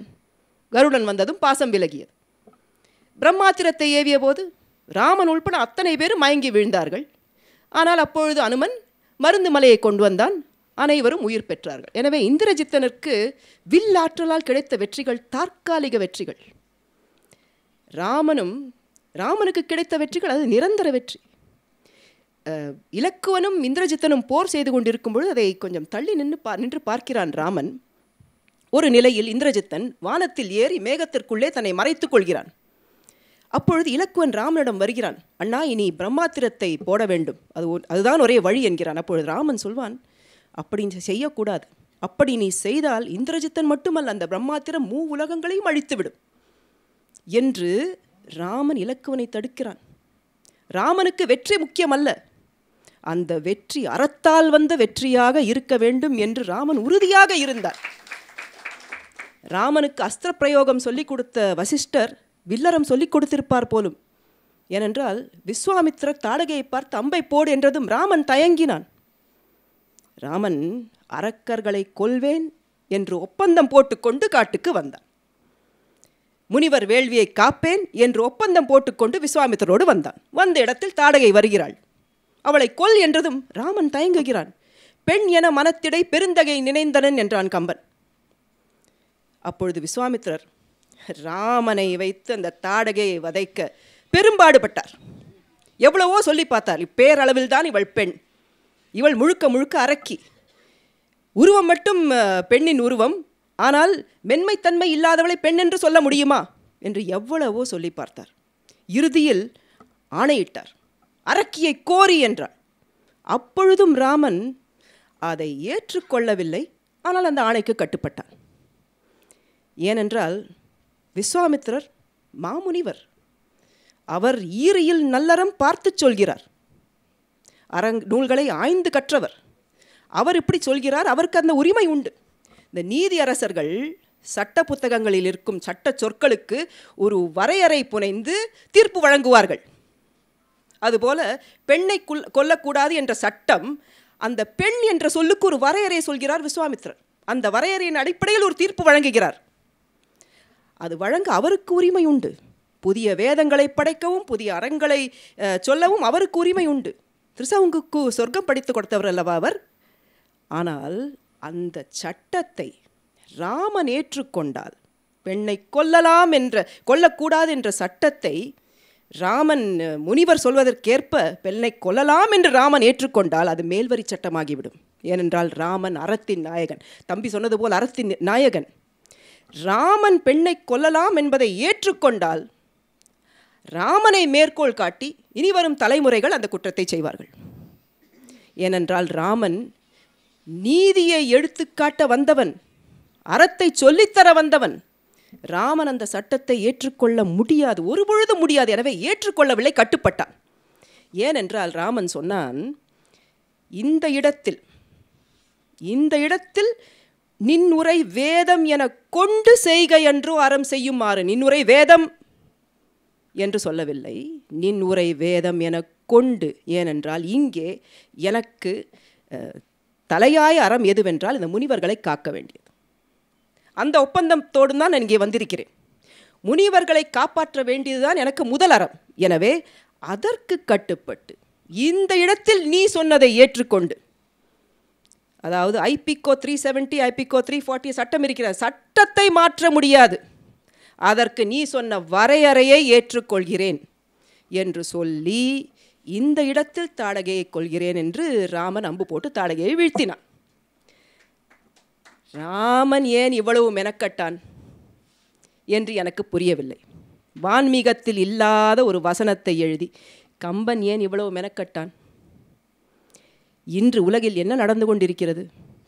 கருடன் வந்ததும் பாசம் விலகியது பிரம்மாத்திரத்தை ஏவிய போது ராமன் உள்பட அத்தனை பேரும் மயங்கி விழுந்தார்கள் ஆனால் அப்பொழுது அனுமன் மருந்து மலையை கொண்டு வந்தான் அனைவரும் உயிர் பெற்றார்கள் எனவே இந்திரஜித்தனுக்கு வில்லாற்றலால் கிடைத்த வெற்றிகள் தற்காலிக வெற்றிகள் ராமனும் ராமனுக்கு கிடைத்த வெற்றிகள் அது நிரந்தர வெற்றி இலக்குவனும் இந்திரஜித்தனும் போர் செய்து கொண்டிருக்கும் பொழுது அதை கொஞ்சம் தள்ளி நின்று பா நின்று பார்க்கிறான் ராமன் ஒரு நிலையில் இந்திரஜித்தன் வானத்தில் ஏறி மேகத்திற்குள்ளே தன்னை மறைத்துக் கொள்கிறான் அப்பொழுது இலக்குவன் ராமனிடம் வருகிறான் அண்ணா இனி பிரம்மாத்திரத்தை போட வேண்டும் அது அதுதான் ஒரே வழி என்கிறான் அப்பொழுது ராமன் சொல்வான் அப்படி செய்யக்கூடாது அப்படி நீ செய்தால் இந்திரஜித்தன் மட்டுமல்ல அந்த பிரம்மாத்திரம் மூ உலகங்களையும் அழித்துவிடும் என்று ராமன் இலக்குவனை தடுக்கிறான் ராமனுக்கு வெற்றி முக்கியமல்ல அந்த வெற்றி அறத்தால் வந்த வெற்றியாக இருக்க வேண்டும் என்று ராமன் உறுதியாக இருந்தார் ராமனுக்கு அஸ்திர பிரயோகம் சொல்லிக் கொடுத்த வசிஷ்டர் வில்லரம் சொல்லிக் கொடுத்திருப்பார் போலும் ஏனென்றால் விஸ்வாமித்ரர் தாடகையை பார்த்து அம்பை போடு என்றதும் ராமன் தயங்கினான் ராமன் அரக்கர்களை கொல்வேன் என்று ஒப்பந்தம் போட்டுக்கொண்டு காட்டுக்கு வந்தான் முனிவர் வேள்வியை காப்பேன் என்று ஒப்பந்தம் போட்டுக்கொண்டு விஸ்வாமித்தரோடு வந்தான் வந்த இடத்தில் தாடகை வருகிறாள் அவளை கொல் என்றதும் ராமன் தயங்குகிறான் பெண் என மனத்திடை பெருந்தகை நினைந்தனன் என்றான் கம்பன் அப்பொழுது விஸ்வாமித்திரர் ராமனை வைத்து அந்த தாடகையை வதைக்க பெரும்பாடுபட்டார் எவ்வளவோ சொல்லி பார்த்தார் இப்பேரளவில் தான் இவள் பெண் இவள் முழுக்க முழுக்க அரக்கி உருவம் மட்டும் பெண்ணின் உருவம் ஆனால் மென்மைத்தன்மை இல்லாதவளை பெண் என்று சொல்ல முடியுமா என்று எவ்வளவோ சொல்லி பார்த்தார் இறுதியில் ஆணையிட்டார் அரக்கியை கோரி என்றார் அப்பொழுதும் ராமன் அதை ஏற்றுக்கொள்ளவில்லை ஆனால் அந்த ஆணைக்கு கட்டுப்பட்டான் ஏனென்றால் விஸ்வாமித்திரர் மாமுனிவர் அவர் ஈரியில் நல்லறம் பார்த்து சொல்கிறார் அரங் நூல்களை ஆய்ந்து கற்றவர் அவர் இப்படி சொல்கிறார் அவருக்கு அந்த உரிமை உண்டு இந்த நீதி அரசர்கள் சட்ட புத்தகங்களில் இருக்கும் சட்ட சொற்களுக்கு ஒரு வரையறை புனைந்து தீர்ப்பு வழங்குவார்கள் அதுபோல பெண்ணை கொல்லக்கூடாது என்ற சட்டம் அந்த பெண் என்ற சொல்லுக்கு ஒரு வரையறையை சொல்கிறார் விஸ்வாமித்ரர் அந்த வரையறையின் அடிப்படையில் ஒரு தீர்ப்பு வழங்குகிறார் அது வழங்க அவருக்கு உரிமை உண்டு புதிய வேதங்களை படைக்கவும் புதிய அறங்களை சொல்லவும் அவருக்கு உரிமை உண்டு திருசவுங்குக்கு சொர்க்கம் படித்து கொடுத்தவர் அல்லவா அவர் ஆனால் அந்த சட்டத்தை ராமன் ஏற்றுக்கொண்டால் பெண்ணை கொல்லலாம் என்ற கொல்லக்கூடாது என்ற சட்டத்தை ராமன் முனிவர் சொல்வதற்கேற்ப பெண்ணை கொல்லலாம் என்று ராமன் ஏற்றுக்கொண்டால் அது மேல்வரி சட்டமாகிவிடும் ஏனென்றால் ராமன் அறத்தின் நாயகன் தம்பி சொன்னது போல் அறத்தின் நாயகன் ராமன் பெண்ணை கொல்லலாம் என்பதை ஏற்றுக்கொண்டால் ராமனை மேற்கோள் காட்டி இனி வரும் தலைமுறைகள் அந்த குற்றத்தை செய்வார்கள் ஏனென்றால் ராமன் நீதியை எடுத்துக்காட்ட வந்தவன் அறத்தை சொல்லித்தர வந்தவன் ராமன் அந்த சட்டத்தை ஏற்றுக்கொள்ள முடியாது ஒரு பொழுதும் முடியாது எனவே ஏற்றுக்கொள்ளவில்லை கட்டுப்பட்டான் ஏனென்றால் ராமன் சொன்னான் இந்த இடத்தில் இந்த இடத்தில் நின்னுரை வேதம் என கொண்டு செய்கை என்று அறம் செய்யுமாறு நின்னுரை வேதம் என்று சொல்லவில்லை நின்னுரை வேதம் என கொண்டு ஏனென்றால் இங்கே எனக்கு தலையாய அறம் எதுவென்றால் இந்த முனிவர்களை காக்க வேண்டியது அந்த ஒப்பந்தத்தோடு தான் நான் இங்கே வந்திருக்கிறேன் முனிவர்களை காப்பாற்ற வேண்டியதுதான் எனக்கு முதல் அறம் எனவே அதற்கு கட்டுப்பட்டு இந்த இடத்தில் நீ சொன்னதை ஏற்றுக்கொண்டு அதாவது IPC three seventy IPC three forty சட்டம் இருக்கிற சட்டத்தை மாற்ற முடியாது அதற்கு நீ சொன்ன வரையறையை ஏற்றுக்கொள்கிறேன் என்று சொல்லி இந்த இடத்தில் தாடகையை கொள்கிறேன் என்று ராமன் அம்பு போட்டு தாடகையை வீழ்த்தினான் ராமன் ஏன் இவ்வளவு மெனக்கட்டான் என்று எனக்கு புரியவில்லை வான்மீகத்தில் இல்லாத ஒரு வசனத்தை எழுதி கம்பன் ஏன் இவ்வளவு மெனக்கட்டான் இன்று உலகில் என்ன நடந்து கொண்டிருக்கிறது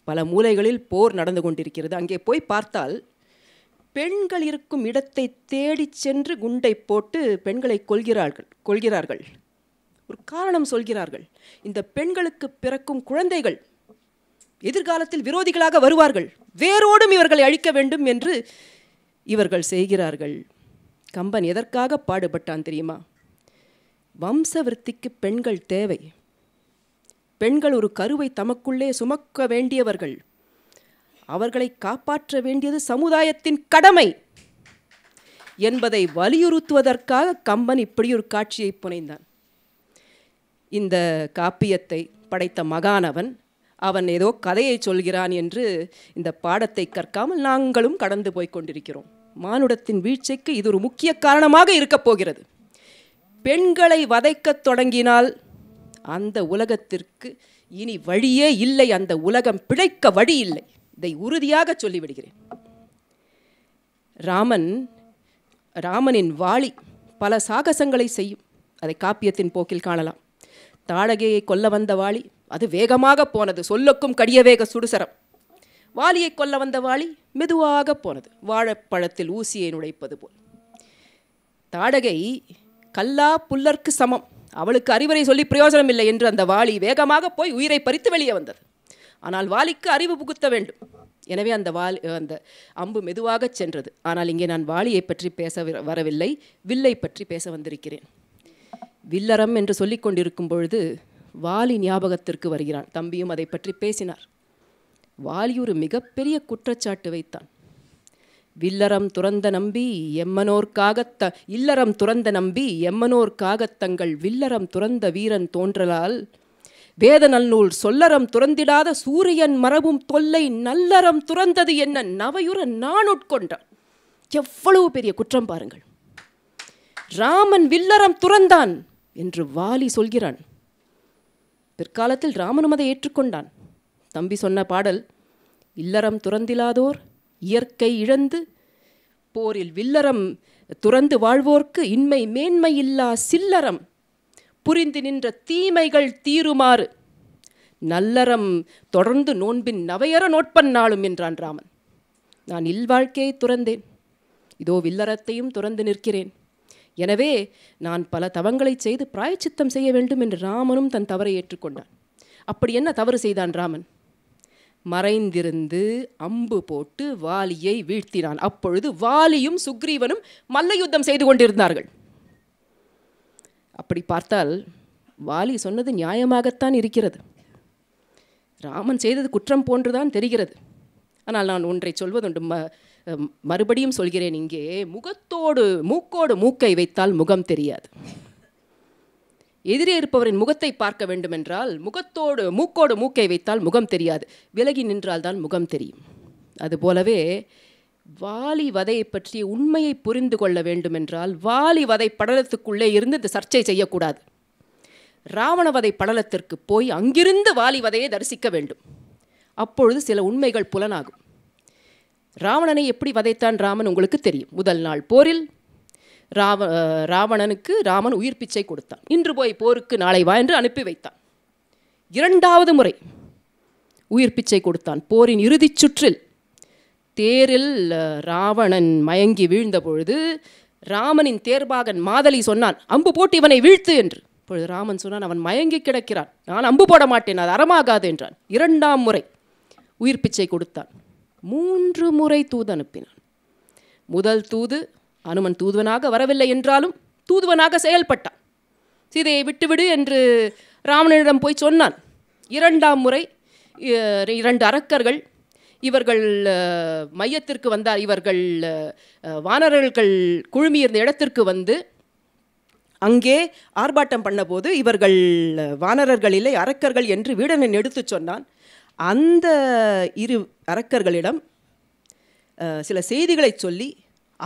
பல மூலைகளில் போர் நடந்து கொண்டிருக்கிறது அங்கே போய் பார்த்தால் பெண்கள் இருக்கும் இடத்தை தேடி சென்று குண்டை போட்டு பெண்களை கொள்கிறார்கள் கொள்கிறார்கள் ஒரு காரணம் சொல்கிறார்கள் இந்த பெண்களுக்கு பிறக்கும் குழந்தைகள் எதிர்காலத்தில் விரோதிகளாக வருவார்கள் வேரோடும் இவர்களை அழிக்க வேண்டும் என்று இவர்கள் செய்கிறார்கள் கம்பன் எதற்காக பாடுபட்டான் தெரியுமா வம்சவருத்திக்கு பெண்கள் தேவை பெண்கள் ஒரு கருவை தமக்குள்ளே சுமக்க வேண்டியவர்கள் அவர்களை காப்பாற்ற வேண்டியது சமுதாயத்தின் கடமை என்பதை வலியுறுத்துவதற்காக கம்பன் இப்படி ஒரு காட்சியை புனைந்தான் இந்த காப்பியத்தை படைத்த மகானவன் அவன் ஏதோ கதையை சொல்கிறான் என்று இந்த பாடத்தை கற்காமல் நாங்களும் கடந்து போய் கொண்டிருக்கிறோம் மானுடத்தின் வீழ்ச்சிக்கு இது ஒரு முக்கிய காரணமாக இருக்கப் போகிறது பெண்களை வதைக்கத் தொடங்கினால் அந்த உலகத்திற்கு இனி வழியே இல்லை அந்த உலகம் பிழைக்க வழி இல்லை இதை உறுதியாக சொல்லிவிடுகிறேன் ராமன் ராமனின் வாளி பல சாகசங்களை செய்யும் அதை காப்பியத்தின் போக்கில் காணலாம் தாடகையை கொல்ல வந்த வாளி அது வேகமாக போனது சொல்லுக்கும் கடிய வேக சுடுசரம் வாலியை கொல்ல வந்த வாளி மெதுவாக போனது வாழைப்பழத்தில் ஊசியை நுழைப்பது போல் தாடகை கல்லா புல்லர்க்கு சமம் அவளுக்கு அறிவுரை சொல்லி பிரயோஜனம் இல்லை என்று அந்த வாளி வேகமாக போய் உயிரை பறித்து வெளியே வந்தது ஆனால் வாலிக்கு அறிவு புகுத்த வேண்டும் எனவே அந்த வாலி அந்த அம்பு மெதுவாக சென்றது ஆனால் இங்கே நான் வாலியை பற்றி பேச வரவில்லை வில்லை பற்றி பேச வந்திருக்கிறேன் வில்லரம் என்று சொல்லி கொண்டிருக்கும் பொழுது வாலி ஞாபகத்திற்கு வருகிறான் தம்பியும் அதை பற்றி பேசினார் வாலி ஒரு மிகப்பெரிய குற்றச்சாட்டு வைத்தான் வில்லரம் துறந்த நம்பி எம்மனோர்க்காக த இல்லறம் துறந்த நம்பி எம்மனோர்க்காக தங்கள் வில்லரம் துறந்த வீரன் தோன்றலால் வேத நல்லூல் சொல்லறம் துறந்திடாத சூரியன் மரபும் தொல்லை நல்லறம் துறந்தது என்ன நவையுற நான் உட்கொண்டான் எவ்வளவு பெரிய குற்றம் பாருங்கள் ராமன் வில்லறம் துறந்தான் என்று வாலி சொல்கிறான் பிற்காலத்தில் ராமனும் அதை ஏற்றுக்கொண்டான் தம்பி சொன்ன பாடல் இல்லறம் துறந்திலாதோர் இயற்கை இழந்து போரில் வில்லறம் துறந்து வாழ்வோர்க்கு இன்மை இல்லா சில்லறம் புரிந்து நின்ற தீமைகள் தீருமாறு நல்லறம் தொடர்ந்து நோன்பின் நவையற நோட்பன் என்றான் ராமன் நான் இல்வாழ்க்கையை துறந்தேன் இதோ வில்லறத்தையும் துறந்து நிற்கிறேன் எனவே நான் பல தவங்களை செய்து பிராயச்சித்தம் செய்ய வேண்டும் என்று ராமனும் தன் தவறை ஏற்றுக்கொண்டான் அப்படி என்ன தவறு செய்தான் ராமன் மறைந்திருந்து அம்பு போட்டு வாலியை வீழ்த்தினான் அப்பொழுது வாலியும் சுக்ரீவனும் மல்லயுத்தம் செய்து கொண்டிருந்தார்கள் அப்படி பார்த்தால் வாலி சொன்னது நியாயமாகத்தான் இருக்கிறது ராமன் செய்தது குற்றம் போன்றுதான் தெரிகிறது ஆனால் நான் ஒன்றை சொல்வதுண்டு ம மறுபடியும் சொல்கிறேன் இங்கே முகத்தோடு மூக்கோடு மூக்கை வைத்தால் முகம் தெரியாது எதிரே இருப்பவரின் முகத்தை பார்க்க வேண்டுமென்றால் முகத்தோடு மூக்கோடு மூக்கை வைத்தால் முகம் தெரியாது விலகி நின்றால் தான் முகம் தெரியும் அதுபோலவே வாலி வதையை பற்றிய உண்மையை புரிந்து கொள்ள வேண்டுமென்றால் வாலி வதை படலத்துக்குள்ளே இருந்து இந்த சர்ச்சை செய்யக்கூடாது வதை படலத்திற்கு போய் அங்கிருந்து வாலி வதையை தரிசிக்க வேண்டும் அப்பொழுது சில உண்மைகள் புலனாகும் ராவணனை எப்படி வதைத்தான் ராமன் உங்களுக்கு தெரியும் முதல் நாள் போரில் ராவ ராவணனுக்கு ராமன் உயிர் பிச்சை கொடுத்தான் இன்று போய் போருக்கு நாளை வா என்று அனுப்பி வைத்தான் இரண்டாவது முறை உயிர் பிச்சை கொடுத்தான் போரின் இறுதிச் சுற்றில் தேரில் ராவணன் மயங்கி வீழ்ந்த பொழுது ராமனின் தேர்பாகன் மாதலி சொன்னான் அம்பு போட்டு இவனை வீழ்த்து என்று இப்பொழுது ராமன் சொன்னான் அவன் மயங்கி கிடக்கிறான் நான் அம்பு போட மாட்டேன் அது அறமாகாது என்றான் இரண்டாம் முறை உயிர் பிச்சை கொடுத்தான் மூன்று முறை தூது அனுப்பினான் முதல் தூது அனுமன் தூதுவனாக வரவில்லை என்றாலும் தூதுவனாக செயல்பட்டான் சீதையை விட்டுவிடு என்று ராவணனிடம் போய் சொன்னான் இரண்டாம் முறை இரண்டு அரக்கர்கள் இவர்கள் மையத்திற்கு வந்தார் இவர்கள் வானரர்கள் குழுமியிருந்த இடத்திற்கு வந்து அங்கே ஆர்ப்பாட்டம் பண்ணபோது இவர்கள் வானரர்கள் இல்லை அரக்கர்கள் என்று வீடனன் எடுத்து சொன்னான் அந்த இரு அரக்கர்களிடம் சில செய்திகளை சொல்லி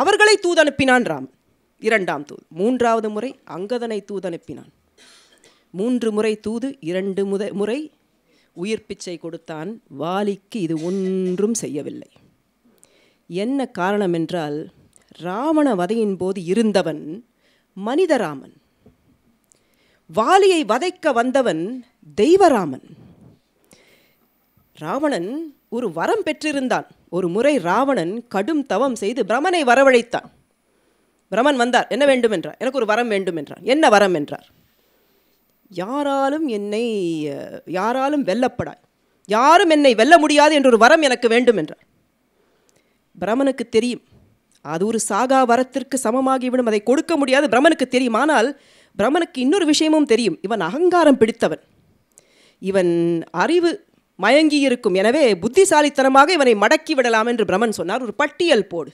அவர்களை தூதனுப்பினான் ராம் இரண்டாம் தூது மூன்றாவது முறை அங்கதனை தூதனுப்பினான் மூன்று முறை தூது இரண்டு முத முறை உயிர் பிச்சை கொடுத்தான் வாலிக்கு இது ஒன்றும் செய்யவில்லை என்ன காரணம் என்றால் ராவண வதையின் போது இருந்தவன் மனிதராமன் வாலியை வதைக்க வந்தவன் தெய்வராமன் ராவணன் ஒரு வரம் பெற்றிருந்தான் ஒரு முறை ராவணன் கடும் தவம் செய்து பிரமனை வரவழைத்தான் பிரமன் வந்தார் என்ன வேண்டும் என்றார் எனக்கு ஒரு வரம் வேண்டும் என்றார் என்ன வரம் என்றார் யாராலும் என்னை யாராலும் வெல்லப்படாய் யாரும் என்னை வெல்ல முடியாது என்ற ஒரு வரம் எனக்கு வேண்டும் என்றார் பிரமனுக்கு தெரியும் அது ஒரு சாகா வரத்திற்கு சமமாகிவிடும் அதை கொடுக்க முடியாது பிரமனுக்கு தெரியும் ஆனால் பிரமனுக்கு இன்னொரு விஷயமும் தெரியும் இவன் அகங்காரம் பிடித்தவன் இவன் அறிவு மயங்கி இருக்கும் எனவே புத்திசாலித்தனமாக இவனை மடக்கி விடலாம் என்று பிரமன் சொன்னார் ஒரு பட்டியல் போடு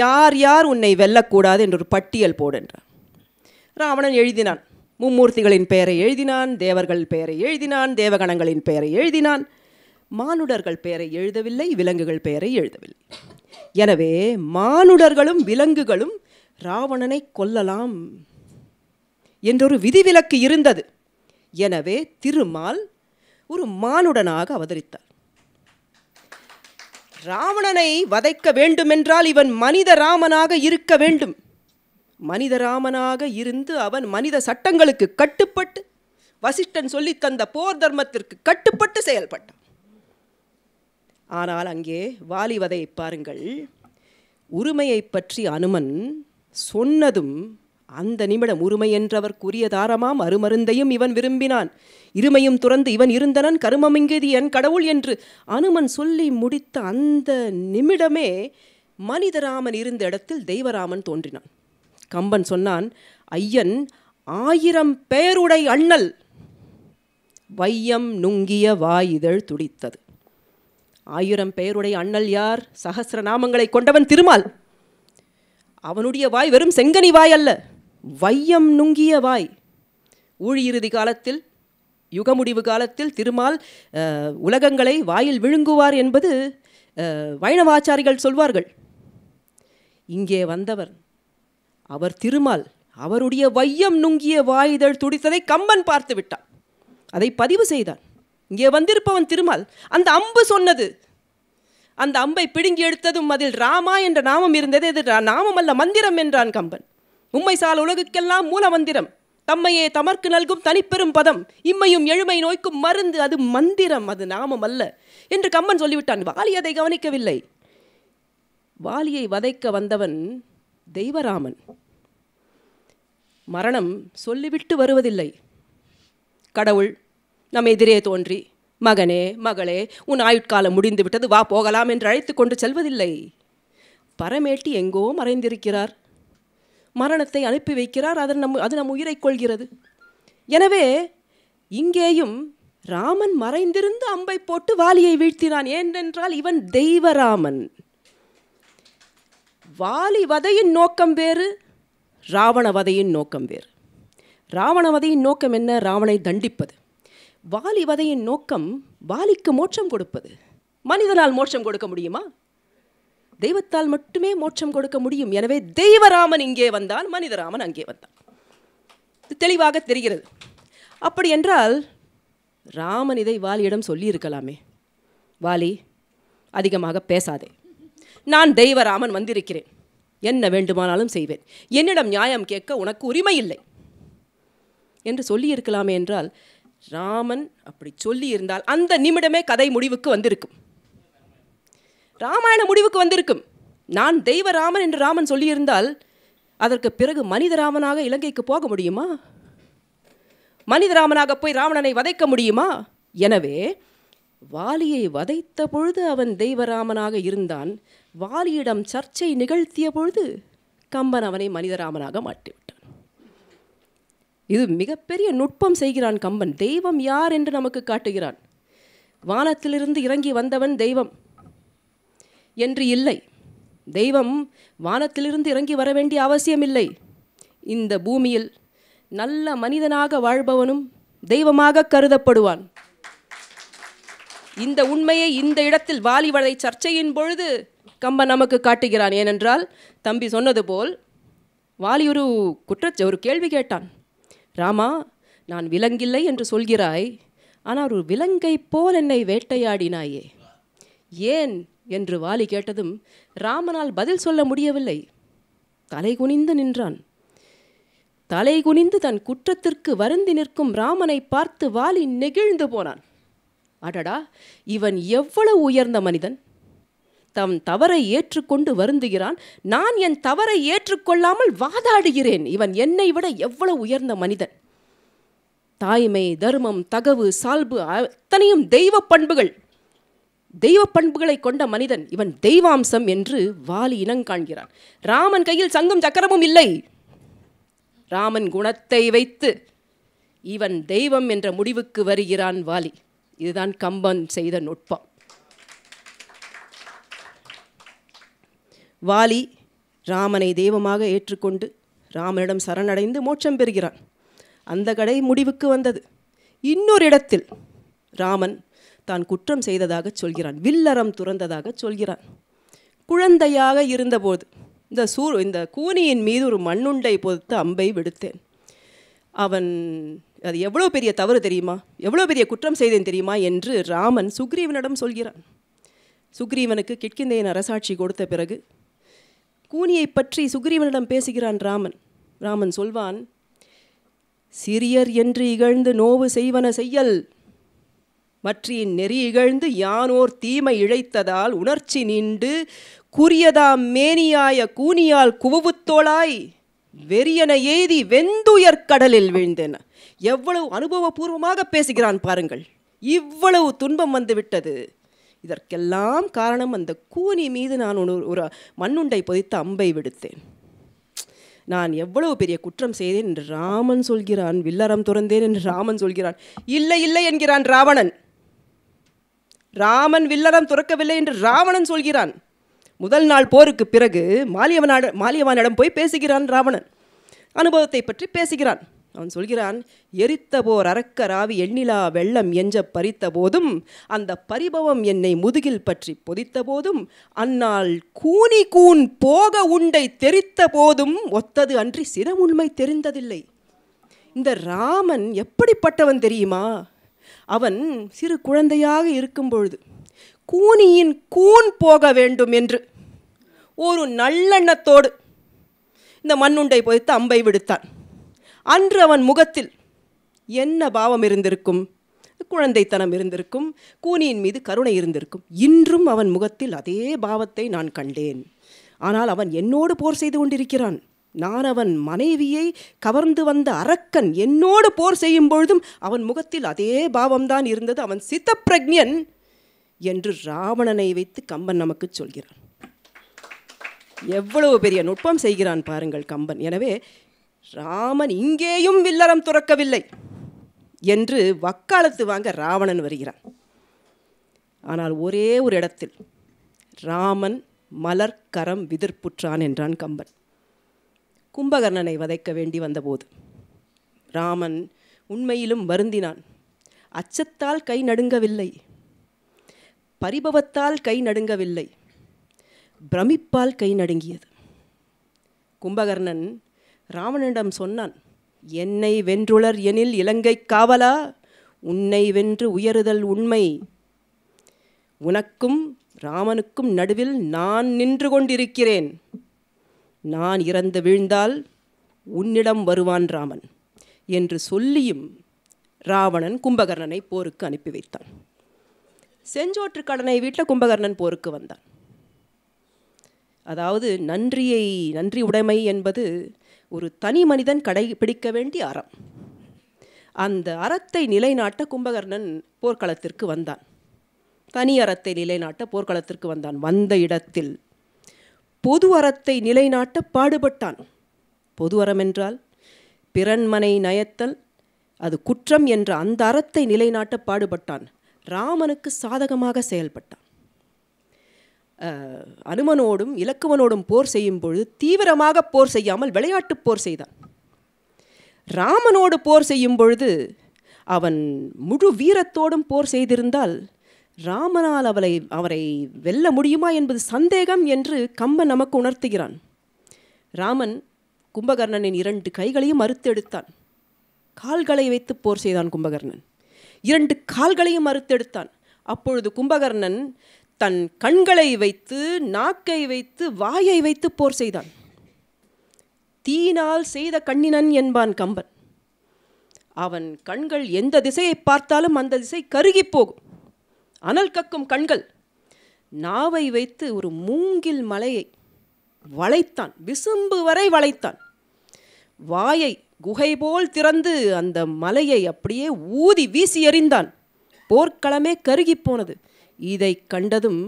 யார் யார் உன்னை வெல்லக்கூடாது என்று ஒரு பட்டியல் போடு என்றார் ராவணன் எழுதினான் மும்மூர்த்திகளின் பெயரை எழுதினான் தேவர்கள் பெயரை எழுதினான் தேவகணங்களின் பெயரை எழுதினான் மானுடர்கள் பெயரை எழுதவில்லை விலங்குகள் பெயரை எழுதவில்லை எனவே மானுடர்களும் விலங்குகளும் ராவணனை கொல்லலாம் என்றொரு விதிவிலக்கு இருந்தது எனவே திருமால் ஒரு மானுடனாக அவதரித்தார் ராவணனை வதைக்க வேண்டுமென்றால் இவன் மனித ராமனாக இருக்க வேண்டும் மனித ராமனாக இருந்து அவன் மனித சட்டங்களுக்கு கட்டுப்பட்டு வசிஷ்டன் சொல்லி தந்த போர் தர்மத்திற்கு கட்டுப்பட்டு செயல்பட்டான் ஆனால் அங்கே வாலிவதை பாருங்கள் உரிமையை பற்றி அனுமன் சொன்னதும் அந்த நிமிடம் உரிமை என்றவர் தாரமாம் அருமருந்தையும் இவன் விரும்பினான் இருமையும் துறந்து இவன் இருந்தனன் கருமமிங்குதி என் கடவுள் என்று அனுமன் சொல்லி முடித்த அந்த நிமிடமே மனிதராமன் இருந்த இடத்தில் தெய்வராமன் தோன்றினான் கம்பன் சொன்னான் ஐயன் ஆயிரம் பேருடை அண்ணல் வையம் நுங்கிய வாயிதழ் துடித்தது ஆயிரம் பேருடைய அண்ணல் யார் சகசிர நாமங்களை கொண்டவன் திருமால் அவனுடைய வாய் வெறும் செங்கனி வாய் அல்ல வையம் நுங்கிய வாய் ஊழியிறுதி காலத்தில் யுக முடிவு காலத்தில் திருமால் உலகங்களை வாயில் விழுங்குவார் என்பது வைணவாச்சாரிகள் சொல்வார்கள் இங்கே வந்தவர் அவர் திருமால் அவருடைய வையம் நுங்கிய வாயுதழ் துடித்ததை கம்பன் பார்த்து விட்டான் அதை பதிவு செய்தான் இங்கே வந்திருப்பவன் திருமால் அந்த அம்பு சொன்னது அந்த அம்பை பிடுங்கி எடுத்ததும் அதில் ராமா என்ற நாமம் இருந்தது இது நாமம் அல்ல மந்திரம் என்றான் கம்பன் உம்மை சால உலகுக்கெல்லாம் மூல மந்திரம் தம்மையே தமர்க்கு நல்கும் தனிப்பெரும் பதம் இம்மையும் எழுமை நோய்க்கும் மருந்து அது மந்திரம் அது நாமம் அல்ல என்று கம்மன் சொல்லிவிட்டான் வாலி அதை கவனிக்கவில்லை வாலியை வதைக்க வந்தவன் தெய்வராமன் மரணம் சொல்லிவிட்டு வருவதில்லை கடவுள் நம் எதிரே தோன்றி மகனே மகளே உன் ஆயுட்காலம் முடிந்து விட்டது வா போகலாம் என்று அழைத்து கொண்டு செல்வதில்லை பரமேட்டி எங்கோ மறைந்திருக்கிறார் மரணத்தை அனுப்பி வைக்கிறார் அதன் நம் அது நம் உயிரை கொள்கிறது எனவே இங்கேயும் ராமன் மறைந்திருந்து அம்பை போட்டு வாலியை வீழ்த்தினான் ஏனென்றால் இவன் தெய்வராமன் வாலி வதையின் நோக்கம் வேறு ராவண வதையின் நோக்கம் வேறு ராவண வதையின் நோக்கம் என்ன ராவனை தண்டிப்பது வாலி வதையின் நோக்கம் வாலிக்கு மோட்சம் கொடுப்பது மனிதனால் மோட்சம் கொடுக்க முடியுமா தெய்வத்தால் மட்டுமே மோட்சம் கொடுக்க முடியும் எனவே தெய்வராமன் இங்கே வந்தால் மனிதராமன் அங்கே வந்தான் இது தெளிவாக தெரிகிறது அப்படி என்றால் ராமன் இதை வாலியிடம் சொல்லியிருக்கலாமே வாலி அதிகமாக பேசாதே நான் தெய்வராமன் வந்திருக்கிறேன் என்ன வேண்டுமானாலும் செய்வேன் என்னிடம் நியாயம் கேட்க உனக்கு உரிமை இல்லை என்று சொல்லியிருக்கலாமே என்றால் ராமன் அப்படி சொல்லியிருந்தால் அந்த நிமிடமே கதை முடிவுக்கு வந்திருக்கும் ராமாயண முடிவுக்கு வந்திருக்கும் நான் தெய்வ ராமன் என்று ராமன் சொல்லியிருந்தால் அதற்கு பிறகு மனித ராமனாக இலங்கைக்கு போக முடியுமா மனித ராமனாக போய் ராவணனை வதைக்க முடியுமா எனவே வாலியை வதைத்த பொழுது அவன் தெய்வராமனாக இருந்தான் வாலியிடம் சர்ச்சை நிகழ்த்திய பொழுது கம்பன் அவனை மனிதராமனாக மாட்டிவிட்டான் இது மிகப்பெரிய நுட்பம் செய்கிறான் கம்பன் தெய்வம் யார் என்று நமக்கு காட்டுகிறான் வானத்திலிருந்து இறங்கி வந்தவன் தெய்வம் என்று இல்லை தெய்வம் வானத்திலிருந்து இறங்கி வர வேண்டிய அவசியமில்லை இந்த பூமியில் நல்ல மனிதனாக வாழ்பவனும் தெய்வமாக கருதப்படுவான் இந்த உண்மையை இந்த இடத்தில் வாலிவளை சர்ச்சையின் பொழுது கம்பன் நமக்கு காட்டுகிறான் ஏனென்றால் தம்பி சொன்னது போல் வாலி ஒரு குற்றச்ச ஒரு கேள்வி கேட்டான் ராமா நான் விலங்கில்லை என்று சொல்கிறாய் ஆனால் ஒரு விலங்கை போல் என்னை வேட்டையாடினாயே ஏன் என்று வாலி கேட்டதும் ராமனால் பதில் சொல்ல முடியவில்லை தலை குனிந்து நின்றான் தலை குனிந்து தன் குற்றத்திற்கு வருந்தி நிற்கும் ராமனை பார்த்து வாலி நெகிழ்ந்து போனான் அடடா இவன் எவ்வளவு உயர்ந்த மனிதன் தம் தவறை ஏற்றுக்கொண்டு வருந்துகிறான் நான் என் தவறை ஏற்றுக்கொள்ளாமல் வாதாடுகிறேன் இவன் என்னை விட எவ்வளவு உயர்ந்த மனிதன் தாய்மை தர்மம் தகவு சால்பு அத்தனையும் தெய்வ பண்புகள் தெய்வ பண்புகளை கொண்ட மனிதன் இவன் தெய்வாம்சம் என்று வாலி இனங்காண்கிறான் ராமன் கையில் சங்கும் சக்கரமும் இல்லை ராமன் குணத்தை வைத்து இவன் தெய்வம் என்ற முடிவுக்கு வருகிறான் வாலி இதுதான் கம்பன் செய்த நுட்பம் வாலி ராமனை தெய்வமாக ஏற்றுக்கொண்டு ராமனிடம் சரணடைந்து மோட்சம் பெறுகிறான் அந்த கடை முடிவுக்கு வந்தது இன்னொரு இடத்தில் ராமன் தான் குற்றம் செய்ததாக சொல்கிறான் வில்லறம் துறந்ததாக சொல்கிறான் குழந்தையாக இருந்தபோது இந்த சூர் இந்த கூனியின் மீது ஒரு மண்ணுண்டை பொறுத்து அம்பை விடுத்தேன் அவன் அது எவ்வளோ பெரிய தவறு தெரியுமா எவ்வளோ பெரிய குற்றம் செய்தேன் தெரியுமா என்று ராமன் சுக்ரீவனிடம் சொல்கிறான் சுக்ரீவனுக்கு கிட்கிந்தையின் அரசாட்சி கொடுத்த பிறகு கூனியை பற்றி சுக்ரீவனிடம் பேசுகிறான் ராமன் ராமன் சொல்வான் சிறியர் என்று இகழ்ந்து நோவு செய்வன செய்யல் மற்றியின் நெறி இகழ்ந்து யானோர் தீமை இழைத்ததால் உணர்ச்சி நின்று குறியதாம் மேனியாய கூனியால் குவவுத்தோளாய் வெறியன எய்தி வெந்துயர் கடலில் விழுந்தன எவ்வளவு அனுபவபூர்வமாக பேசுகிறான் பாருங்கள் இவ்வளவு துன்பம் வந்துவிட்டது இதற்கெல்லாம் காரணம் அந்த கூனி மீது நான் ஒரு ஒரு மண்ணுண்டை பொதித்து அம்பை விடுத்தேன் நான் எவ்வளவு பெரிய குற்றம் செய்தேன் என்று ராமன் சொல்கிறான் வில்லரம் துறந்தேன் என்று ராமன் சொல்கிறான் இல்லை இல்லை என்கிறான் ராவணன் ராமன் வில்லரம் துறக்கவில்லை என்று ராவணன் சொல்கிறான் முதல் நாள் போருக்கு பிறகு மாலியவனாட மாலியவானிடம் போய் பேசுகிறான் ராவணன் அனுபவத்தை பற்றி பேசுகிறான் அவன் சொல்கிறான் எரித்த போர் அறக்க ராவி எண்ணிலா வெள்ளம் எஞ்ச பறித்த போதும் அந்த பரிபவம் என்னை முதுகில் பற்றி பொதித்த போதும் அந்நாள் கூனி கூன் போக உண்டை தெரித்த போதும் ஒத்தது அன்றி சிறமுண்மை தெரிந்ததில்லை இந்த ராமன் எப்படிப்பட்டவன் தெரியுமா அவன் சிறு குழந்தையாக இருக்கும் பொழுது கூனியின் கூன் போக வேண்டும் என்று ஒரு நல்லெண்ணத்தோடு இந்த மண்ணுண்டை பொய்த்து அம்பை விடுத்தான் அன்று அவன் முகத்தில் என்ன பாவம் இருந்திருக்கும் குழந்தைத்தனம் இருந்திருக்கும் கூனியின் மீது கருணை இருந்திருக்கும் இன்றும் அவன் முகத்தில் அதே பாவத்தை நான் கண்டேன் ஆனால் அவன் என்னோடு போர் செய்து கொண்டிருக்கிறான் நான் அவன் மனைவியை கவர்ந்து வந்த அரக்கன் என்னோடு போர் செய்யும் பொழுதும் அவன் முகத்தில் அதே பாவம்தான் இருந்தது அவன் பிரஜன் என்று ராவணனை வைத்து கம்பன் நமக்கு சொல்கிறான் எவ்வளவு பெரிய நுட்பம் செய்கிறான் பாருங்கள் கம்பன் எனவே ராமன் இங்கேயும் வில்லரம் துறக்கவில்லை என்று வக்காலத்து வாங்க ராவணன் வருகிறான் ஆனால் ஒரே ஒரு இடத்தில் ராமன் மலர்க்கரம் விதிர்ப்புற்றான் என்றான் கம்பன் கும்பகர்ணனை வதைக்க வேண்டி வந்தபோது ராமன் உண்மையிலும் வருந்தினான் அச்சத்தால் கை நடுங்கவில்லை பரிபவத்தால் கை நடுங்கவில்லை பிரமிப்பால் கை நடுங்கியது கும்பகர்ணன் ராவணனிடம் சொன்னான் என்னை வென்றுளர் எனில் இலங்கை காவலா உன்னை வென்று உயருதல் உண்மை உனக்கும் ராமனுக்கும் நடுவில் நான் நின்று கொண்டிருக்கிறேன் நான் இறந்து வீழ்ந்தால் உன்னிடம் வருவான் ராமன் என்று சொல்லியும் ராவணன் கும்பகர்ணனை போருக்கு அனுப்பி வைத்தான் செஞ்சோற்று கடனை வீட்டில் கும்பகர்ணன் போருக்கு வந்தான் அதாவது நன்றியை நன்றி உடைமை என்பது ஒரு தனி மனிதன் கடை பிடிக்க வேண்டிய அறம் அந்த அறத்தை நிலைநாட்ட கும்பகர்ணன் போர்க்களத்திற்கு வந்தான் தனி அறத்தை நிலைநாட்ட போர்க்களத்திற்கு வந்தான் வந்த இடத்தில் பொது அறத்தை நிலைநாட்ட பாடுபட்டான் பொது அறம் என்றால் பிறன்மனை நயத்தல் அது குற்றம் என்ற அந்த அறத்தை நிலைநாட்ட பாடுபட்டான் ராமனுக்கு சாதகமாக செயல்பட்டான் அனுமனோடும் இலக்குவனோடும் போர் செய்யும் பொழுது தீவிரமாக போர் செய்யாமல் விளையாட்டு போர் செய்தான் ராமனோடு போர் செய்யும் பொழுது அவன் முழு வீரத்தோடும் போர் செய்திருந்தால் ராமனால் அவளை அவரை வெல்ல முடியுமா என்பது சந்தேகம் என்று கம்பன் நமக்கு உணர்த்துகிறான் ராமன் கும்பகர்ணனின் இரண்டு கைகளையும் எடுத்தான் கால்களை வைத்து போர் செய்தான் கும்பகர்ணன் இரண்டு கால்களையும் எடுத்தான் அப்பொழுது கும்பகர்ணன் தன் கண்களை வைத்து நாக்கை வைத்து வாயை வைத்து போர் செய்தான் தீனால் செய்த கண்ணினன் என்பான் கம்பன் அவன் கண்கள் எந்த திசையை பார்த்தாலும் அந்த திசை கருகி போகும் அனல் கக்கும் கண்கள் நாவை வைத்து ஒரு மூங்கில் மலையை வளைத்தான் விசும்பு வரை வளைத்தான் வாயை குகை போல் திறந்து அந்த மலையை அப்படியே ஊதி வீசி எறிந்தான் போர்க்களமே கருகி போனது இதை கண்டதும்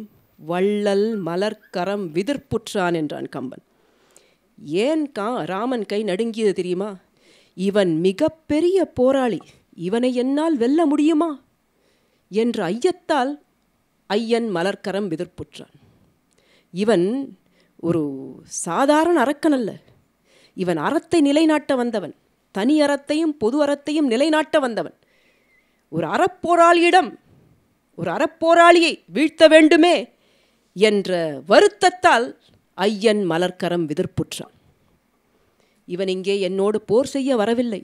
வள்ளல் மலர்க்கரம் விதிர்ப்புற்றான் என்றான் கம்பன் ஏன் கா ராமன் கை நடுங்கியது தெரியுமா இவன் மிகப்பெரிய போராளி இவனை என்னால் வெல்ல முடியுமா என்ற ஐயத்தால் ஐயன் மலர்க்கரம் விதிர்ப்புற்றான் இவன் ஒரு சாதாரண அரக்கன் அல்ல இவன் அறத்தை நிலைநாட்ட வந்தவன் தனி அறத்தையும் பொது அறத்தையும் நிலைநாட்ட வந்தவன் ஒரு அறப்போராளியிடம் ஒரு அறப்போராளியை வீழ்த்த வேண்டுமே என்ற வருத்தத்தால் ஐயன் மலர்க்கரம் விதிர்ப்புற்றான் இவன் இங்கே என்னோடு போர் செய்ய வரவில்லை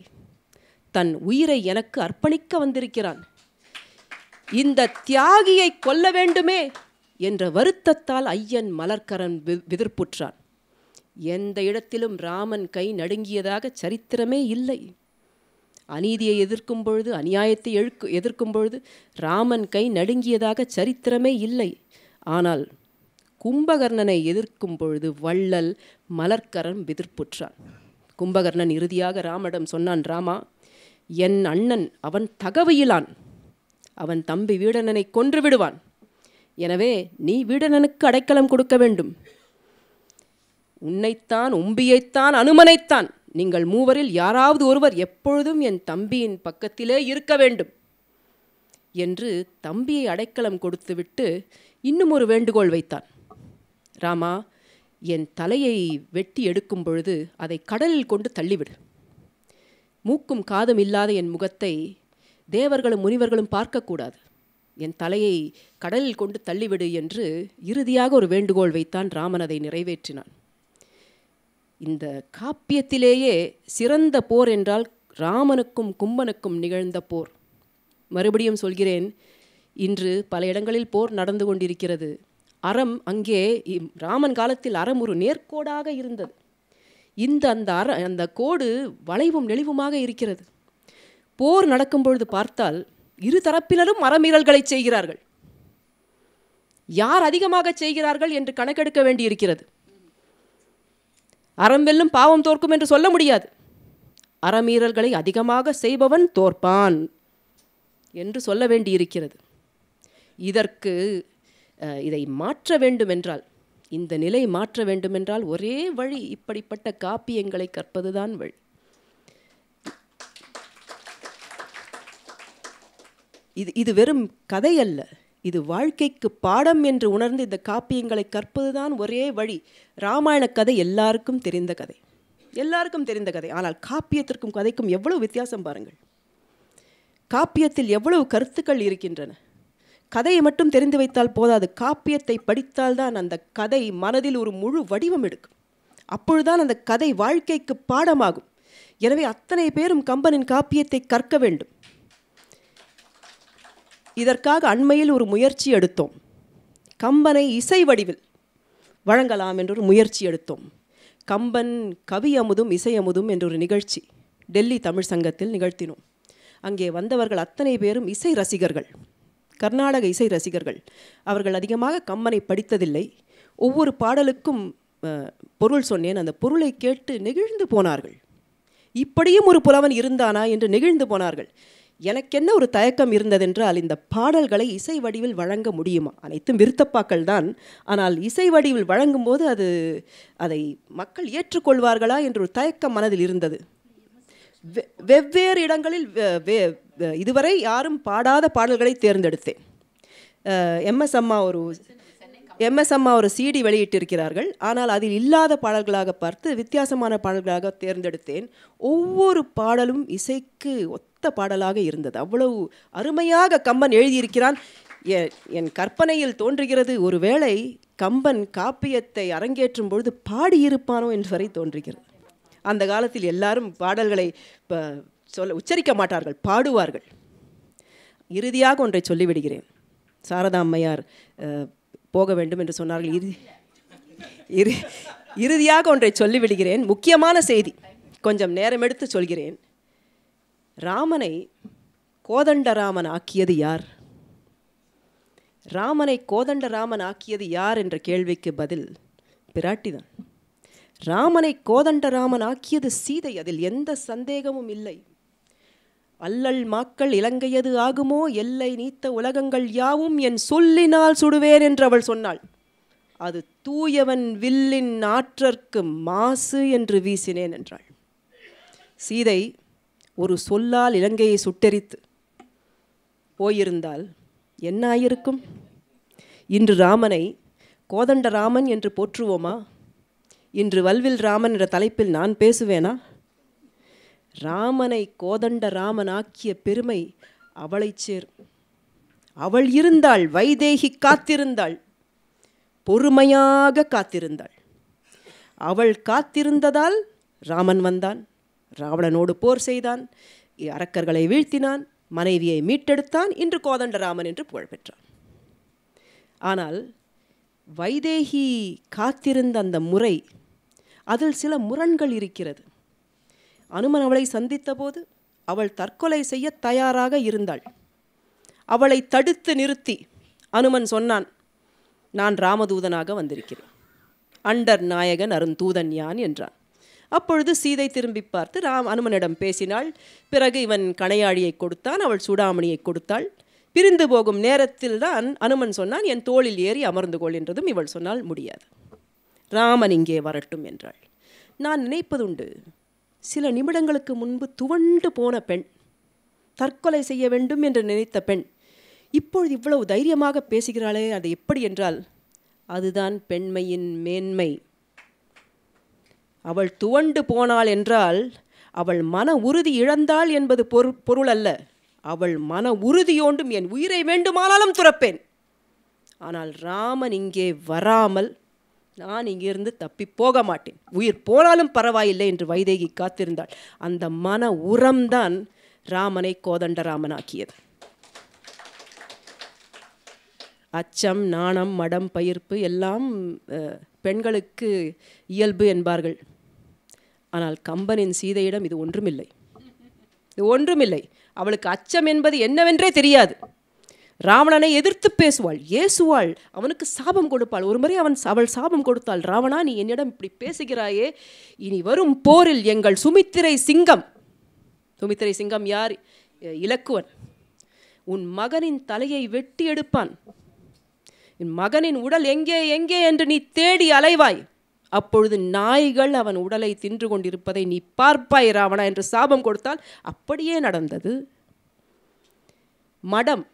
தன் உயிரை எனக்கு அர்ப்பணிக்க வந்திருக்கிறான் இந்த தியாகியை கொல்ல வேண்டுமே என்ற வருத்தத்தால் ஐயன் மலர்கரன் விதிர்ப்புற்றான் எந்த இடத்திலும் ராமன் கை நடுங்கியதாக சரித்திரமே இல்லை அநீதியை எதிர்க்கும் பொழுது அநியாயத்தை எழுக்கு எதிர்க்கும் பொழுது ராமன் கை நடுங்கியதாக சரித்திரமே இல்லை ஆனால் கும்பகர்ணனை எதிர்க்கும் பொழுது வள்ளல் மலர்கரன் விதிர்ப்புற்றான் கும்பகர்ணன் இறுதியாக ராமடம் சொன்னான் ராமா என் அண்ணன் அவன் தகவையிலான் அவன் தம்பி வீடணனை கொன்று விடுவான் எனவே நீ வீடணனுக்கு அடைக்கலம் கொடுக்க வேண்டும் உன்னைத்தான் உம்பியைத்தான் அனுமனைத்தான் நீங்கள் மூவரில் யாராவது ஒருவர் எப்பொழுதும் என் தம்பியின் பக்கத்திலே இருக்க வேண்டும் என்று தம்பியை அடைக்கலம் கொடுத்துவிட்டு இன்னும் ஒரு வேண்டுகோள் வைத்தான் ராமா என் தலையை வெட்டி எடுக்கும் பொழுது அதை கடலில் கொண்டு தள்ளிவிடு மூக்கும் காதும் இல்லாத என் முகத்தை தேவர்களும் முனிவர்களும் பார்க்கக்கூடாது என் தலையை கடலில் கொண்டு தள்ளிவிடு என்று இறுதியாக ஒரு வேண்டுகோள் வைத்தான் ராமன் அதை நிறைவேற்றினான் இந்த காப்பியத்திலேயே சிறந்த போர் என்றால் ராமனுக்கும் கும்பனுக்கும் நிகழ்ந்த போர் மறுபடியும் சொல்கிறேன் இன்று பல இடங்களில் போர் நடந்து கொண்டிருக்கிறது அறம் அங்கே ராமன் காலத்தில் அறம் ஒரு நேர்கோடாக இருந்தது இந்த அந்த அற அந்த கோடு வளைவும் நெளிவுமாக இருக்கிறது போர் நடக்கும் பொழுது பார்த்தால் இரு தரப்பினரும் அறமீறல்களை செய்கிறார்கள் யார் அதிகமாக செய்கிறார்கள் என்று கணக்கெடுக்க வேண்டியிருக்கிறது அறம் வெல்லும் பாவம் தோற்கும் என்று சொல்ல முடியாது அறமீறல்களை அதிகமாக செய்பவன் தோற்பான் என்று சொல்ல வேண்டியிருக்கிறது இதற்கு இதை மாற்ற வேண்டுமென்றால் இந்த நிலை மாற்ற வேண்டுமென்றால் ஒரே வழி இப்படிப்பட்ட காப்பியங்களை கற்பதுதான் வழி இது இது வெறும் கதை அல்ல இது வாழ்க்கைக்கு பாடம் என்று உணர்ந்து இந்த காப்பியங்களை கற்பதுதான் ஒரே வழி ராமாயண கதை எல்லாருக்கும் தெரிந்த கதை எல்லாருக்கும் தெரிந்த கதை ஆனால் காப்பியத்திற்கும் கதைக்கும் எவ்வளவு வித்தியாசம் பாருங்கள் காப்பியத்தில் எவ்வளவு கருத்துக்கள் இருக்கின்றன கதையை மட்டும் தெரிந்து வைத்தால் போதாது காப்பியத்தை படித்தால்தான் அந்த கதை மனதில் ஒரு முழு வடிவம் எடுக்கும் அப்பொழுதுதான் அந்த கதை வாழ்க்கைக்கு பாடமாகும் எனவே அத்தனை பேரும் கம்பனின் காப்பியத்தை கற்க வேண்டும் இதற்காக அண்மையில் ஒரு முயற்சி எடுத்தோம் கம்பனை இசை வடிவில் வழங்கலாம் என்றொரு முயற்சி எடுத்தோம் கம்பன் கவி அமுதும் இசை அமுதும் என்றொரு நிகழ்ச்சி டெல்லி தமிழ் சங்கத்தில் நிகழ்த்தினோம் அங்கே வந்தவர்கள் அத்தனை பேரும் இசை ரசிகர்கள் கர்நாடக இசை ரசிகர்கள் அவர்கள் அதிகமாக கம்பனை படித்ததில்லை ஒவ்வொரு பாடலுக்கும் பொருள் சொன்னேன் அந்த பொருளை கேட்டு நெகிழ்ந்து போனார்கள் இப்படியும் ஒரு புலவன் இருந்தானா என்று நெகிழ்ந்து போனார்கள் எனக்கு என்ன ஒரு தயக்கம் இருந்ததென்றால் இந்த பாடல்களை இசை வடிவில் வழங்க முடியுமா அனைத்தும் விருத்தப்பாக்கள் தான் ஆனால் இசை வடிவில் வழங்கும் போது அது அதை மக்கள் ஏற்றுக்கொள்வார்களா என்ற ஒரு தயக்கம் மனதில் இருந்தது வெவ்வேறு இடங்களில் இதுவரை யாரும் பாடாத பாடல்களை தேர்ந்தெடுத்தேன் எம்எஸ் அம்மா ஒரு எம்எஸ் அம்மா ஒரு சிடி வெளியிட்டிருக்கிறார்கள் ஆனால் அதில் இல்லாத பாடல்களாக பார்த்து வித்தியாசமான பாடல்களாக தேர்ந்தெடுத்தேன் ஒவ்வொரு பாடலும் இசைக்கு ஒத்த பாடலாக இருந்தது அவ்வளவு அருமையாக கம்பன் எழுதியிருக்கிறான் என் கற்பனையில் தோன்றுகிறது ஒருவேளை கம்பன் காப்பியத்தை அரங்கேற்றும் பொழுது பாடியிருப்பானோ என்று வரை தோன்றுகிறது அந்த காலத்தில் எல்லாரும் பாடல்களை சொல்ல உச்சரிக்க மாட்டார்கள் பாடுவார்கள் இறுதியாக ஒன்றை சொல்லிவிடுகிறேன் சாரதா அம்மையார் போக வேண்டும் என்று சொன்னார்கள் இறுதி இரு இறுதியாக ஒன்றை சொல்லிவிடுகிறேன் முக்கியமான செய்தி கொஞ்சம் நேரம் எடுத்து சொல்கிறேன் ராமனை கோதண்டராமன் ஆக்கியது யார் ராமனை கோதண்டராமன் ஆக்கியது யார் என்ற கேள்விக்கு பதில் பிராட்டிதான் ராமனை கோதண்டராமன் ஆக்கியது சீதை அதில் எந்த சந்தேகமும் இல்லை அல்லல் மாக்கள் இலங்கையது ஆகுமோ எல்லை நீத்த உலகங்கள் யாவும் என் சொல்லினால் சுடுவேன் என்று அவள் சொன்னாள் அது தூயவன் வில்லின் ஆற்றற்கு மாசு என்று வீசினேன் என்றாள் சீதை ஒரு சொல்லால் இலங்கையை சுட்டெரித்து போயிருந்தால் என்ன ஆயிருக்கும் இன்று ராமனை கோதண்ட ராமன் என்று போற்றுவோமா இன்று வல்வில் ராமன் என்ற தலைப்பில் நான் பேசுவேனா ராமனை கோதண்ட ராமனாக்கிய பெருமை அவளை சேர் அவள் இருந்தாள் வைதேகி காத்திருந்தாள் பொறுமையாக காத்திருந்தாள் அவள் காத்திருந்ததால் ராமன் வந்தான் ராவணனோடு போர் செய்தான் அரக்கர்களை வீழ்த்தினான் மனைவியை மீட்டெடுத்தான் இன்று கோதண்டராமன் என்று புகழ்பெற்றான் ஆனால் வைதேகி காத்திருந்த அந்த முறை அதில் சில முரண்கள் இருக்கிறது அனுமன் அவளை சந்தித்தபோது அவள் தற்கொலை செய்ய தயாராக இருந்தாள் அவளை தடுத்து நிறுத்தி அனுமன் சொன்னான் நான் ராமதூதனாக வந்திருக்கிறேன் அண்டர் நாயகன் அருந்தூதன் யான் என்றான் அப்பொழுது சீதை திரும்பி பார்த்து ராம் அனுமனிடம் பேசினாள் பிறகு இவன் கணையாழியை கொடுத்தான் அவள் சூடாமணியை கொடுத்தாள் பிரிந்து போகும் நேரத்தில் தான் அனுமன் சொன்னான் என் தோளில் ஏறி அமர்ந்து கொள் என்றதும் இவள் சொன்னால் முடியாது ராமன் இங்கே வரட்டும் என்றாள் நான் நினைப்பதுண்டு சில நிமிடங்களுக்கு முன்பு துவண்டு போன பெண் தற்கொலை செய்ய வேண்டும் என்று நினைத்த பெண் இப்பொழுது இவ்வளவு தைரியமாக பேசுகிறாளே அது எப்படி என்றால் அதுதான் பெண்மையின் மேன்மை அவள் துவண்டு போனாள் என்றால் அவள் மன உறுதி இழந்தாள் என்பது பொருள் அல்ல அவள் மன உறுதியோண்டும் என் உயிரை வேண்டுமானாலும் துறப்பேன் ஆனால் ராமன் இங்கே வராமல் நான் இங்கிருந்து தப்பி போக மாட்டேன் உயிர் போனாலும் பரவாயில்லை என்று வைதேகி காத்திருந்தாள் அந்த மன உரம்தான் ராமனை கோதண்டராமனாக்கியது அச்சம் நாணம் மடம் பயிர்ப்பு எல்லாம் பெண்களுக்கு இயல்பு என்பார்கள் ஆனால் கம்பனின் சீதையிடம் இது ஒன்றுமில்லை இது ஒன்றுமில்லை அவளுக்கு அச்சம் என்பது என்னவென்றே தெரியாது ராவணனை எதிர்த்து பேசுவாள் ஏசுவாள் அவனுக்கு சாபம் கொடுப்பாள் ஒரு முறை அவன் அவள் சாபம் கொடுத்தாள் ராவணா நீ என்னிடம் இப்படி பேசுகிறாயே இனி வரும் போரில் எங்கள் சுமித்திரை சிங்கம் சுமித்திரை சிங்கம் யார் இலக்குவன் உன் மகனின் தலையை வெட்டி எடுப்பான் என் மகனின் உடல் எங்கே எங்கே என்று நீ தேடி அலைவாய் அப்பொழுது நாய்கள் அவன் உடலை தின்று கொண்டிருப்பதை நீ பார்ப்பாய் ராவணா என்று சாபம் கொடுத்தால் அப்படியே நடந்தது மடம்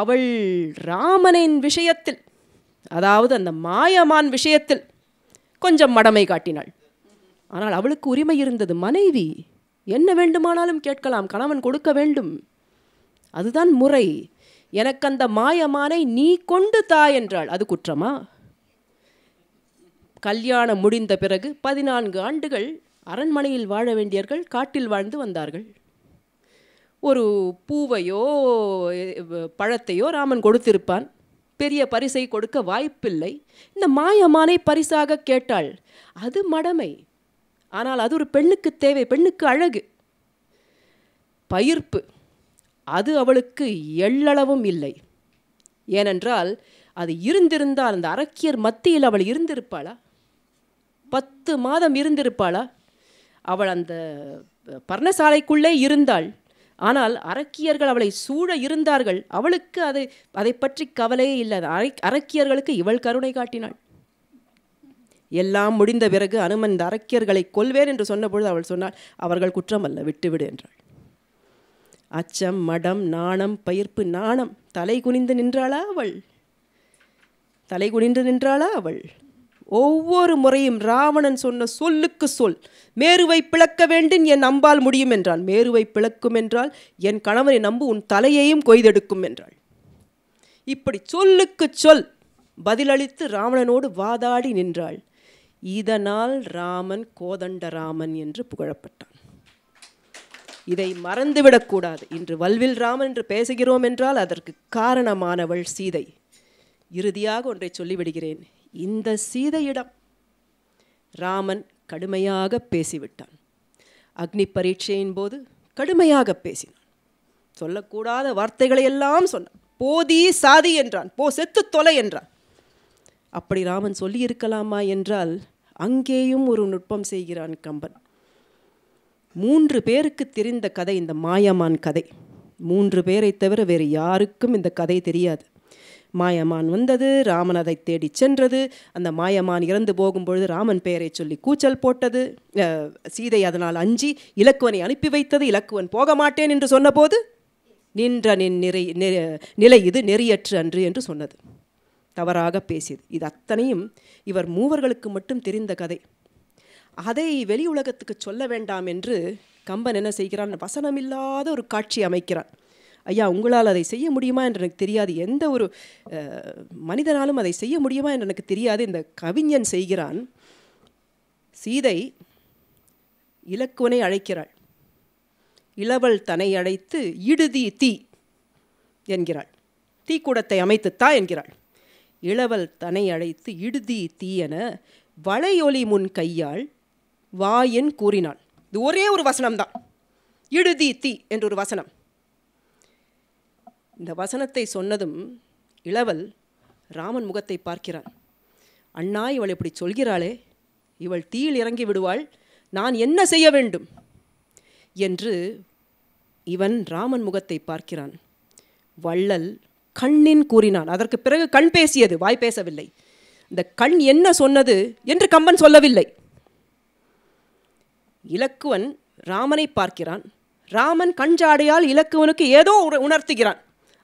அவள் ராமனின் விஷயத்தில் அதாவது அந்த மாயமான் விஷயத்தில் கொஞ்சம் மடமை காட்டினாள் ஆனால் அவளுக்கு உரிமை இருந்தது மனைவி என்ன வேண்டுமானாலும் கேட்கலாம் கணவன் கொடுக்க வேண்டும் அதுதான் முறை எனக்கு அந்த மாயமானை நீ கொண்டு தா என்றாள் அது குற்றமா கல்யாணம் முடிந்த பிறகு பதினான்கு ஆண்டுகள் அரண்மனையில் வாழ வேண்டியவர்கள் காட்டில் வாழ்ந்து வந்தார்கள் ஒரு பூவையோ பழத்தையோ ராமன் கொடுத்திருப்பான் பெரிய பரிசை கொடுக்க வாய்ப்பில்லை இந்த மாயமானை பரிசாக கேட்டாள் அது மடமை ஆனால் அது ஒரு பெண்ணுக்கு தேவை பெண்ணுக்கு அழகு பயிர்ப்பு அது அவளுக்கு எள்ளளவும் இல்லை ஏனென்றால் அது இருந்திருந்தால் அந்த அரக்கியர் மத்தியில் அவள் இருந்திருப்பாளா பத்து மாதம் இருந்திருப்பாளா அவள் அந்த பர்ணசாலைக்குள்ளே இருந்தாள் ஆனால் அரக்கியர்கள் அவளை சூழ இருந்தார்கள் அவளுக்கு அதை அதை பற்றி கவலையே இல்லை அரக்கியர்களுக்கு இவள் கருணை காட்டினாள் எல்லாம் முடிந்த பிறகு அனுமன் இந்த அரக்கியர்களை கொல்வேன் என்று சொன்னபொழுது அவள் சொன்னாள் அவர்கள் குற்றம் அல்ல விட்டுவிடு என்றாள் அச்சம் மடம் நாணம் பயிர்ப்பு நாணம் தலை குனிந்து நின்றாளா அவள் தலை குனிந்து நின்றாளா அவள் ஒவ்வொரு முறையும் ராவணன் சொன்ன சொல்லுக்கு சொல் மேருவை பிளக்க வேண்டும் என் அம்பால் முடியும் என்றான் மேருவை பிளக்கும் என்றால் என் கணவனை நம்பு உன் தலையையும் கொய்தெடுக்கும் என்றாள் இப்படி சொல்லுக்கு சொல் பதிலளித்து ராவணனோடு வாதாடி நின்றாள் இதனால் ராமன் கோதண்டராமன் என்று புகழப்பட்டான் இதை மறந்துவிடக்கூடாது இன்று வல்வில் ராமன் என்று பேசுகிறோம் என்றால் அதற்கு காரணமானவள் சீதை இறுதியாக ஒன்றை சொல்லிவிடுகிறேன் இந்த சீதையிடம் ராமன் கடுமையாக பேசிவிட்டான் அக்னி பரீட்சையின் போது கடுமையாக பேசினான் சொல்லக்கூடாத வார்த்தைகளை எல்லாம் சொன்னான் போதி சாதி என்றான் போ செத்து தொலை என்றான் அப்படி ராமன் சொல்லியிருக்கலாமா என்றால் அங்கேயும் ஒரு நுட்பம் செய்கிறான் கம்பன் மூன்று பேருக்கு தெரிந்த கதை இந்த மாயமான் கதை மூன்று பேரை தவிர வேறு யாருக்கும் இந்த கதை தெரியாது மாயமான் வந்தது ராமன் அதை தேடி சென்றது அந்த மாயமான் இறந்து போகும்பொழுது ராமன் பெயரை சொல்லி கூச்சல் போட்டது சீதை அதனால் அஞ்சி இலக்குவனை அனுப்பி வைத்தது இலக்குவன் போக மாட்டேன் என்று சொன்னபோது நின்ற நின் நிறை நிலை இது நெறியற்று அன்று என்று சொன்னது தவறாக பேசியது இது அத்தனையும் இவர் மூவர்களுக்கு மட்டும் தெரிந்த கதை அதை வெளி உலகத்துக்கு சொல்ல வேண்டாம் என்று கம்பன் என்ன செய்கிறான் வசனமில்லாத ஒரு காட்சி அமைக்கிறான் ஐயா உங்களால் அதை செய்ய முடியுமா என்று எனக்கு தெரியாது எந்த ஒரு மனிதனாலும் அதை செய்ய முடியுமா என்று எனக்கு தெரியாது இந்த கவிஞன் செய்கிறான் சீதை இலக்குவனை அழைக்கிறாள் இளவல் தனை அழைத்து இடுதி தீ என்கிறாள் தீக்கூடத்தை அமைத்து தா என்கிறாள் இளவல் தனை அழைத்து இடுதி தீ என வளையொலி முன் கையால் வாயன் கூறினாள் இது ஒரே ஒரு வசனம்தான் இடுதி தீ என்று ஒரு வசனம் இந்த வசனத்தை சொன்னதும் இளவல் ராமன் முகத்தை பார்க்கிறான் அண்ணா இவள் இப்படி சொல்கிறாளே இவள் தீயில் இறங்கி விடுவாள் நான் என்ன செய்ய வேண்டும் என்று இவன் ராமன் முகத்தை பார்க்கிறான் வள்ளல் கண்ணின் கூறினான் அதற்கு பிறகு கண் பேசியது வாய் பேசவில்லை இந்த கண் என்ன சொன்னது என்று கம்பன் சொல்லவில்லை இலக்குவன் ராமனை பார்க்கிறான் ராமன் கண்ஜாடையால் இலக்குவனுக்கு ஏதோ உணர்த்துகிறான்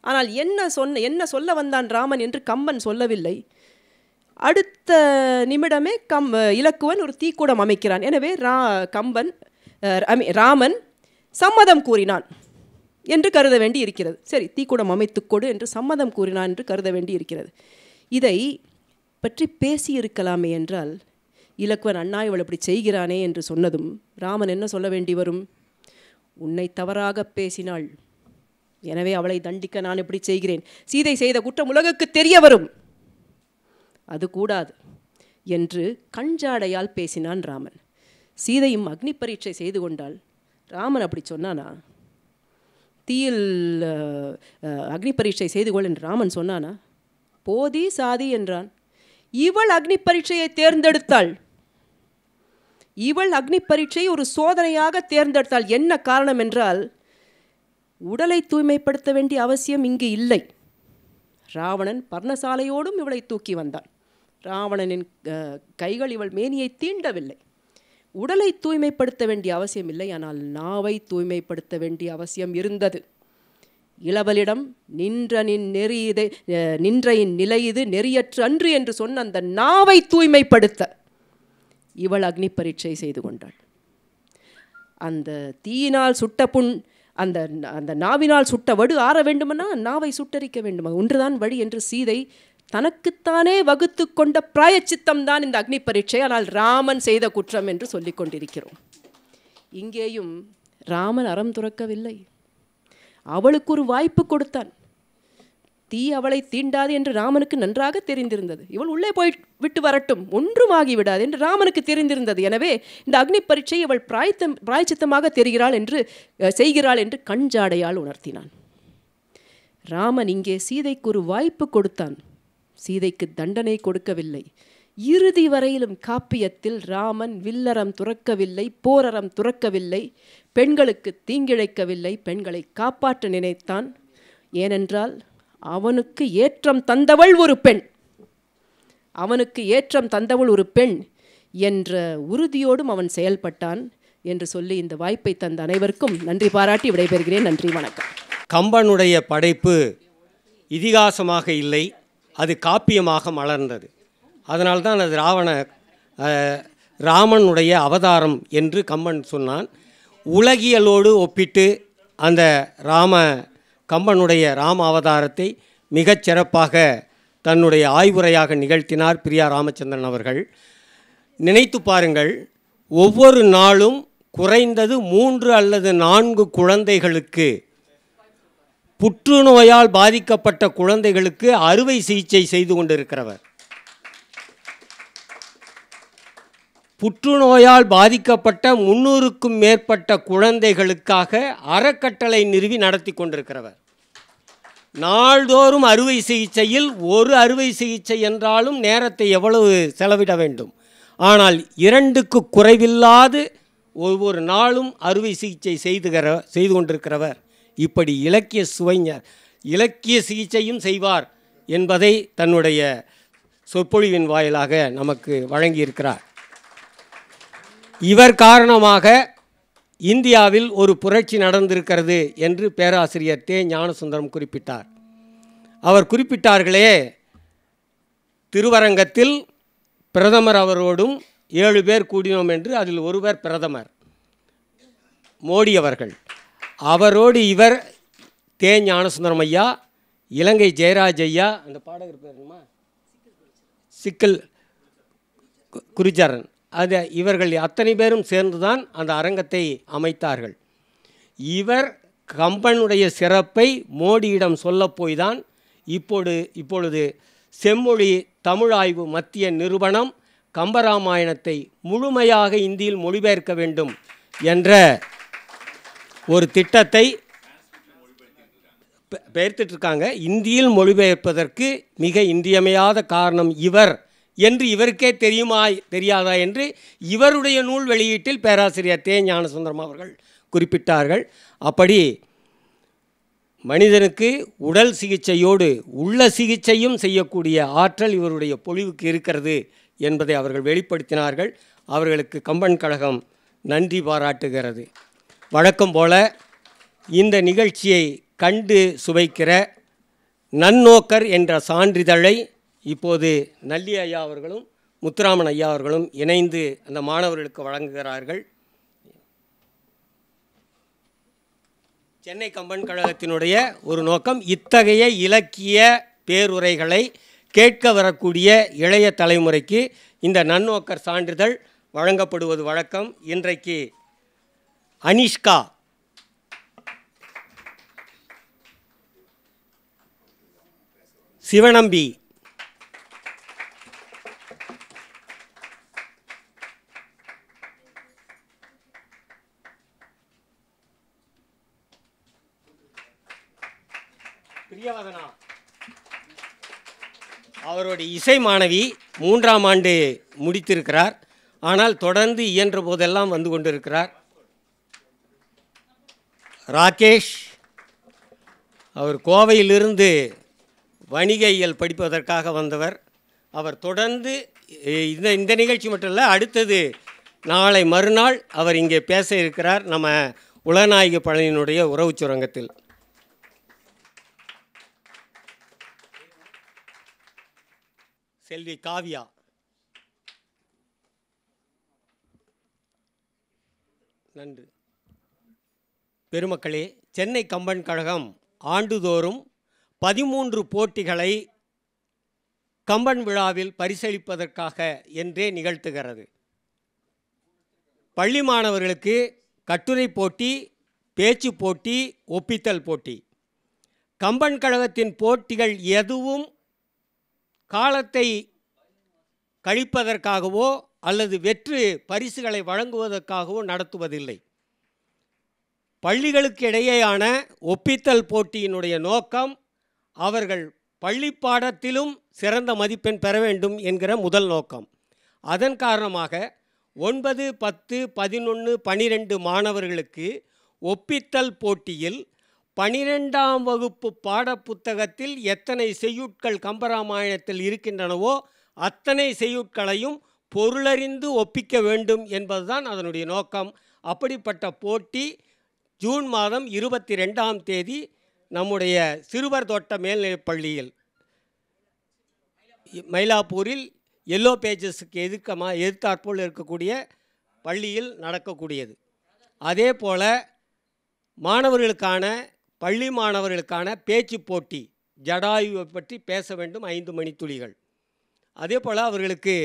ஆனால் என்ன சொன்ன என்ன சொல்ல வந்தான் ராமன் என்று கம்பன் சொல்லவில்லை அடுத்த நிமிடமே கம் இலக்குவன் ஒரு தீக்கூடம் அமைக்கிறான் எனவே ரா கம்பன் ராமன் சம்மதம் கூறினான் என்று கருத வேண்டி இருக்கிறது சரி தீக்கூடம் அமைத்துக்கொடு என்று சம்மதம் கூறினான் என்று கருத வேண்டி இருக்கிறது இதை பற்றி பேசியிருக்கலாமே என்றால் இலக்குவன் அண்ணா இவள் இப்படி செய்கிறானே என்று சொன்னதும் ராமன் என்ன சொல்ல வேண்டி வரும் உன்னை தவறாக பேசினாள் எனவே அவளை தண்டிக்க நான் எப்படி செய்கிறேன் சீதை செய்த குற்றம் உலகுக்கு தெரிய வரும் அது கூடாது என்று கஞ்சாடையால் பேசினான் ராமன் சீதையும் அக்னி பரீட்சை செய்து கொண்டால் ராமன் அப்படி சொன்னானா தீயில் அக்னி பரீட்சை செய்து கொள் என்று ராமன் சொன்னானா போதி சாதி என்றான் இவள் அக்னி பரீட்சையை தேர்ந்தெடுத்தாள் இவள் அக்னி பரீட்சையை ஒரு சோதனையாக தேர்ந்தெடுத்தால் என்ன காரணம் என்றால் உடலை தூய்மைப்படுத்த வேண்டிய அவசியம் இங்கு இல்லை ராவணன் பர்ணசாலையோடும் இவளை தூக்கி வந்தான் ராவணனின் கைகள் இவள் மேனியை தீண்டவில்லை உடலை தூய்மைப்படுத்த வேண்டிய அவசியம் இல்லை ஆனால் நாவை தூய்மைப்படுத்த வேண்டிய அவசியம் இருந்தது இளவலிடம் நின்றனின் நெறி இதை நின்றையின் நிலை இது நெறியற்று அன்று என்று சொன்ன அந்த நாவை தூய்மைப்படுத்த இவள் அக்னி பரீட்சை செய்து கொண்டாள் அந்த தீயினால் சுட்ட புண் அந்த அந்த நாவினால் சுட்ட வடு ஆற வேண்டுமென்னா நாவை சுட்டரிக்க வேண்டுமா ஒன்றுதான் வழி என்று சீதை தனக்குத்தானே வகுத்து கொண்ட பிராய தான் இந்த அக்னி பரீட்சை ஆனால் ராமன் செய்த குற்றம் என்று சொல்லி கொண்டிருக்கிறோம் இங்கேயும் ராமன் அறம் துறக்கவில்லை அவளுக்கு ஒரு வாய்ப்பு கொடுத்தான் தீ அவளை தீண்டாது என்று ராமனுக்கு நன்றாக தெரிந்திருந்தது இவள் உள்ளே போய் விட்டு வரட்டும் ஒன்றும் ஆகிவிடாது என்று ராமனுக்கு தெரிந்திருந்தது எனவே இந்த அக்னி பரீட்சை இவள் பிராய்த்தம் பிராய்ச்சித்தமாக தெரிகிறாள் என்று செய்கிறாள் என்று கஞ்சாடையால் உணர்த்தினான் ராமன் இங்கே சீதைக்கு ஒரு வாய்ப்பு கொடுத்தான் சீதைக்கு தண்டனை கொடுக்கவில்லை இறுதி வரையிலும் காப்பியத்தில் ராமன் வில்லறம் துறக்கவில்லை போரறம் துறக்கவில்லை பெண்களுக்கு தீங்கிழைக்கவில்லை பெண்களை காப்பாற்ற நினைத்தான் ஏனென்றால் அவனுக்கு ஏற்றம் தந்தவள் ஒரு பெண் அவனுக்கு ஏற்றம் தந்தவள் ஒரு பெண் என்ற உறுதியோடும் அவன் செயல்பட்டான் என்று சொல்லி இந்த வாய்ப்பை தந்த அனைவருக்கும் நன்றி பாராட்டி விடைபெறுகிறேன் நன்றி வணக்கம் கம்பனுடைய படைப்பு இதிகாசமாக இல்லை அது காப்பியமாக மலர்ந்தது அதனால்தான் அது ராவண ராமனுடைய அவதாரம் என்று கம்பன் சொன்னான் உலகியலோடு ஒப்பிட்டு அந்த ராம கம்பனுடைய ராம அவதாரத்தை மிகச் சிறப்பாக தன்னுடைய ஆய்வுரையாக நிகழ்த்தினார் பிரியா ராமச்சந்திரன் அவர்கள் நினைத்து பாருங்கள் ஒவ்வொரு நாளும் குறைந்தது மூன்று அல்லது நான்கு குழந்தைகளுக்கு புற்றுநோயால் பாதிக்கப்பட்ட குழந்தைகளுக்கு அறுவை சிகிச்சை செய்து கொண்டிருக்கிறவர் புற்றுநோயால் பாதிக்கப்பட்ட முன்னூறுக்கும் மேற்பட்ட குழந்தைகளுக்காக அறக்கட்டளை நிறுவி நடத்தி கொண்டிருக்கிறவர் நாள்தோறும் அறுவை சிகிச்சையில் ஒரு அறுவை சிகிச்சை என்றாலும் நேரத்தை எவ்வளவு செலவிட வேண்டும் ஆனால் இரண்டுக்கு குறைவில்லாது ஒவ்வொரு நாளும் அறுவை சிகிச்சை செய்துகிற செய்து கொண்டிருக்கிறவர் இப்படி இலக்கிய சுவைஞர் இலக்கிய சிகிச்சையும் செய்வார் என்பதை தன்னுடைய சொற்பொழிவின் வாயிலாக நமக்கு வழங்கியிருக்கிறார் இவர் காரணமாக இந்தியாவில் ஒரு புரட்சி நடந்திருக்கிறது என்று பேராசிரியர் தே ஞானசுந்தரம் குறிப்பிட்டார் அவர் குறிப்பிட்டார்களே திருவரங்கத்தில் பிரதமர் அவரோடும் ஏழு பேர் கூடினோம் என்று அதில் ஒருவர் பிரதமர் மோடி அவர்கள் அவரோடு இவர் தே ஞானசுந்தரம் ஐயா இலங்கை ஜெயராஜ் ஐயா அந்த பாடகர் பேருமா சிக்கல் குருஜாரன் அது இவர்கள் அத்தனை பேரும் சேர்ந்துதான் அந்த அரங்கத்தை அமைத்தார்கள் இவர் கம்பனுடைய சிறப்பை மோடியிடம் சொல்லப்போய் தான் இப்போது இப்பொழுது செம்மொழி தமிழாய்வு மத்திய நிறுவனம் கம்பராமாயணத்தை முழுமையாக இந்தியில் மொழிபெயர்க்க வேண்டும் என்ற ஒரு திட்டத்தை பெயர்த்துட்ருக்காங்க இந்தியில் மொழிபெயர்ப்பதற்கு மிக இன்றியமையாத காரணம் இவர் என்று இவருக்கே தெரியுமா தெரியாதா என்று இவருடைய நூல் வெளியீட்டில் பேராசிரியர் தே ஞானசுந்தரம் அவர்கள் குறிப்பிட்டார்கள் அப்படி மனிதனுக்கு உடல் சிகிச்சையோடு உள்ள சிகிச்சையும் செய்யக்கூடிய ஆற்றல் இவருடைய பொழிவுக்கு இருக்கிறது என்பதை அவர்கள் வெளிப்படுத்தினார்கள் அவர்களுக்கு கம்பன் கழகம் நன்றி பாராட்டுகிறது வழக்கம் போல இந்த நிகழ்ச்சியை கண்டு சுவைக்கிற நன்னோக்கர் என்ற சான்றிதழை இப்போது நல்லி ஐயா அவர்களும் முத்துராமன் ஐயா அவர்களும் இணைந்து அந்த மாணவர்களுக்கு வழங்குகிறார்கள் சென்னை கம்பன் கழகத்தினுடைய ஒரு நோக்கம் இத்தகைய இலக்கிய பேருரைகளை கேட்க வரக்கூடிய இளைய தலைமுறைக்கு இந்த நன்னோக்கர் சான்றிதழ் வழங்கப்படுவது வழக்கம் இன்றைக்கு அனிஷ்கா சிவநம்பி அவருடைய இசை மாணவி மூன்றாம் ஆண்டு முடித்திருக்கிறார் ஆனால் தொடர்ந்து இயன்ற போதெல்லாம் வந்து கொண்டிருக்கிறார் ராகேஷ் அவர் கோவையிலிருந்து வணிக இயல் படிப்பதற்காக வந்தவர் அவர் தொடர்ந்து இந்த இந்த நிகழ்ச்சி மட்டும் இல்லை அடுத்தது நாளை மறுநாள் அவர் இங்கே பேச இருக்கிறார் நம்ம உலநாயக பழனியினுடைய உறவு சுரங்கத்தில் செல்வி காவியா நன்றி பெருமக்களே சென்னை கம்பன் கழகம் ஆண்டுதோறும் பதிமூன்று போட்டிகளை கம்பன் விழாவில் பரிசளிப்பதற்காக என்றே நிகழ்த்துகிறது பள்ளி மாணவர்களுக்கு கட்டுரை போட்டி பேச்சு போட்டி ஒப்பித்தல் போட்டி கம்பன் கழகத்தின் போட்டிகள் எதுவும் காலத்தை கழிப்பதற்காகவோ அல்லது வெற்று பரிசுகளை வழங்குவதற்காகவோ நடத்துவதில்லை பள்ளிகளுக்கு இடையேயான ஒப்பித்தல் போட்டியினுடைய நோக்கம் அவர்கள் பள்ளி பாடத்திலும் சிறந்த மதிப்பெண் பெற வேண்டும் என்கிற முதல் நோக்கம் அதன் காரணமாக ஒன்பது பத்து பதினொன்று பனிரெண்டு மாணவர்களுக்கு ஒப்பித்தல் போட்டியில் பனிரெண்டாம் வகுப்பு பாடப்புத்தகத்தில் எத்தனை செய்யுட்கள் கம்பராமாயணத்தில் இருக்கின்றனவோ அத்தனை செய்யுட்களையும் பொருளறிந்து ஒப்பிக்க வேண்டும் என்பதுதான் அதனுடைய நோக்கம் அப்படிப்பட்ட போட்டி ஜூன் மாதம் இருபத்தி ரெண்டாம் தேதி நம்முடைய சிறுவர் தோட்ட மேல்நிலைப் பள்ளியில் மயிலாப்பூரில் எல்லோ பேஜஸுக்கு எதிர்க்கமாக எதிர்த்தாற்போல் இருக்கக்கூடிய பள்ளியில் நடக்கக்கூடியது அதே போல் மாணவர்களுக்கான பள்ளி மாணவர்களுக்கான பேச்சு போட்டி ஜடாயுவை பற்றி பேச வேண்டும் ஐந்து மணித்துளிகள் அதே போல் அவர்களுக்கு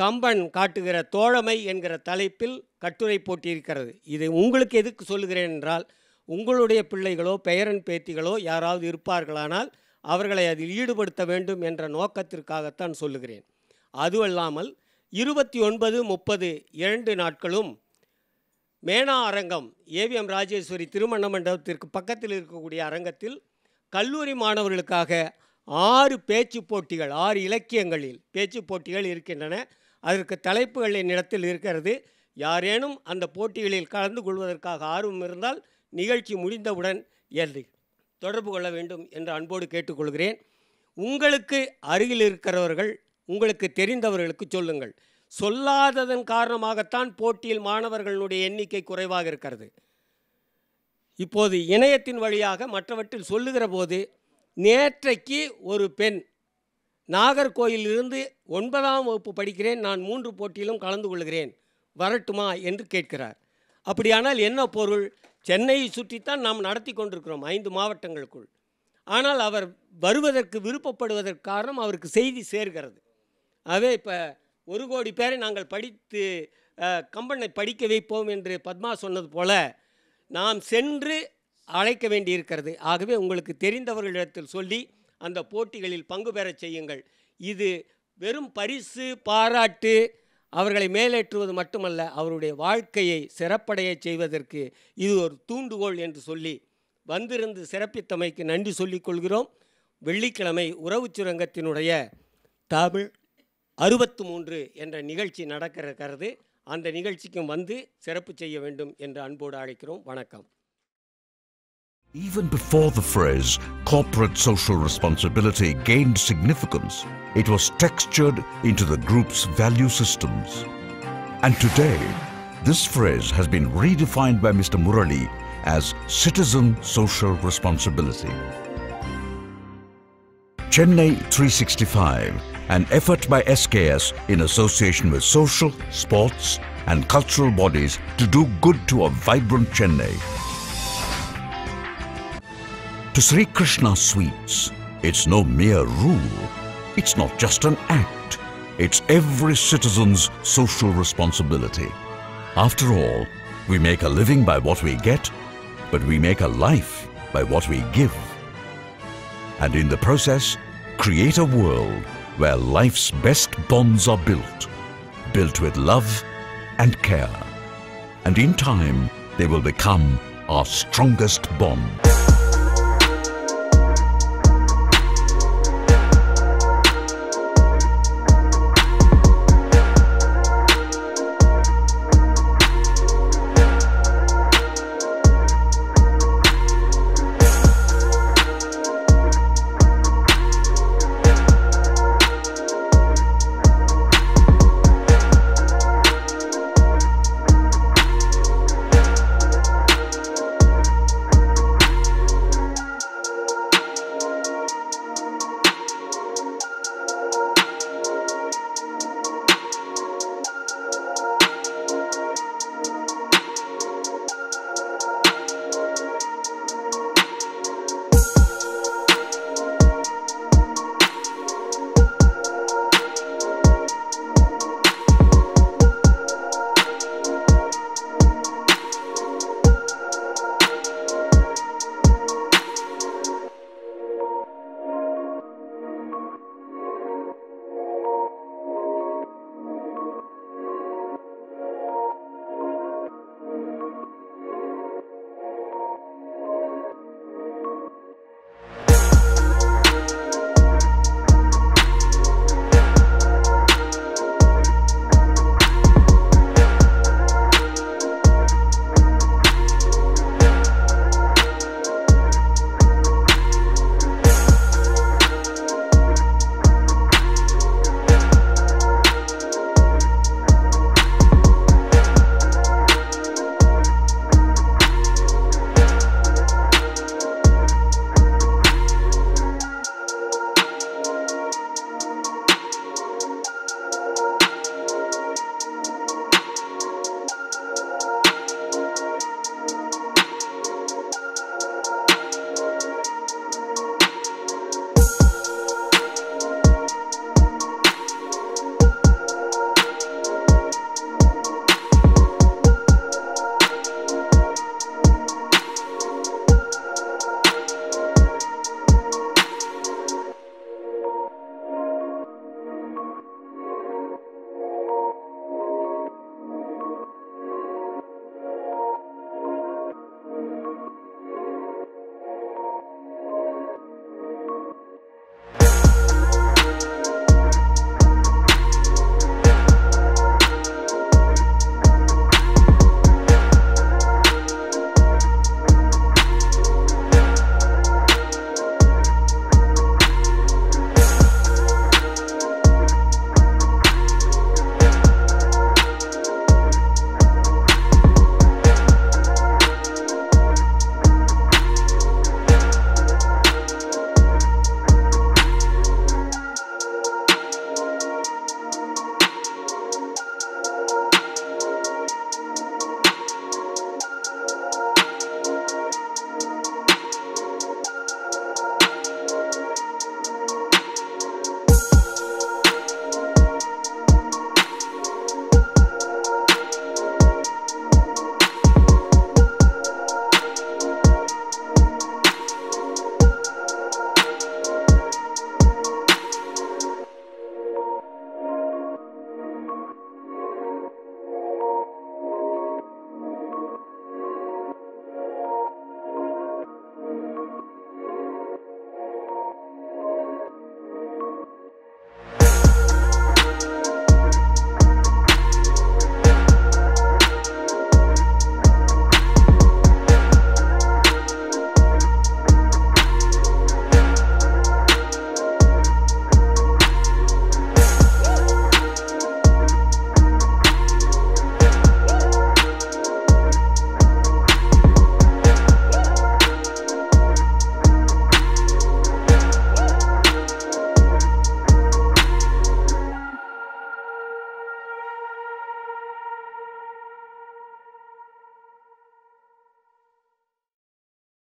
கம்பன் காட்டுகிற தோழமை என்கிற தலைப்பில் கட்டுரை போட்டி இருக்கிறது இது உங்களுக்கு எதுக்கு சொல்லுகிறேன் என்றால் உங்களுடைய பிள்ளைகளோ பெயரன் பேத்திகளோ யாராவது இருப்பார்களானால் அவர்களை அதில் ஈடுபடுத்த வேண்டும் என்ற நோக்கத்திற்காகத்தான் சொல்லுகிறேன் அதுவல்லாமல் இருபத்தி ஒன்பது முப்பது இரண்டு நாட்களும் மேனா அரங்கம் ஏவிஎம் ராஜேஸ்வரி திருமண மண்டபத்திற்கு பக்கத்தில் இருக்கக்கூடிய அரங்கத்தில் கல்லூரி மாணவர்களுக்காக ஆறு பேச்சு போட்டிகள் ஆறு இலக்கியங்களில் பேச்சு போட்டிகள் இருக்கின்றன அதற்கு தலைப்புகள் என்னிடத்தில் இருக்கிறது யாரேனும் அந்த போட்டிகளில் கலந்து கொள்வதற்காக ஆர்வம் இருந்தால் நிகழ்ச்சி முடிந்தவுடன் எழுதி தொடர்பு கொள்ள வேண்டும் என்று அன்போடு கேட்டுக்கொள்கிறேன் உங்களுக்கு அருகில் இருக்கிறவர்கள் உங்களுக்கு தெரிந்தவர்களுக்கு சொல்லுங்கள் சொல்லாததன் காரணமாகத்தான் போட்டியில் மாணவர்களுடைய எண்ணிக்கை குறைவாக இருக்கிறது இப்போது இணையத்தின் வழியாக மற்றவற்றில் சொல்லுகிற போது நேற்றைக்கு ஒரு பெண் நாகர்கோயிலிருந்து ஒன்பதாம் வகுப்பு படிக்கிறேன் நான் மூன்று போட்டியிலும் கலந்து கொள்கிறேன் வரட்டுமா என்று கேட்கிறார் அப்படியானால் என்ன பொருள் சென்னையை சுற்றித்தான் நாம் நடத்தி கொண்டிருக்கிறோம் ஐந்து மாவட்டங்களுக்குள் ஆனால் அவர் வருவதற்கு விருப்பப்படுவதற்கு காரணம் அவருக்கு செய்தி சேர்கிறது அதே இப்போ ஒரு கோடி பேரை நாங்கள் படித்து கம்பனை படிக்க வைப்போம் என்று பத்மா சொன்னது போல நாம் சென்று அழைக்க வேண்டி இருக்கிறது ஆகவே உங்களுக்கு தெரிந்தவர்களிடத்தில் சொல்லி அந்த போட்டிகளில் பங்கு பெறச் செய்யுங்கள் இது வெறும் பரிசு பாராட்டு அவர்களை மேலேற்றுவது மட்டுமல்ல அவருடைய வாழ்க்கையை சிறப்படைய செய்வதற்கு இது ஒரு தூண்டுகோள் என்று சொல்லி வந்திருந்து சிறப்பித்தமைக்கு நன்றி சொல்லிக் கொள்கிறோம் வெள்ளிக்கிழமை உறவுச் சுரங்கத்தினுடைய தமிழ் அறுபத்து மூன்று என்ற நிகழ்ச்சி நடக்கிறது அந்த நிகழ்ச்சிக்கும் வந்து சிறப்பு செய்ய வேண்டும் என்று அன்போடு அழைக்கிறோம் வணக்கம் Even before the phrase corporate social responsibility gained significance, it was textured into the group's value systems. And today, this phrase has been redefined by Mr. Murali as citizen social responsibility. Chennai 365 an effort by SKS in association with social, sports and cultural bodies to do good to a vibrant Chennai. To Sri Krishna Sweets, it's no mere rule, it's not just an act, it's every citizen's social responsibility. After all, we make a living by what we get, but we make a life by what we give. And in the process, create a world where life's best bonds are built, built with love and care. And in time, they will become our strongest bond.